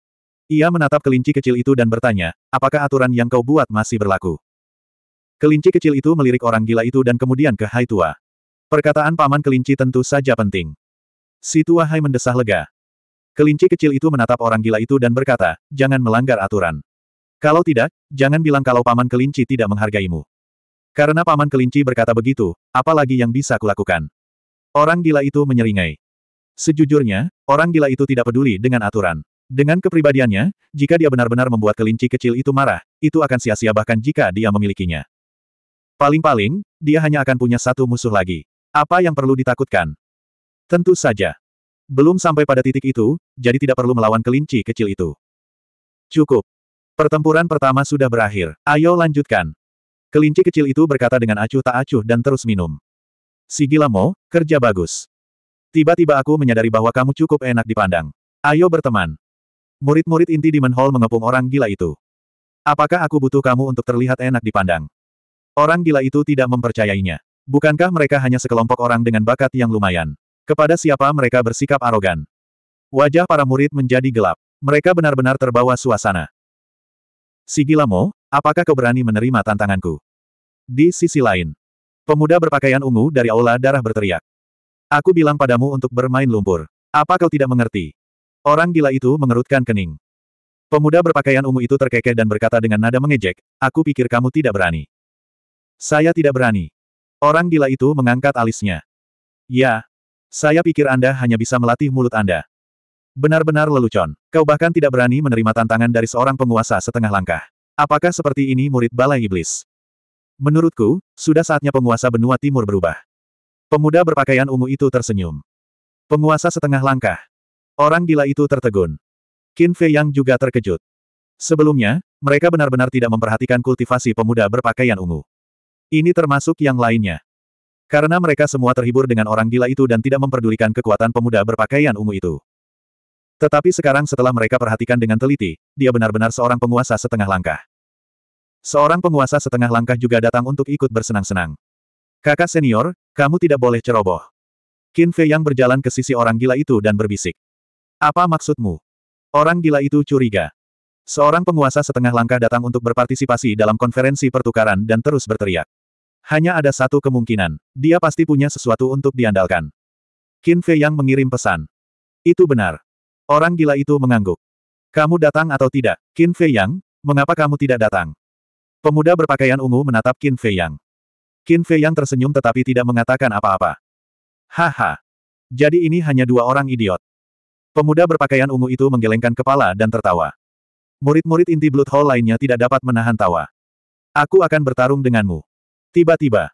Ia menatap kelinci kecil itu dan bertanya, apakah aturan yang kau buat masih berlaku? Kelinci kecil itu melirik orang gila itu dan kemudian ke Hai Tua. Perkataan paman kelinci tentu saja penting. Si Tua Hai mendesah lega. Kelinci kecil itu menatap orang gila itu dan berkata, jangan melanggar aturan. Kalau tidak, jangan bilang kalau paman kelinci tidak menghargaimu. Karena paman kelinci berkata begitu, apalagi yang bisa kulakukan. Orang gila itu menyeringai. Sejujurnya, orang gila itu tidak peduli dengan aturan. Dengan kepribadiannya, jika dia benar-benar membuat kelinci kecil itu marah, itu akan sia-sia bahkan jika dia memilikinya. Paling-paling, dia hanya akan punya satu musuh lagi. Apa yang perlu ditakutkan? Tentu saja. Belum sampai pada titik itu, jadi tidak perlu melawan kelinci kecil itu. Cukup. Pertempuran pertama sudah berakhir. Ayo lanjutkan. Kelinci kecil itu berkata dengan acuh tak acuh dan terus minum. Si gila mo, kerja bagus. Tiba-tiba aku menyadari bahwa kamu cukup enak dipandang. Ayo berteman. Murid-murid inti Demon Hall mengepung orang gila itu. Apakah aku butuh kamu untuk terlihat enak dipandang? Orang gila itu tidak mempercayainya. Bukankah mereka hanya sekelompok orang dengan bakat yang lumayan? Kepada siapa mereka bersikap arogan? Wajah para murid menjadi gelap. Mereka benar-benar terbawa suasana. Sigilamo, apakah kau berani menerima tantanganku? Di sisi lain, pemuda berpakaian ungu dari Aula Darah berteriak. Aku bilang padamu untuk bermain lumpur. Apa kau tidak mengerti? Orang gila itu mengerutkan kening. Pemuda berpakaian ungu itu terkekeh dan berkata dengan nada mengejek, aku pikir kamu tidak berani. Saya tidak berani. Orang gila itu mengangkat alisnya. Ya. Saya pikir Anda hanya bisa melatih mulut Anda. Benar-benar lelucon. Kau bahkan tidak berani menerima tantangan dari seorang penguasa setengah langkah. Apakah seperti ini murid Balai Iblis? Menurutku, sudah saatnya penguasa benua timur berubah. Pemuda berpakaian ungu itu tersenyum. Penguasa setengah langkah. Orang gila itu tertegun. Qin Fei Yang juga terkejut. Sebelumnya, mereka benar-benar tidak memperhatikan kultivasi pemuda berpakaian ungu. Ini termasuk yang lainnya. Karena mereka semua terhibur dengan orang gila itu dan tidak memperdulikan kekuatan pemuda berpakaian ungu itu. Tetapi sekarang setelah mereka perhatikan dengan teliti, dia benar-benar seorang penguasa setengah langkah. Seorang penguasa setengah langkah juga datang untuk ikut bersenang-senang. Kakak senior, kamu tidak boleh ceroboh. Qin Fei yang berjalan ke sisi orang gila itu dan berbisik. Apa maksudmu? Orang gila itu curiga. Seorang penguasa setengah langkah datang untuk berpartisipasi dalam konferensi pertukaran dan terus berteriak. Hanya ada satu kemungkinan, dia pasti punya sesuatu untuk diandalkan. Qin Fei yang mengirim pesan. Itu benar. Orang gila itu mengangguk. Kamu datang atau tidak? Qin Fei Yang, mengapa kamu tidak datang? Pemuda berpakaian ungu menatap Qin Fei Yang. Qin Fei Yang tersenyum tetapi tidak mengatakan apa-apa. Haha. Jadi ini hanya dua orang idiot. Pemuda berpakaian ungu itu menggelengkan kepala dan tertawa. Murid-murid inti Blood Hall lainnya tidak dapat menahan tawa. Aku akan bertarung denganmu. Tiba-tiba,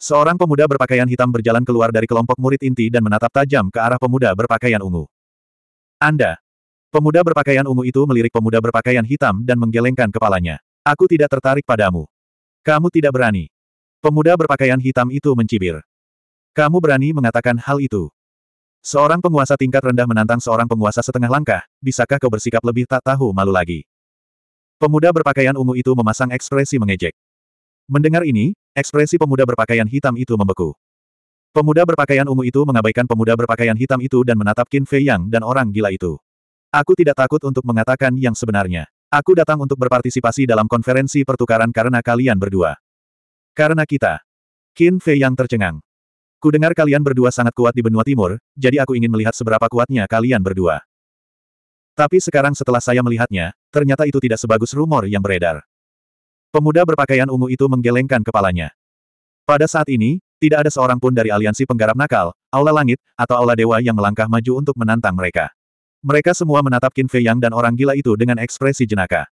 seorang pemuda berpakaian hitam berjalan keluar dari kelompok murid inti dan menatap tajam ke arah pemuda berpakaian ungu. Anda. Pemuda berpakaian ungu itu melirik pemuda berpakaian hitam dan menggelengkan kepalanya. Aku tidak tertarik padamu. Kamu tidak berani. Pemuda berpakaian hitam itu mencibir. Kamu berani mengatakan hal itu. Seorang penguasa tingkat rendah menantang seorang penguasa setengah langkah, bisakah kau bersikap lebih tak tahu malu lagi? Pemuda berpakaian ungu itu memasang ekspresi mengejek. Mendengar ini, ekspresi pemuda berpakaian hitam itu membeku. Pemuda berpakaian ungu itu mengabaikan pemuda berpakaian hitam itu dan menatap Qin Fei Yang dan orang gila itu. Aku tidak takut untuk mengatakan yang sebenarnya. Aku datang untuk berpartisipasi dalam konferensi pertukaran karena kalian berdua. Karena kita. Qin Fei Yang tercengang. Ku dengar kalian berdua sangat kuat di benua timur, jadi aku ingin melihat seberapa kuatnya kalian berdua. Tapi sekarang setelah saya melihatnya, ternyata itu tidak sebagus rumor yang beredar. Pemuda berpakaian ungu itu menggelengkan kepalanya. Pada saat ini, tidak ada seorang pun dari aliansi penggarap nakal, Aula Langit, atau Aula Dewa yang melangkah maju untuk menantang mereka. Mereka semua menatap Qin Fei Yang dan orang gila itu dengan ekspresi jenaka.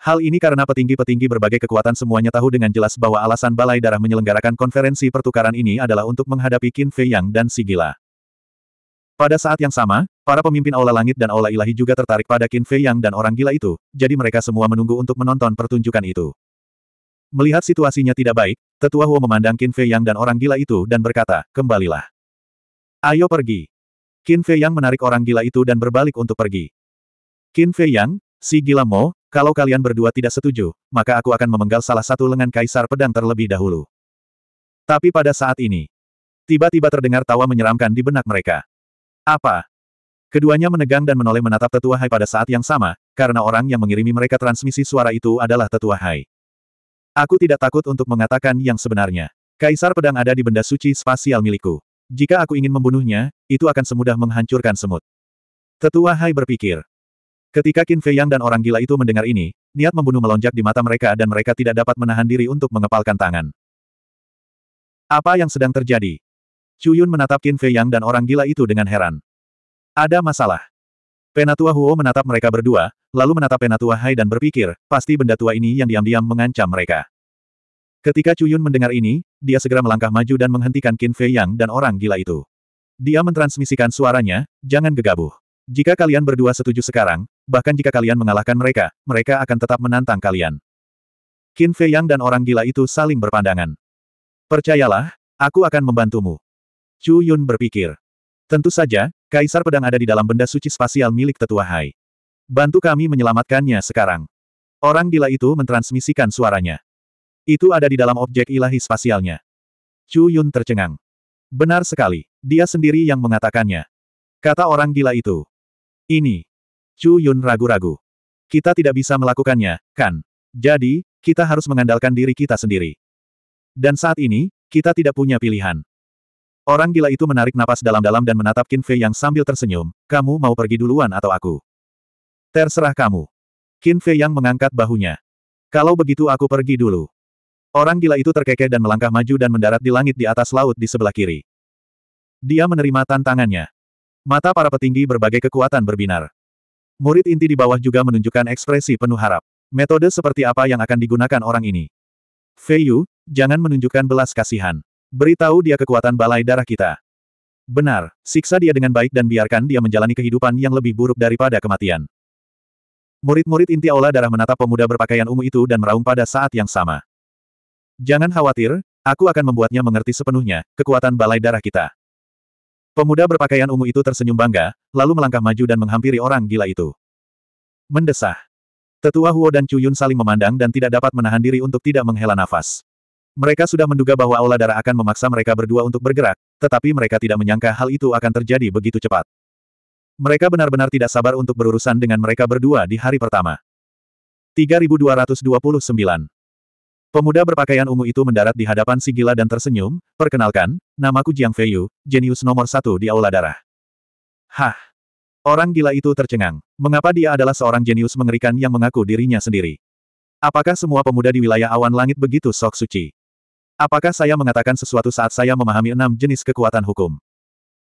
Hal ini karena petinggi-petinggi berbagai kekuatan semuanya tahu dengan jelas bahwa alasan Balai Darah menyelenggarakan konferensi pertukaran ini adalah untuk menghadapi Qin Fei Yang dan si gila. Pada saat yang sama, para pemimpin Aula Langit dan Aula Ilahi juga tertarik pada Qin Fei Yang dan orang gila itu, jadi mereka semua menunggu untuk menonton pertunjukan itu. Melihat situasinya tidak baik, Tetua Huo memandang Qin Fei Yang dan orang gila itu dan berkata, kembalilah. Ayo pergi. Qin Fei Yang menarik orang gila itu dan berbalik untuk pergi. Qin Fei Yang, si gila Mo, kalau kalian berdua tidak setuju, maka aku akan memenggal salah satu lengan kaisar pedang terlebih dahulu. Tapi pada saat ini, tiba-tiba terdengar tawa menyeramkan di benak mereka. Apa? Keduanya menegang dan menoleh menatap tetua Hai pada saat yang sama, karena orang yang mengirimi mereka transmisi suara itu adalah tetua Hai. Aku tidak takut untuk mengatakan yang sebenarnya. Kaisar pedang ada di benda suci spasial milikku. Jika aku ingin membunuhnya, itu akan semudah menghancurkan semut. Tetua Hai berpikir. Ketika Qin Fei Yang dan orang gila itu mendengar ini, niat membunuh melonjak di mata mereka dan mereka tidak dapat menahan diri untuk mengepalkan tangan. Apa yang sedang terjadi? Cuyun menatap Qin Fei Yang dan orang gila itu dengan heran. Ada masalah. Penatua Huo menatap mereka berdua, lalu menatap penatua Hai dan berpikir, pasti benda tua ini yang diam-diam mengancam mereka. Ketika Cuyun mendengar ini, dia segera melangkah maju dan menghentikan Qin Fei Yang dan orang gila itu. Dia mentransmisikan suaranya, jangan gegabah. Jika kalian berdua setuju sekarang, bahkan jika kalian mengalahkan mereka, mereka akan tetap menantang kalian. Qin Fei Yang dan orang gila itu saling berpandangan. Percayalah, aku akan membantumu. Chu Yun berpikir. Tentu saja, Kaisar Pedang ada di dalam benda suci spasial milik Tetua Hai. Bantu kami menyelamatkannya sekarang. Orang gila itu mentransmisikan suaranya. Itu ada di dalam objek ilahi spasialnya. Chu Yun tercengang. Benar sekali, dia sendiri yang mengatakannya. Kata orang gila itu. Ini. Chu Yun ragu-ragu. Kita tidak bisa melakukannya, kan? Jadi, kita harus mengandalkan diri kita sendiri. Dan saat ini, kita tidak punya pilihan. Orang gila itu menarik napas dalam-dalam dan menatap Qin Fei yang sambil tersenyum, kamu mau pergi duluan atau aku? Terserah kamu. Qin Fei yang mengangkat bahunya. Kalau begitu aku pergi dulu. Orang gila itu terkekeh dan melangkah maju dan mendarat di langit di atas laut di sebelah kiri. Dia menerima tantangannya. Mata para petinggi berbagai kekuatan berbinar. Murid inti di bawah juga menunjukkan ekspresi penuh harap. Metode seperti apa yang akan digunakan orang ini? Fei Yu, jangan menunjukkan belas kasihan. Beritahu dia kekuatan balai darah kita. Benar, siksa dia dengan baik dan biarkan dia menjalani kehidupan yang lebih buruk daripada kematian. Murid-murid inti aula darah menatap pemuda berpakaian ungu itu dan meraung pada saat yang sama. Jangan khawatir, aku akan membuatnya mengerti sepenuhnya, kekuatan balai darah kita. Pemuda berpakaian ungu itu tersenyum bangga, lalu melangkah maju dan menghampiri orang gila itu. Mendesah. Tetua Huo dan Cuyun saling memandang dan tidak dapat menahan diri untuk tidak menghela nafas. Mereka sudah menduga bahwa aula darah akan memaksa mereka berdua untuk bergerak, tetapi mereka tidak menyangka hal itu akan terjadi begitu cepat. Mereka benar-benar tidak sabar untuk berurusan dengan mereka berdua di hari pertama. 3229. Pemuda berpakaian ungu itu mendarat di hadapan si gila dan tersenyum, perkenalkan, namaku Jiang Feiyu, jenius nomor satu di Aula Darah. Hah! Orang gila itu tercengang. Mengapa dia adalah seorang jenius mengerikan yang mengaku dirinya sendiri? Apakah semua pemuda di wilayah awan langit begitu sok suci? Apakah saya mengatakan sesuatu saat saya memahami enam jenis kekuatan hukum?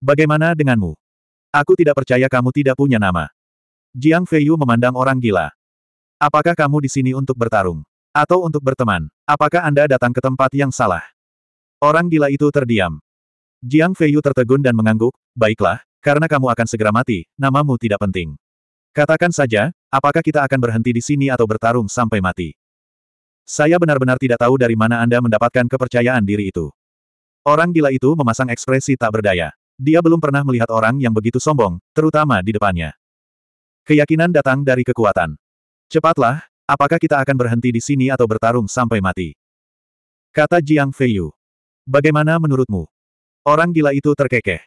Bagaimana denganmu? Aku tidak percaya kamu tidak punya nama. Jiang Feiyu memandang orang gila. Apakah kamu di sini untuk bertarung? Atau untuk berteman? Apakah Anda datang ke tempat yang salah? Orang gila itu terdiam. Jiang Feiyu tertegun dan mengangguk, baiklah, karena kamu akan segera mati, namamu tidak penting. Katakan saja, apakah kita akan berhenti di sini atau bertarung sampai mati? Saya benar-benar tidak tahu dari mana Anda mendapatkan kepercayaan diri itu. Orang gila itu memasang ekspresi tak berdaya. Dia belum pernah melihat orang yang begitu sombong, terutama di depannya. Keyakinan datang dari kekuatan. Cepatlah, apakah kita akan berhenti di sini atau bertarung sampai mati? Kata Jiang Feiyu. Bagaimana menurutmu? Orang gila itu terkekeh.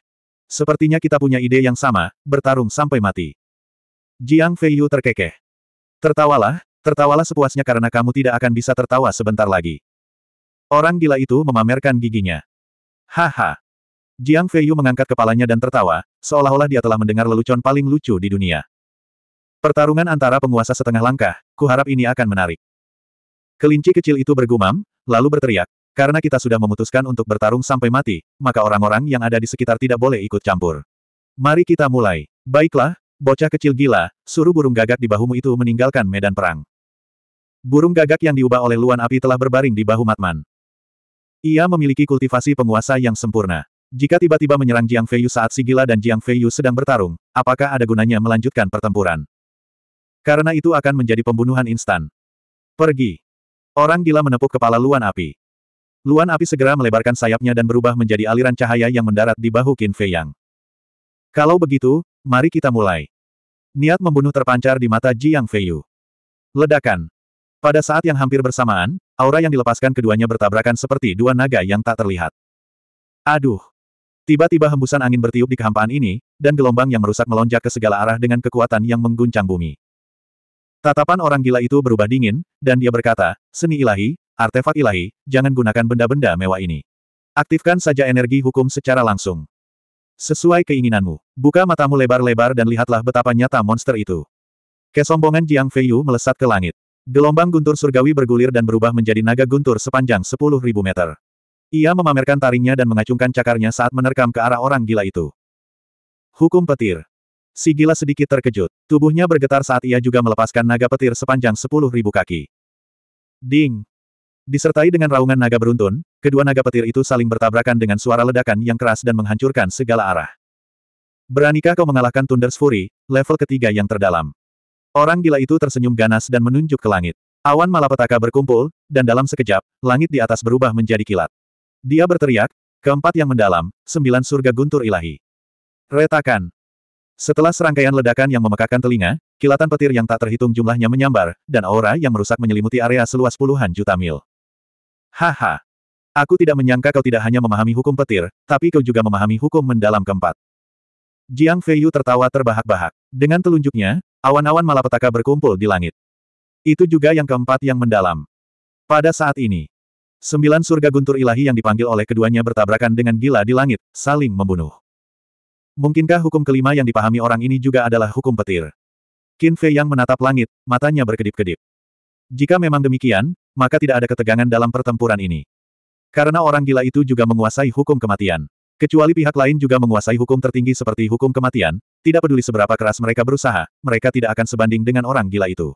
Sepertinya kita punya ide yang sama, bertarung sampai mati. Jiang Feiyu terkekeh. Tertawalah, tertawalah sepuasnya karena kamu tidak akan bisa tertawa sebentar lagi. Orang gila itu memamerkan giginya. Haha. Jiang Feiyu mengangkat kepalanya dan tertawa, seolah-olah dia telah mendengar lelucon paling lucu di dunia. Pertarungan antara penguasa setengah langkah, kuharap ini akan menarik. Kelinci kecil itu bergumam, lalu berteriak, karena kita sudah memutuskan untuk bertarung sampai mati, maka orang-orang yang ada di sekitar tidak boleh ikut campur. Mari kita mulai. Baiklah, bocah kecil gila, suruh burung gagak di bahumu itu meninggalkan medan perang. Burung gagak yang diubah oleh luan api telah berbaring di bahu Matman. Ia memiliki kultivasi penguasa yang sempurna. Jika tiba-tiba menyerang Jiang Feiyu saat si gila dan Jiang Feiyu sedang bertarung, apakah ada gunanya melanjutkan pertempuran? Karena itu akan menjadi pembunuhan instan. Pergi. Orang gila menepuk kepala Luan Api. Luan Api segera melebarkan sayapnya dan berubah menjadi aliran cahaya yang mendarat di bahu Qin Fei Yang. Kalau begitu, mari kita mulai. Niat membunuh terpancar di mata Jiang Feiyu. Ledakan. Pada saat yang hampir bersamaan, aura yang dilepaskan keduanya bertabrakan seperti dua naga yang tak terlihat. Aduh. Tiba-tiba hembusan angin bertiup di kehampaan ini, dan gelombang yang merusak melonjak ke segala arah dengan kekuatan yang mengguncang bumi. Tatapan orang gila itu berubah dingin, dan dia berkata, seni ilahi, artefak ilahi, jangan gunakan benda-benda mewah ini. Aktifkan saja energi hukum secara langsung. Sesuai keinginanmu, buka matamu lebar-lebar dan lihatlah betapa nyata monster itu. Kesombongan Jiang Feiyu melesat ke langit. Gelombang guntur surgawi bergulir dan berubah menjadi naga guntur sepanjang 10.000 meter. Ia memamerkan taringnya dan mengacungkan cakarnya saat menerkam ke arah orang gila itu. Hukum petir. Si gila sedikit terkejut. Tubuhnya bergetar saat ia juga melepaskan naga petir sepanjang sepuluh ribu kaki. Ding! Disertai dengan raungan naga beruntun, kedua naga petir itu saling bertabrakan dengan suara ledakan yang keras dan menghancurkan segala arah. Beranikah kau mengalahkan Thunder's Fury, level ketiga yang terdalam? Orang gila itu tersenyum ganas dan menunjuk ke langit. Awan malapetaka berkumpul, dan dalam sekejap, langit di atas berubah menjadi kilat. Dia berteriak, keempat yang mendalam, sembilan surga guntur ilahi. Retakan. Setelah serangkaian ledakan yang memekakan telinga, kilatan petir yang tak terhitung jumlahnya menyambar, dan aura yang merusak menyelimuti area seluas puluhan juta mil. Haha. Aku tidak menyangka kau tidak hanya memahami hukum petir, tapi kau juga memahami hukum mendalam keempat. Jiang Feiyu tertawa terbahak-bahak. Dengan telunjuknya, awan-awan malapetaka berkumpul di langit. Itu juga yang keempat yang mendalam. Pada saat ini, Sembilan surga guntur ilahi yang dipanggil oleh keduanya bertabrakan dengan gila di langit, saling membunuh. Mungkinkah hukum kelima yang dipahami orang ini juga adalah hukum petir? Qin Fei yang menatap langit, matanya berkedip-kedip. Jika memang demikian, maka tidak ada ketegangan dalam pertempuran ini. Karena orang gila itu juga menguasai hukum kematian. Kecuali pihak lain juga menguasai hukum tertinggi seperti hukum kematian, tidak peduli seberapa keras mereka berusaha, mereka tidak akan sebanding dengan orang gila itu.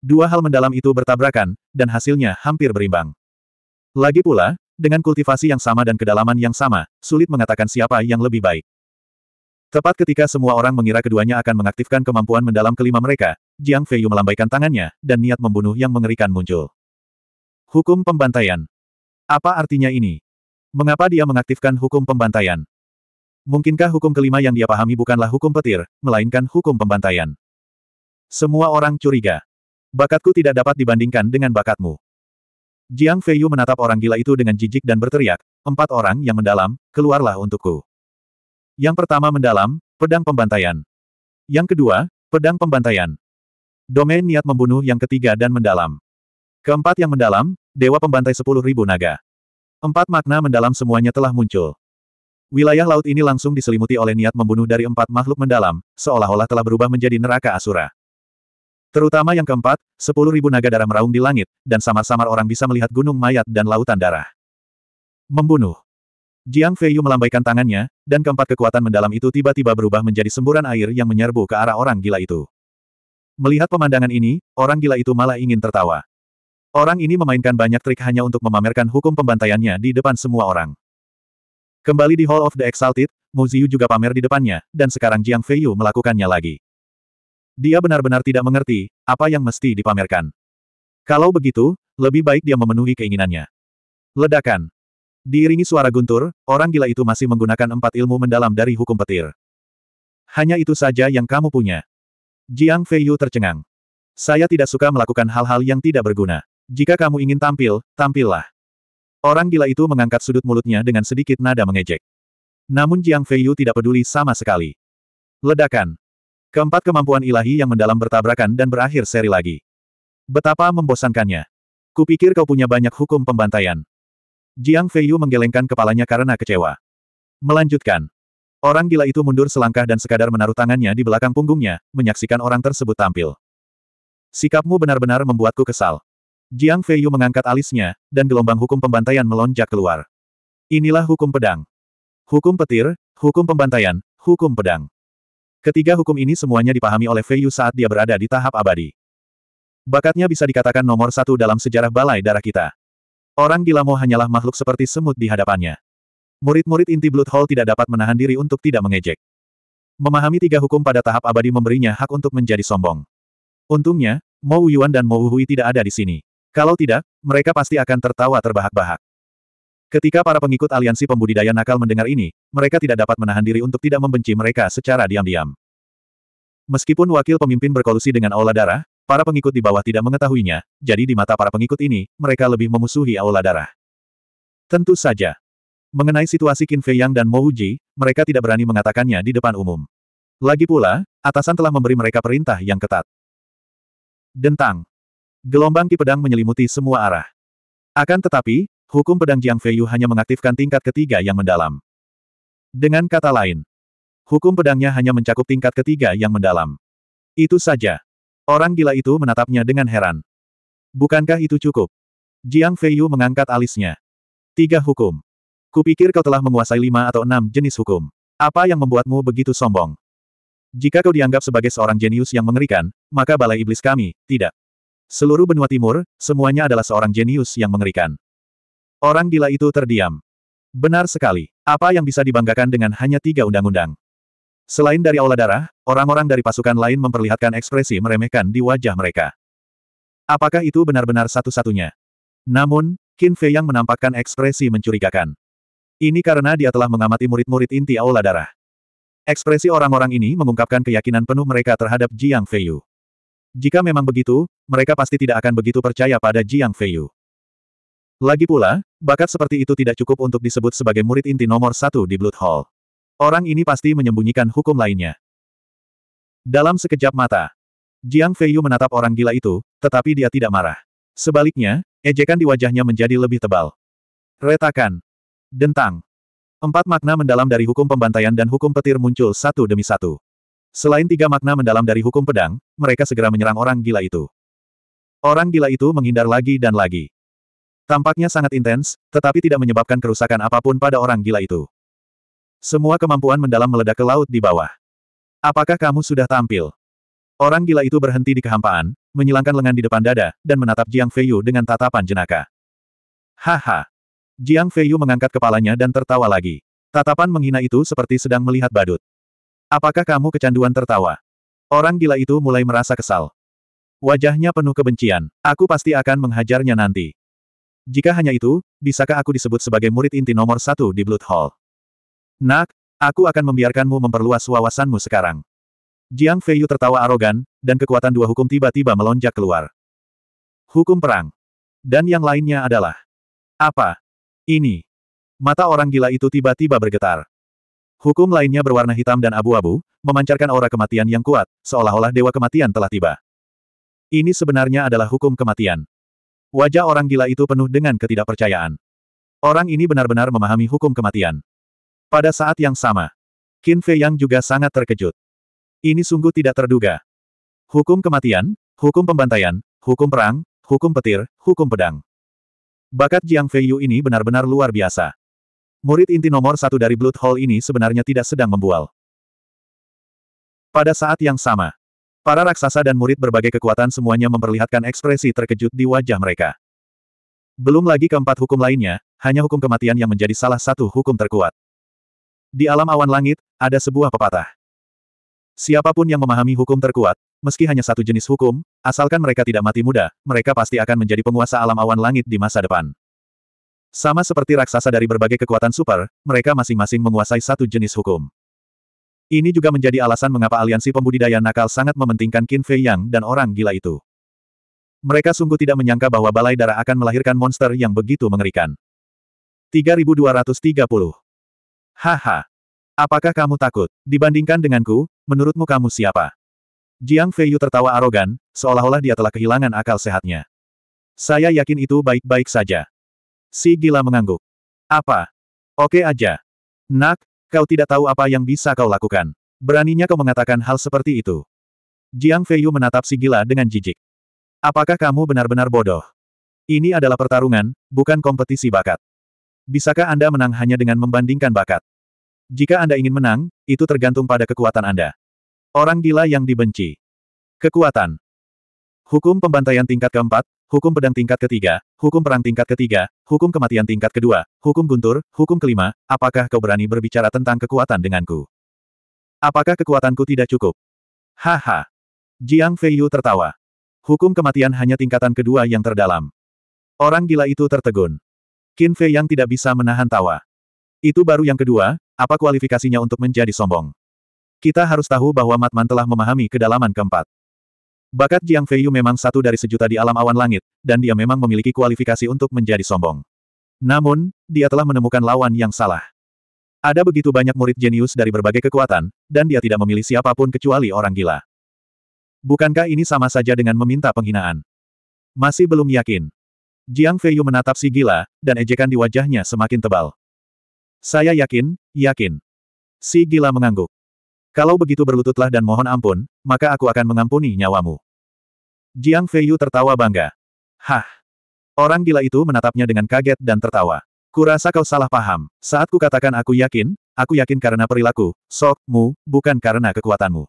Dua hal mendalam itu bertabrakan, dan hasilnya hampir berimbang. Lagi pula, dengan kultivasi yang sama dan kedalaman yang sama, sulit mengatakan siapa yang lebih baik. Tepat ketika semua orang mengira keduanya akan mengaktifkan kemampuan mendalam kelima mereka, Jiang Feiyu melambaikan tangannya, dan niat membunuh yang mengerikan muncul. Hukum pembantaian. Apa artinya ini? Mengapa dia mengaktifkan hukum pembantaian? Mungkinkah hukum kelima yang dia pahami bukanlah hukum petir, melainkan hukum pembantaian? Semua orang curiga. Bakatku tidak dapat dibandingkan dengan bakatmu. Jiang Feiyu menatap orang gila itu dengan jijik dan berteriak, empat orang yang mendalam, keluarlah untukku. Yang pertama mendalam, pedang pembantaian. Yang kedua, pedang pembantaian. Domain niat membunuh yang ketiga dan mendalam. Keempat yang mendalam, dewa pembantai sepuluh ribu naga. Empat makna mendalam semuanya telah muncul. Wilayah laut ini langsung diselimuti oleh niat membunuh dari empat makhluk mendalam, seolah-olah telah berubah menjadi neraka asura. Terutama yang keempat, sepuluh ribu naga darah meraung di langit, dan samar-samar orang bisa melihat gunung mayat dan lautan darah. Membunuh. Jiang Feiyu melambaikan tangannya, dan keempat kekuatan mendalam itu tiba-tiba berubah menjadi semburan air yang menyerbu ke arah orang gila itu. Melihat pemandangan ini, orang gila itu malah ingin tertawa. Orang ini memainkan banyak trik hanya untuk memamerkan hukum pembantaiannya di depan semua orang. Kembali di Hall of the Exalted, Mu Ziyu juga pamer di depannya, dan sekarang Jiang Feiyu melakukannya lagi. Dia benar-benar tidak mengerti, apa yang mesti dipamerkan. Kalau begitu, lebih baik dia memenuhi keinginannya. Ledakan. Diiringi suara guntur, orang gila itu masih menggunakan empat ilmu mendalam dari hukum petir. Hanya itu saja yang kamu punya. Jiang Feiyu tercengang. Saya tidak suka melakukan hal-hal yang tidak berguna. Jika kamu ingin tampil, tampillah. Orang gila itu mengangkat sudut mulutnya dengan sedikit nada mengejek. Namun Jiang Feiyu tidak peduli sama sekali. Ledakan. Keempat kemampuan ilahi yang mendalam bertabrakan dan berakhir seri lagi. Betapa membosankannya. Kupikir kau punya banyak hukum pembantaian. Jiang Feiyu menggelengkan kepalanya karena kecewa. Melanjutkan. Orang gila itu mundur selangkah dan sekadar menaruh tangannya di belakang punggungnya, menyaksikan orang tersebut tampil. Sikapmu benar-benar membuatku kesal. Jiang Feiyu mengangkat alisnya, dan gelombang hukum pembantaian melonjak keluar. Inilah hukum pedang. Hukum petir, hukum pembantaian, hukum pedang. Ketiga hukum ini semuanya dipahami oleh Feiyu saat dia berada di tahap abadi. Bakatnya bisa dikatakan nomor satu dalam sejarah balai darah kita. Orang gila Lamo hanyalah makhluk seperti semut di hadapannya. Murid-murid inti Blood Hall tidak dapat menahan diri untuk tidak mengejek. Memahami tiga hukum pada tahap abadi memberinya hak untuk menjadi sombong. Untungnya, Mo Yuan dan Mo Wuhui tidak ada di sini. Kalau tidak, mereka pasti akan tertawa terbahak-bahak. Ketika para pengikut aliansi pembudidaya nakal mendengar ini, mereka tidak dapat menahan diri untuk tidak membenci mereka secara diam-diam. Meskipun wakil pemimpin berkolusi dengan Aula Darah, para pengikut di bawah tidak mengetahuinya, jadi di mata para pengikut ini, mereka lebih memusuhi Aula Darah. Tentu saja. Mengenai situasi Qin Fei Yang dan Mo Wuji, mereka tidak berani mengatakannya di depan umum. Lagi pula, atasan telah memberi mereka perintah yang ketat. Dentang. Gelombang Ki Pedang menyelimuti semua arah. Akan tetapi, Hukum pedang Jiang Feiyu hanya mengaktifkan tingkat ketiga yang mendalam. Dengan kata lain, hukum pedangnya hanya mencakup tingkat ketiga yang mendalam. Itu saja. Orang gila itu menatapnya dengan heran. Bukankah itu cukup? Jiang Feiyu mengangkat alisnya. Tiga hukum. Kupikir kau telah menguasai lima atau enam jenis hukum. Apa yang membuatmu begitu sombong? Jika kau dianggap sebagai seorang jenius yang mengerikan, maka balai iblis kami, tidak. Seluruh benua timur, semuanya adalah seorang jenius yang mengerikan. Orang gila itu terdiam. Benar sekali. Apa yang bisa dibanggakan dengan hanya tiga undang-undang? Selain dari aula darah, orang-orang dari pasukan lain memperlihatkan ekspresi meremehkan di wajah mereka. Apakah itu benar-benar satu-satunya? Namun, Qin Fei yang menampakkan ekspresi mencurigakan. Ini karena dia telah mengamati murid-murid inti aula darah. Ekspresi orang-orang ini mengungkapkan keyakinan penuh mereka terhadap Jiang Feiyu. Jika memang begitu, mereka pasti tidak akan begitu percaya pada Jiang Feiyu. Lagi pula, bakat seperti itu tidak cukup untuk disebut sebagai murid inti nomor satu di Blood Hall. Orang ini pasti menyembunyikan hukum lainnya. Dalam sekejap mata, Jiang Feiyu menatap orang gila itu, tetapi dia tidak marah. Sebaliknya, ejekan di wajahnya menjadi lebih tebal. Retakan. Dentang. Empat makna mendalam dari hukum pembantaian dan hukum petir muncul satu demi satu. Selain tiga makna mendalam dari hukum pedang, mereka segera menyerang orang gila itu. Orang gila itu menghindar lagi dan lagi. Tampaknya sangat intens, tetapi tidak menyebabkan kerusakan apapun pada orang gila itu. Semua kemampuan mendalam meledak ke laut di bawah. Apakah kamu sudah tampil? Orang gila itu berhenti di kehampaan, menyilangkan lengan di depan dada, dan menatap Jiang Feiyu dengan tatapan jenaka. Haha! Jiang Feiyu mengangkat kepalanya dan tertawa lagi. Tatapan menghina itu seperti sedang melihat badut. Apakah kamu kecanduan tertawa? Orang gila itu mulai merasa kesal. Wajahnya penuh kebencian. Aku pasti akan menghajarnya nanti. Jika hanya itu, bisakah aku disebut sebagai murid inti nomor satu di Blood Hall? Nak, aku akan membiarkanmu memperluas wawasanmu sekarang. Jiang Feiyu tertawa arogan, dan kekuatan dua hukum tiba-tiba melonjak keluar. Hukum perang. Dan yang lainnya adalah. Apa? Ini. Mata orang gila itu tiba-tiba bergetar. Hukum lainnya berwarna hitam dan abu-abu, memancarkan aura kematian yang kuat, seolah-olah dewa kematian telah tiba. Ini sebenarnya adalah hukum kematian. Wajah orang gila itu penuh dengan ketidakpercayaan. Orang ini benar-benar memahami hukum kematian. Pada saat yang sama, Qin Fei Yang juga sangat terkejut. Ini sungguh tidak terduga. Hukum kematian, hukum pembantaian, hukum perang, hukum petir, hukum pedang. Bakat Jiang Fei Yu ini benar-benar luar biasa. Murid inti nomor satu dari Blood Hall ini sebenarnya tidak sedang membual. Pada saat yang sama, Para raksasa dan murid berbagai kekuatan semuanya memperlihatkan ekspresi terkejut di wajah mereka. Belum lagi keempat hukum lainnya, hanya hukum kematian yang menjadi salah satu hukum terkuat. Di alam awan langit, ada sebuah pepatah. Siapapun yang memahami hukum terkuat, meski hanya satu jenis hukum, asalkan mereka tidak mati muda, mereka pasti akan menjadi penguasa alam awan langit di masa depan. Sama seperti raksasa dari berbagai kekuatan super, mereka masing-masing menguasai satu jenis hukum. Ini juga menjadi alasan mengapa aliansi pembudidaya nakal sangat mementingkan Qin Fei Yang dan orang gila itu. Mereka sungguh tidak menyangka bahwa balai darah akan melahirkan monster yang begitu mengerikan. 3230. Haha. Apakah kamu takut? Dibandingkan denganku, menurutmu kamu siapa? Jiang Feiyu tertawa arogan, seolah-olah dia telah kehilangan akal sehatnya. Saya yakin itu baik-baik saja. Si gila mengangguk. Apa? Oke aja. Nak, Kau tidak tahu apa yang bisa kau lakukan. Beraninya kau mengatakan hal seperti itu. Jiang Feiyu menatap si gila dengan jijik. Apakah kamu benar-benar bodoh? Ini adalah pertarungan, bukan kompetisi bakat. Bisakah Anda menang hanya dengan membandingkan bakat? Jika Anda ingin menang, itu tergantung pada kekuatan Anda. Orang gila yang dibenci. Kekuatan. Hukum pembantaian tingkat keempat, hukum pedang tingkat ketiga, hukum perang tingkat ketiga, hukum kematian tingkat kedua, hukum guntur, hukum kelima, apakah kau berani berbicara tentang kekuatan denganku? Apakah kekuatanku tidak cukup? Haha. Jiang Feiyu tertawa. Hukum kematian hanya tingkatan kedua yang terdalam. Orang gila itu tertegun. Qin Fei yang tidak bisa menahan tawa. Itu baru yang kedua, apa kualifikasinya untuk menjadi sombong? Kita harus tahu bahwa Matman telah memahami kedalaman keempat. Bakat Jiang Feiyu memang satu dari sejuta di alam awan langit, dan dia memang memiliki kualifikasi untuk menjadi sombong. Namun, dia telah menemukan lawan yang salah. Ada begitu banyak murid jenius dari berbagai kekuatan, dan dia tidak memilih siapapun kecuali orang gila. Bukankah ini sama saja dengan meminta penghinaan? Masih belum yakin. Jiang Feiyu menatap si gila, dan ejekan di wajahnya semakin tebal. Saya yakin, yakin. Si gila mengangguk. Kalau begitu berlututlah dan mohon ampun, maka aku akan mengampuni nyawamu. Jiang Feiyu tertawa bangga. Hah! Orang gila itu menatapnya dengan kaget dan tertawa. Kurasa kau salah paham. Saat ku katakan aku yakin, aku yakin karena perilaku, sokmu, bukan karena kekuatanmu.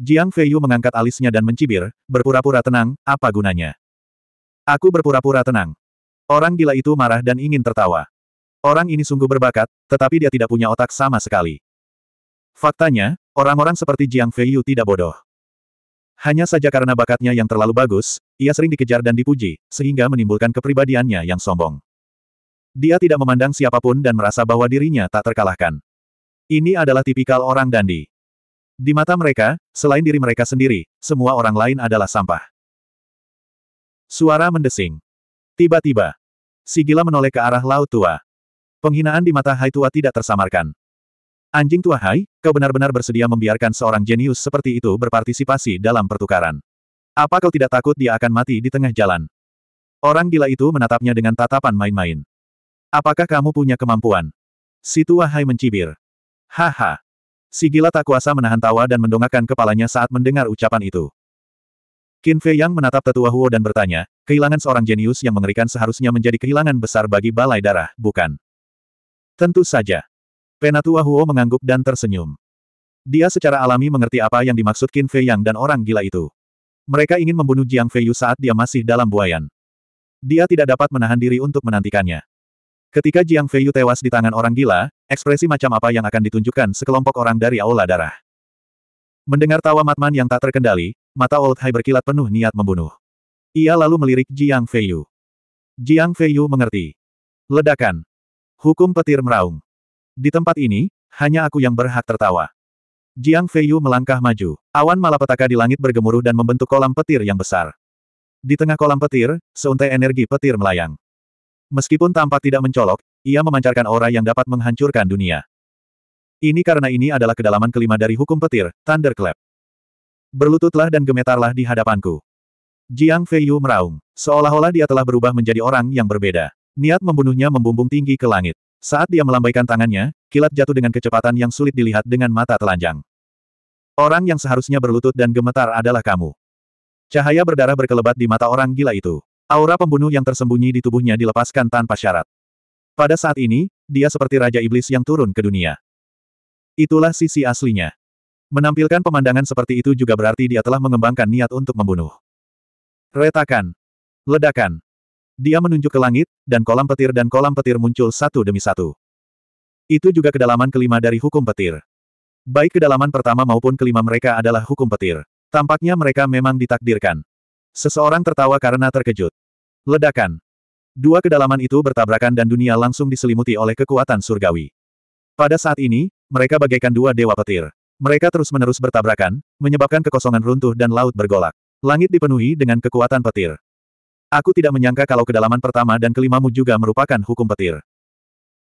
Jiang Feiyu mengangkat alisnya dan mencibir, berpura-pura tenang, apa gunanya? Aku berpura-pura tenang. Orang gila itu marah dan ingin tertawa. Orang ini sungguh berbakat, tetapi dia tidak punya otak sama sekali. Faktanya, orang-orang seperti Jiang Feiyu tidak bodoh. Hanya saja karena bakatnya yang terlalu bagus, ia sering dikejar dan dipuji, sehingga menimbulkan kepribadiannya yang sombong. Dia tidak memandang siapapun dan merasa bahwa dirinya tak terkalahkan. Ini adalah tipikal orang dandi. Di mata mereka, selain diri mereka sendiri, semua orang lain adalah sampah. Suara mendesing. Tiba-tiba, si gila menoleh ke arah laut tua. Penghinaan di mata Hai Tua tidak tersamarkan. Anjing tua hai, kau benar-benar bersedia membiarkan seorang jenius seperti itu berpartisipasi dalam pertukaran. Apa kau tidak takut dia akan mati di tengah jalan? Orang gila itu menatapnya dengan tatapan main-main. Apakah kamu punya kemampuan? Si tua hai mencibir. Haha. Si gila tak kuasa menahan tawa dan mendongakkan kepalanya saat mendengar ucapan itu. Qin Fei Yang menatap tetua Huo dan bertanya, kehilangan seorang jenius yang mengerikan seharusnya menjadi kehilangan besar bagi balai darah, bukan? Tentu saja. Penatua Huo mengangguk dan tersenyum. Dia secara alami mengerti apa yang dimaksud Qin Fei Yang dan orang gila itu. Mereka ingin membunuh Jiang Feiyu saat dia masih dalam buayan. Dia tidak dapat menahan diri untuk menantikannya. Ketika Jiang Feiyu tewas di tangan orang gila, ekspresi macam apa yang akan ditunjukkan sekelompok orang dari Aula Darah. Mendengar tawa Matman yang tak terkendali, mata Old Hai berkilat penuh niat membunuh. Ia lalu melirik Jiang Feiyu. Jiang Feiyu mengerti. Ledakan. Hukum petir meraung. Di tempat ini, hanya aku yang berhak tertawa. Jiang Feiyu melangkah maju. Awan malapetaka di langit bergemuruh dan membentuk kolam petir yang besar. Di tengah kolam petir, seuntai energi petir melayang. Meskipun tampak tidak mencolok, ia memancarkan aura yang dapat menghancurkan dunia. Ini karena ini adalah kedalaman kelima dari hukum petir, Thunderclap. Berlututlah dan gemetarlah di hadapanku. Jiang Feiyu meraung, seolah-olah dia telah berubah menjadi orang yang berbeda. Niat membunuhnya membumbung tinggi ke langit. Saat dia melambaikan tangannya, kilat jatuh dengan kecepatan yang sulit dilihat dengan mata telanjang. Orang yang seharusnya berlutut dan gemetar adalah kamu. Cahaya berdarah berkelebat di mata orang gila itu. Aura pembunuh yang tersembunyi di tubuhnya dilepaskan tanpa syarat. Pada saat ini, dia seperti Raja Iblis yang turun ke dunia. Itulah sisi aslinya. Menampilkan pemandangan seperti itu juga berarti dia telah mengembangkan niat untuk membunuh. Retakan. Ledakan. Dia menunjuk ke langit, dan kolam petir dan kolam petir muncul satu demi satu. Itu juga kedalaman kelima dari hukum petir. Baik kedalaman pertama maupun kelima mereka adalah hukum petir. Tampaknya mereka memang ditakdirkan. Seseorang tertawa karena terkejut. Ledakan. Dua kedalaman itu bertabrakan dan dunia langsung diselimuti oleh kekuatan surgawi. Pada saat ini, mereka bagaikan dua dewa petir. Mereka terus-menerus bertabrakan, menyebabkan kekosongan runtuh dan laut bergolak. Langit dipenuhi dengan kekuatan petir. Aku tidak menyangka kalau kedalaman pertama dan kelimamu juga merupakan hukum petir.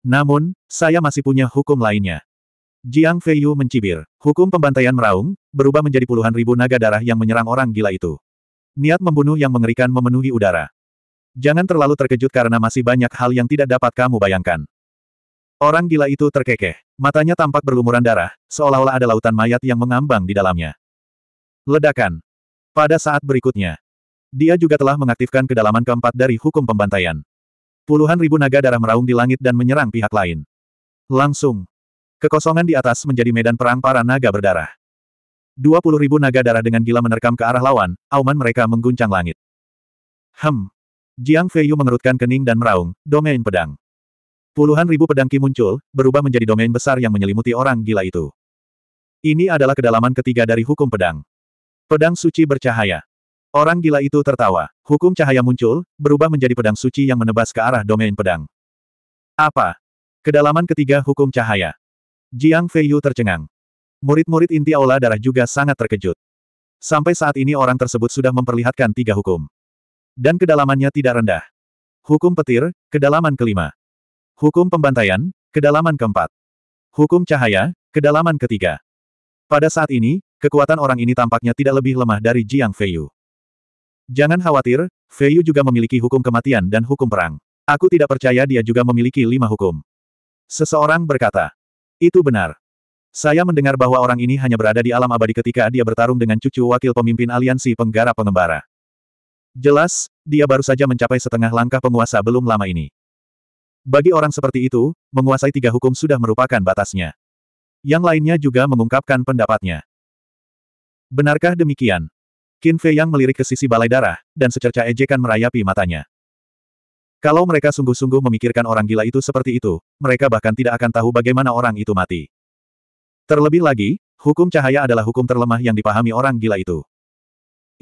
Namun, saya masih punya hukum lainnya. Jiang Feiyu mencibir. Hukum pembantaian meraung, berubah menjadi puluhan ribu naga darah yang menyerang orang gila itu. Niat membunuh yang mengerikan memenuhi udara. Jangan terlalu terkejut karena masih banyak hal yang tidak dapat kamu bayangkan. Orang gila itu terkekeh. Matanya tampak berlumuran darah, seolah-olah ada lautan mayat yang mengambang di dalamnya. Ledakan. Pada saat berikutnya, dia juga telah mengaktifkan kedalaman keempat dari hukum pembantaian. Puluhan ribu naga darah meraung di langit dan menyerang pihak lain. Langsung. Kekosongan di atas menjadi medan perang para naga berdarah. Dua puluh ribu naga darah dengan gila menerkam ke arah lawan, auman mereka mengguncang langit. Hem. Jiang Feiyu mengerutkan kening dan meraung, domain pedang. Puluhan ribu pedang Ki muncul, berubah menjadi domain besar yang menyelimuti orang gila itu. Ini adalah kedalaman ketiga dari hukum pedang. Pedang suci bercahaya. Orang gila itu tertawa. Hukum cahaya muncul, berubah menjadi pedang suci yang menebas ke arah domain pedang. Apa? Kedalaman ketiga hukum cahaya. Jiang Feiyu tercengang. Murid-murid inti aula darah juga sangat terkejut. Sampai saat ini orang tersebut sudah memperlihatkan tiga hukum. Dan kedalamannya tidak rendah. Hukum petir, kedalaman kelima. Hukum pembantaian, kedalaman keempat. Hukum cahaya, kedalaman ketiga. Pada saat ini, kekuatan orang ini tampaknya tidak lebih lemah dari Jiang Feiyu. Jangan khawatir, Feiyu juga memiliki hukum kematian dan hukum perang. Aku tidak percaya dia juga memiliki lima hukum. Seseorang berkata. Itu benar. Saya mendengar bahwa orang ini hanya berada di alam abadi ketika dia bertarung dengan cucu wakil pemimpin aliansi penggarap pengembara. Jelas, dia baru saja mencapai setengah langkah penguasa belum lama ini. Bagi orang seperti itu, menguasai tiga hukum sudah merupakan batasnya. Yang lainnya juga mengungkapkan pendapatnya. Benarkah demikian? Qin Fei Yang melirik ke sisi balai darah, dan secerca ejekan merayapi matanya. Kalau mereka sungguh-sungguh memikirkan orang gila itu seperti itu, mereka bahkan tidak akan tahu bagaimana orang itu mati. Terlebih lagi, hukum cahaya adalah hukum terlemah yang dipahami orang gila itu.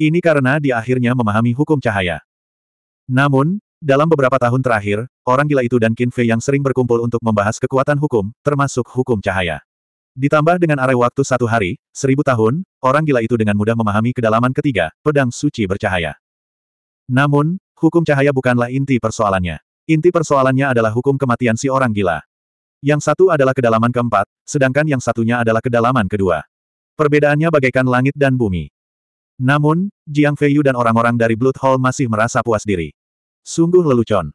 Ini karena dia akhirnya memahami hukum cahaya. Namun, dalam beberapa tahun terakhir, orang gila itu dan Qin Fei yang sering berkumpul untuk membahas kekuatan hukum, termasuk hukum cahaya. Ditambah dengan area waktu satu hari, seribu tahun, orang gila itu dengan mudah memahami kedalaman ketiga, pedang suci bercahaya. Namun, hukum cahaya bukanlah inti persoalannya. Inti persoalannya adalah hukum kematian si orang gila. Yang satu adalah kedalaman keempat, sedangkan yang satunya adalah kedalaman kedua. Perbedaannya bagaikan langit dan bumi. Namun, Jiang Feiyu dan orang-orang dari Blood Hall masih merasa puas diri. Sungguh lelucon.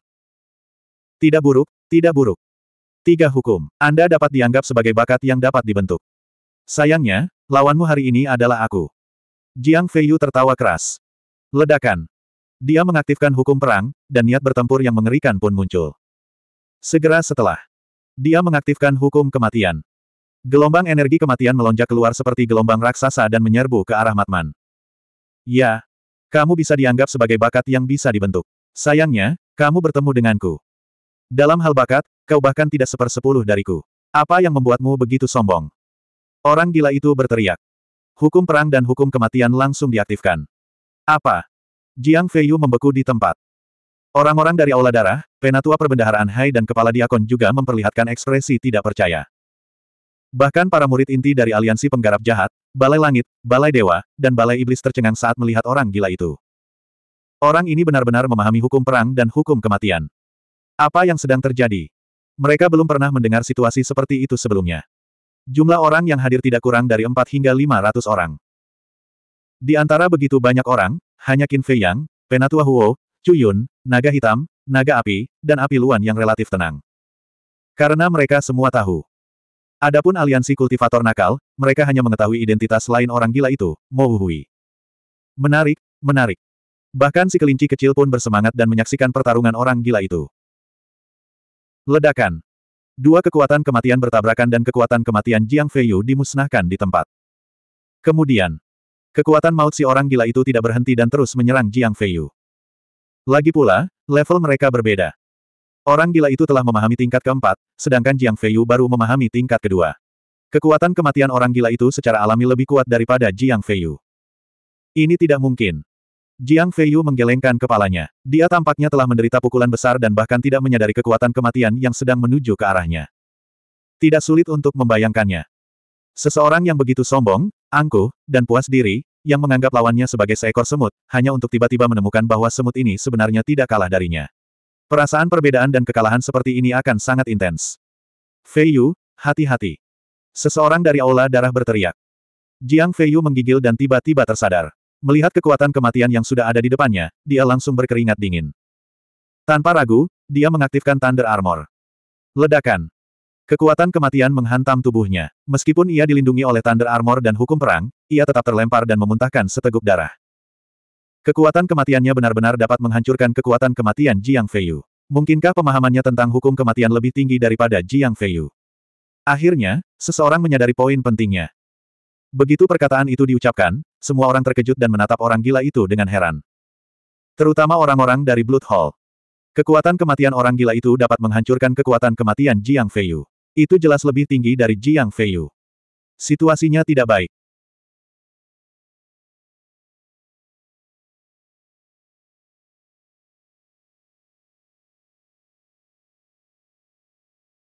Tidak buruk, tidak buruk. Tiga hukum. Anda dapat dianggap sebagai bakat yang dapat dibentuk. Sayangnya, lawanmu hari ini adalah aku. Jiang Feiyu tertawa keras. Ledakan. Dia mengaktifkan hukum perang, dan niat bertempur yang mengerikan pun muncul. Segera setelah, dia mengaktifkan hukum kematian. Gelombang energi kematian melonjak keluar seperti gelombang raksasa dan menyerbu ke arah Matman. Ya, kamu bisa dianggap sebagai bakat yang bisa dibentuk. Sayangnya, kamu bertemu denganku. Dalam hal bakat, kau bahkan tidak sepersepuluh dariku. Apa yang membuatmu begitu sombong? Orang gila itu berteriak. Hukum perang dan hukum kematian langsung diaktifkan. Apa? Jiang Feiyu membeku di tempat. Orang-orang dari Aula Darah, Penatua Perbendaharaan Hai dan Kepala Diakon juga memperlihatkan ekspresi tidak percaya. Bahkan para murid inti dari aliansi penggarap jahat, Balai Langit, Balai Dewa, dan Balai Iblis tercengang saat melihat orang gila itu. Orang ini benar-benar memahami hukum perang dan hukum kematian. Apa yang sedang terjadi? Mereka belum pernah mendengar situasi seperti itu sebelumnya. Jumlah orang yang hadir tidak kurang dari 4 hingga 500 orang. Di antara begitu banyak orang, hanya Qin Fei Yang, Penatua Huo, Chu Yun, Naga Hitam, Naga Api, dan Api Luan yang relatif tenang. Karena mereka semua tahu. Adapun aliansi kultivator nakal, mereka hanya mengetahui identitas lain orang gila itu, Mo Hui. Menarik, menarik. Bahkan si kelinci kecil pun bersemangat dan menyaksikan pertarungan orang gila itu. Ledakan. Dua kekuatan kematian bertabrakan dan kekuatan kematian Jiang Feiyu dimusnahkan di tempat. Kemudian, kekuatan maut si orang gila itu tidak berhenti dan terus menyerang Jiang Feiyu. Lagi pula, level mereka berbeda. Orang gila itu telah memahami tingkat keempat, sedangkan Jiang Feiyu baru memahami tingkat kedua. Kekuatan kematian orang gila itu secara alami lebih kuat daripada Jiang Feiyu. Ini tidak mungkin. Jiang Feiyu menggelengkan kepalanya. Dia tampaknya telah menderita pukulan besar dan bahkan tidak menyadari kekuatan kematian yang sedang menuju ke arahnya. Tidak sulit untuk membayangkannya. Seseorang yang begitu sombong, angkuh, dan puas diri, yang menganggap lawannya sebagai seekor semut, hanya untuk tiba-tiba menemukan bahwa semut ini sebenarnya tidak kalah darinya. Perasaan perbedaan dan kekalahan seperti ini akan sangat intens. Feiyu, hati-hati. Seseorang dari aula darah berteriak. Jiang Feiyu menggigil dan tiba-tiba tersadar. Melihat kekuatan kematian yang sudah ada di depannya, dia langsung berkeringat dingin. Tanpa ragu, dia mengaktifkan Thunder Armor. Ledakan. Kekuatan kematian menghantam tubuhnya. Meskipun ia dilindungi oleh Thunder Armor dan hukum perang, ia tetap terlempar dan memuntahkan seteguk darah. Kekuatan kematiannya benar-benar dapat menghancurkan kekuatan kematian Jiang Feiyu. Mungkinkah pemahamannya tentang hukum kematian lebih tinggi daripada Jiang Feiyu? Akhirnya, seseorang menyadari poin pentingnya. Begitu perkataan itu diucapkan, semua orang terkejut dan menatap orang gila itu dengan heran. Terutama orang-orang dari Blood Hall. Kekuatan kematian orang gila itu dapat menghancurkan kekuatan kematian Jiang Feiyu. Itu jelas lebih tinggi dari Jiang Feiyu. Situasinya tidak baik.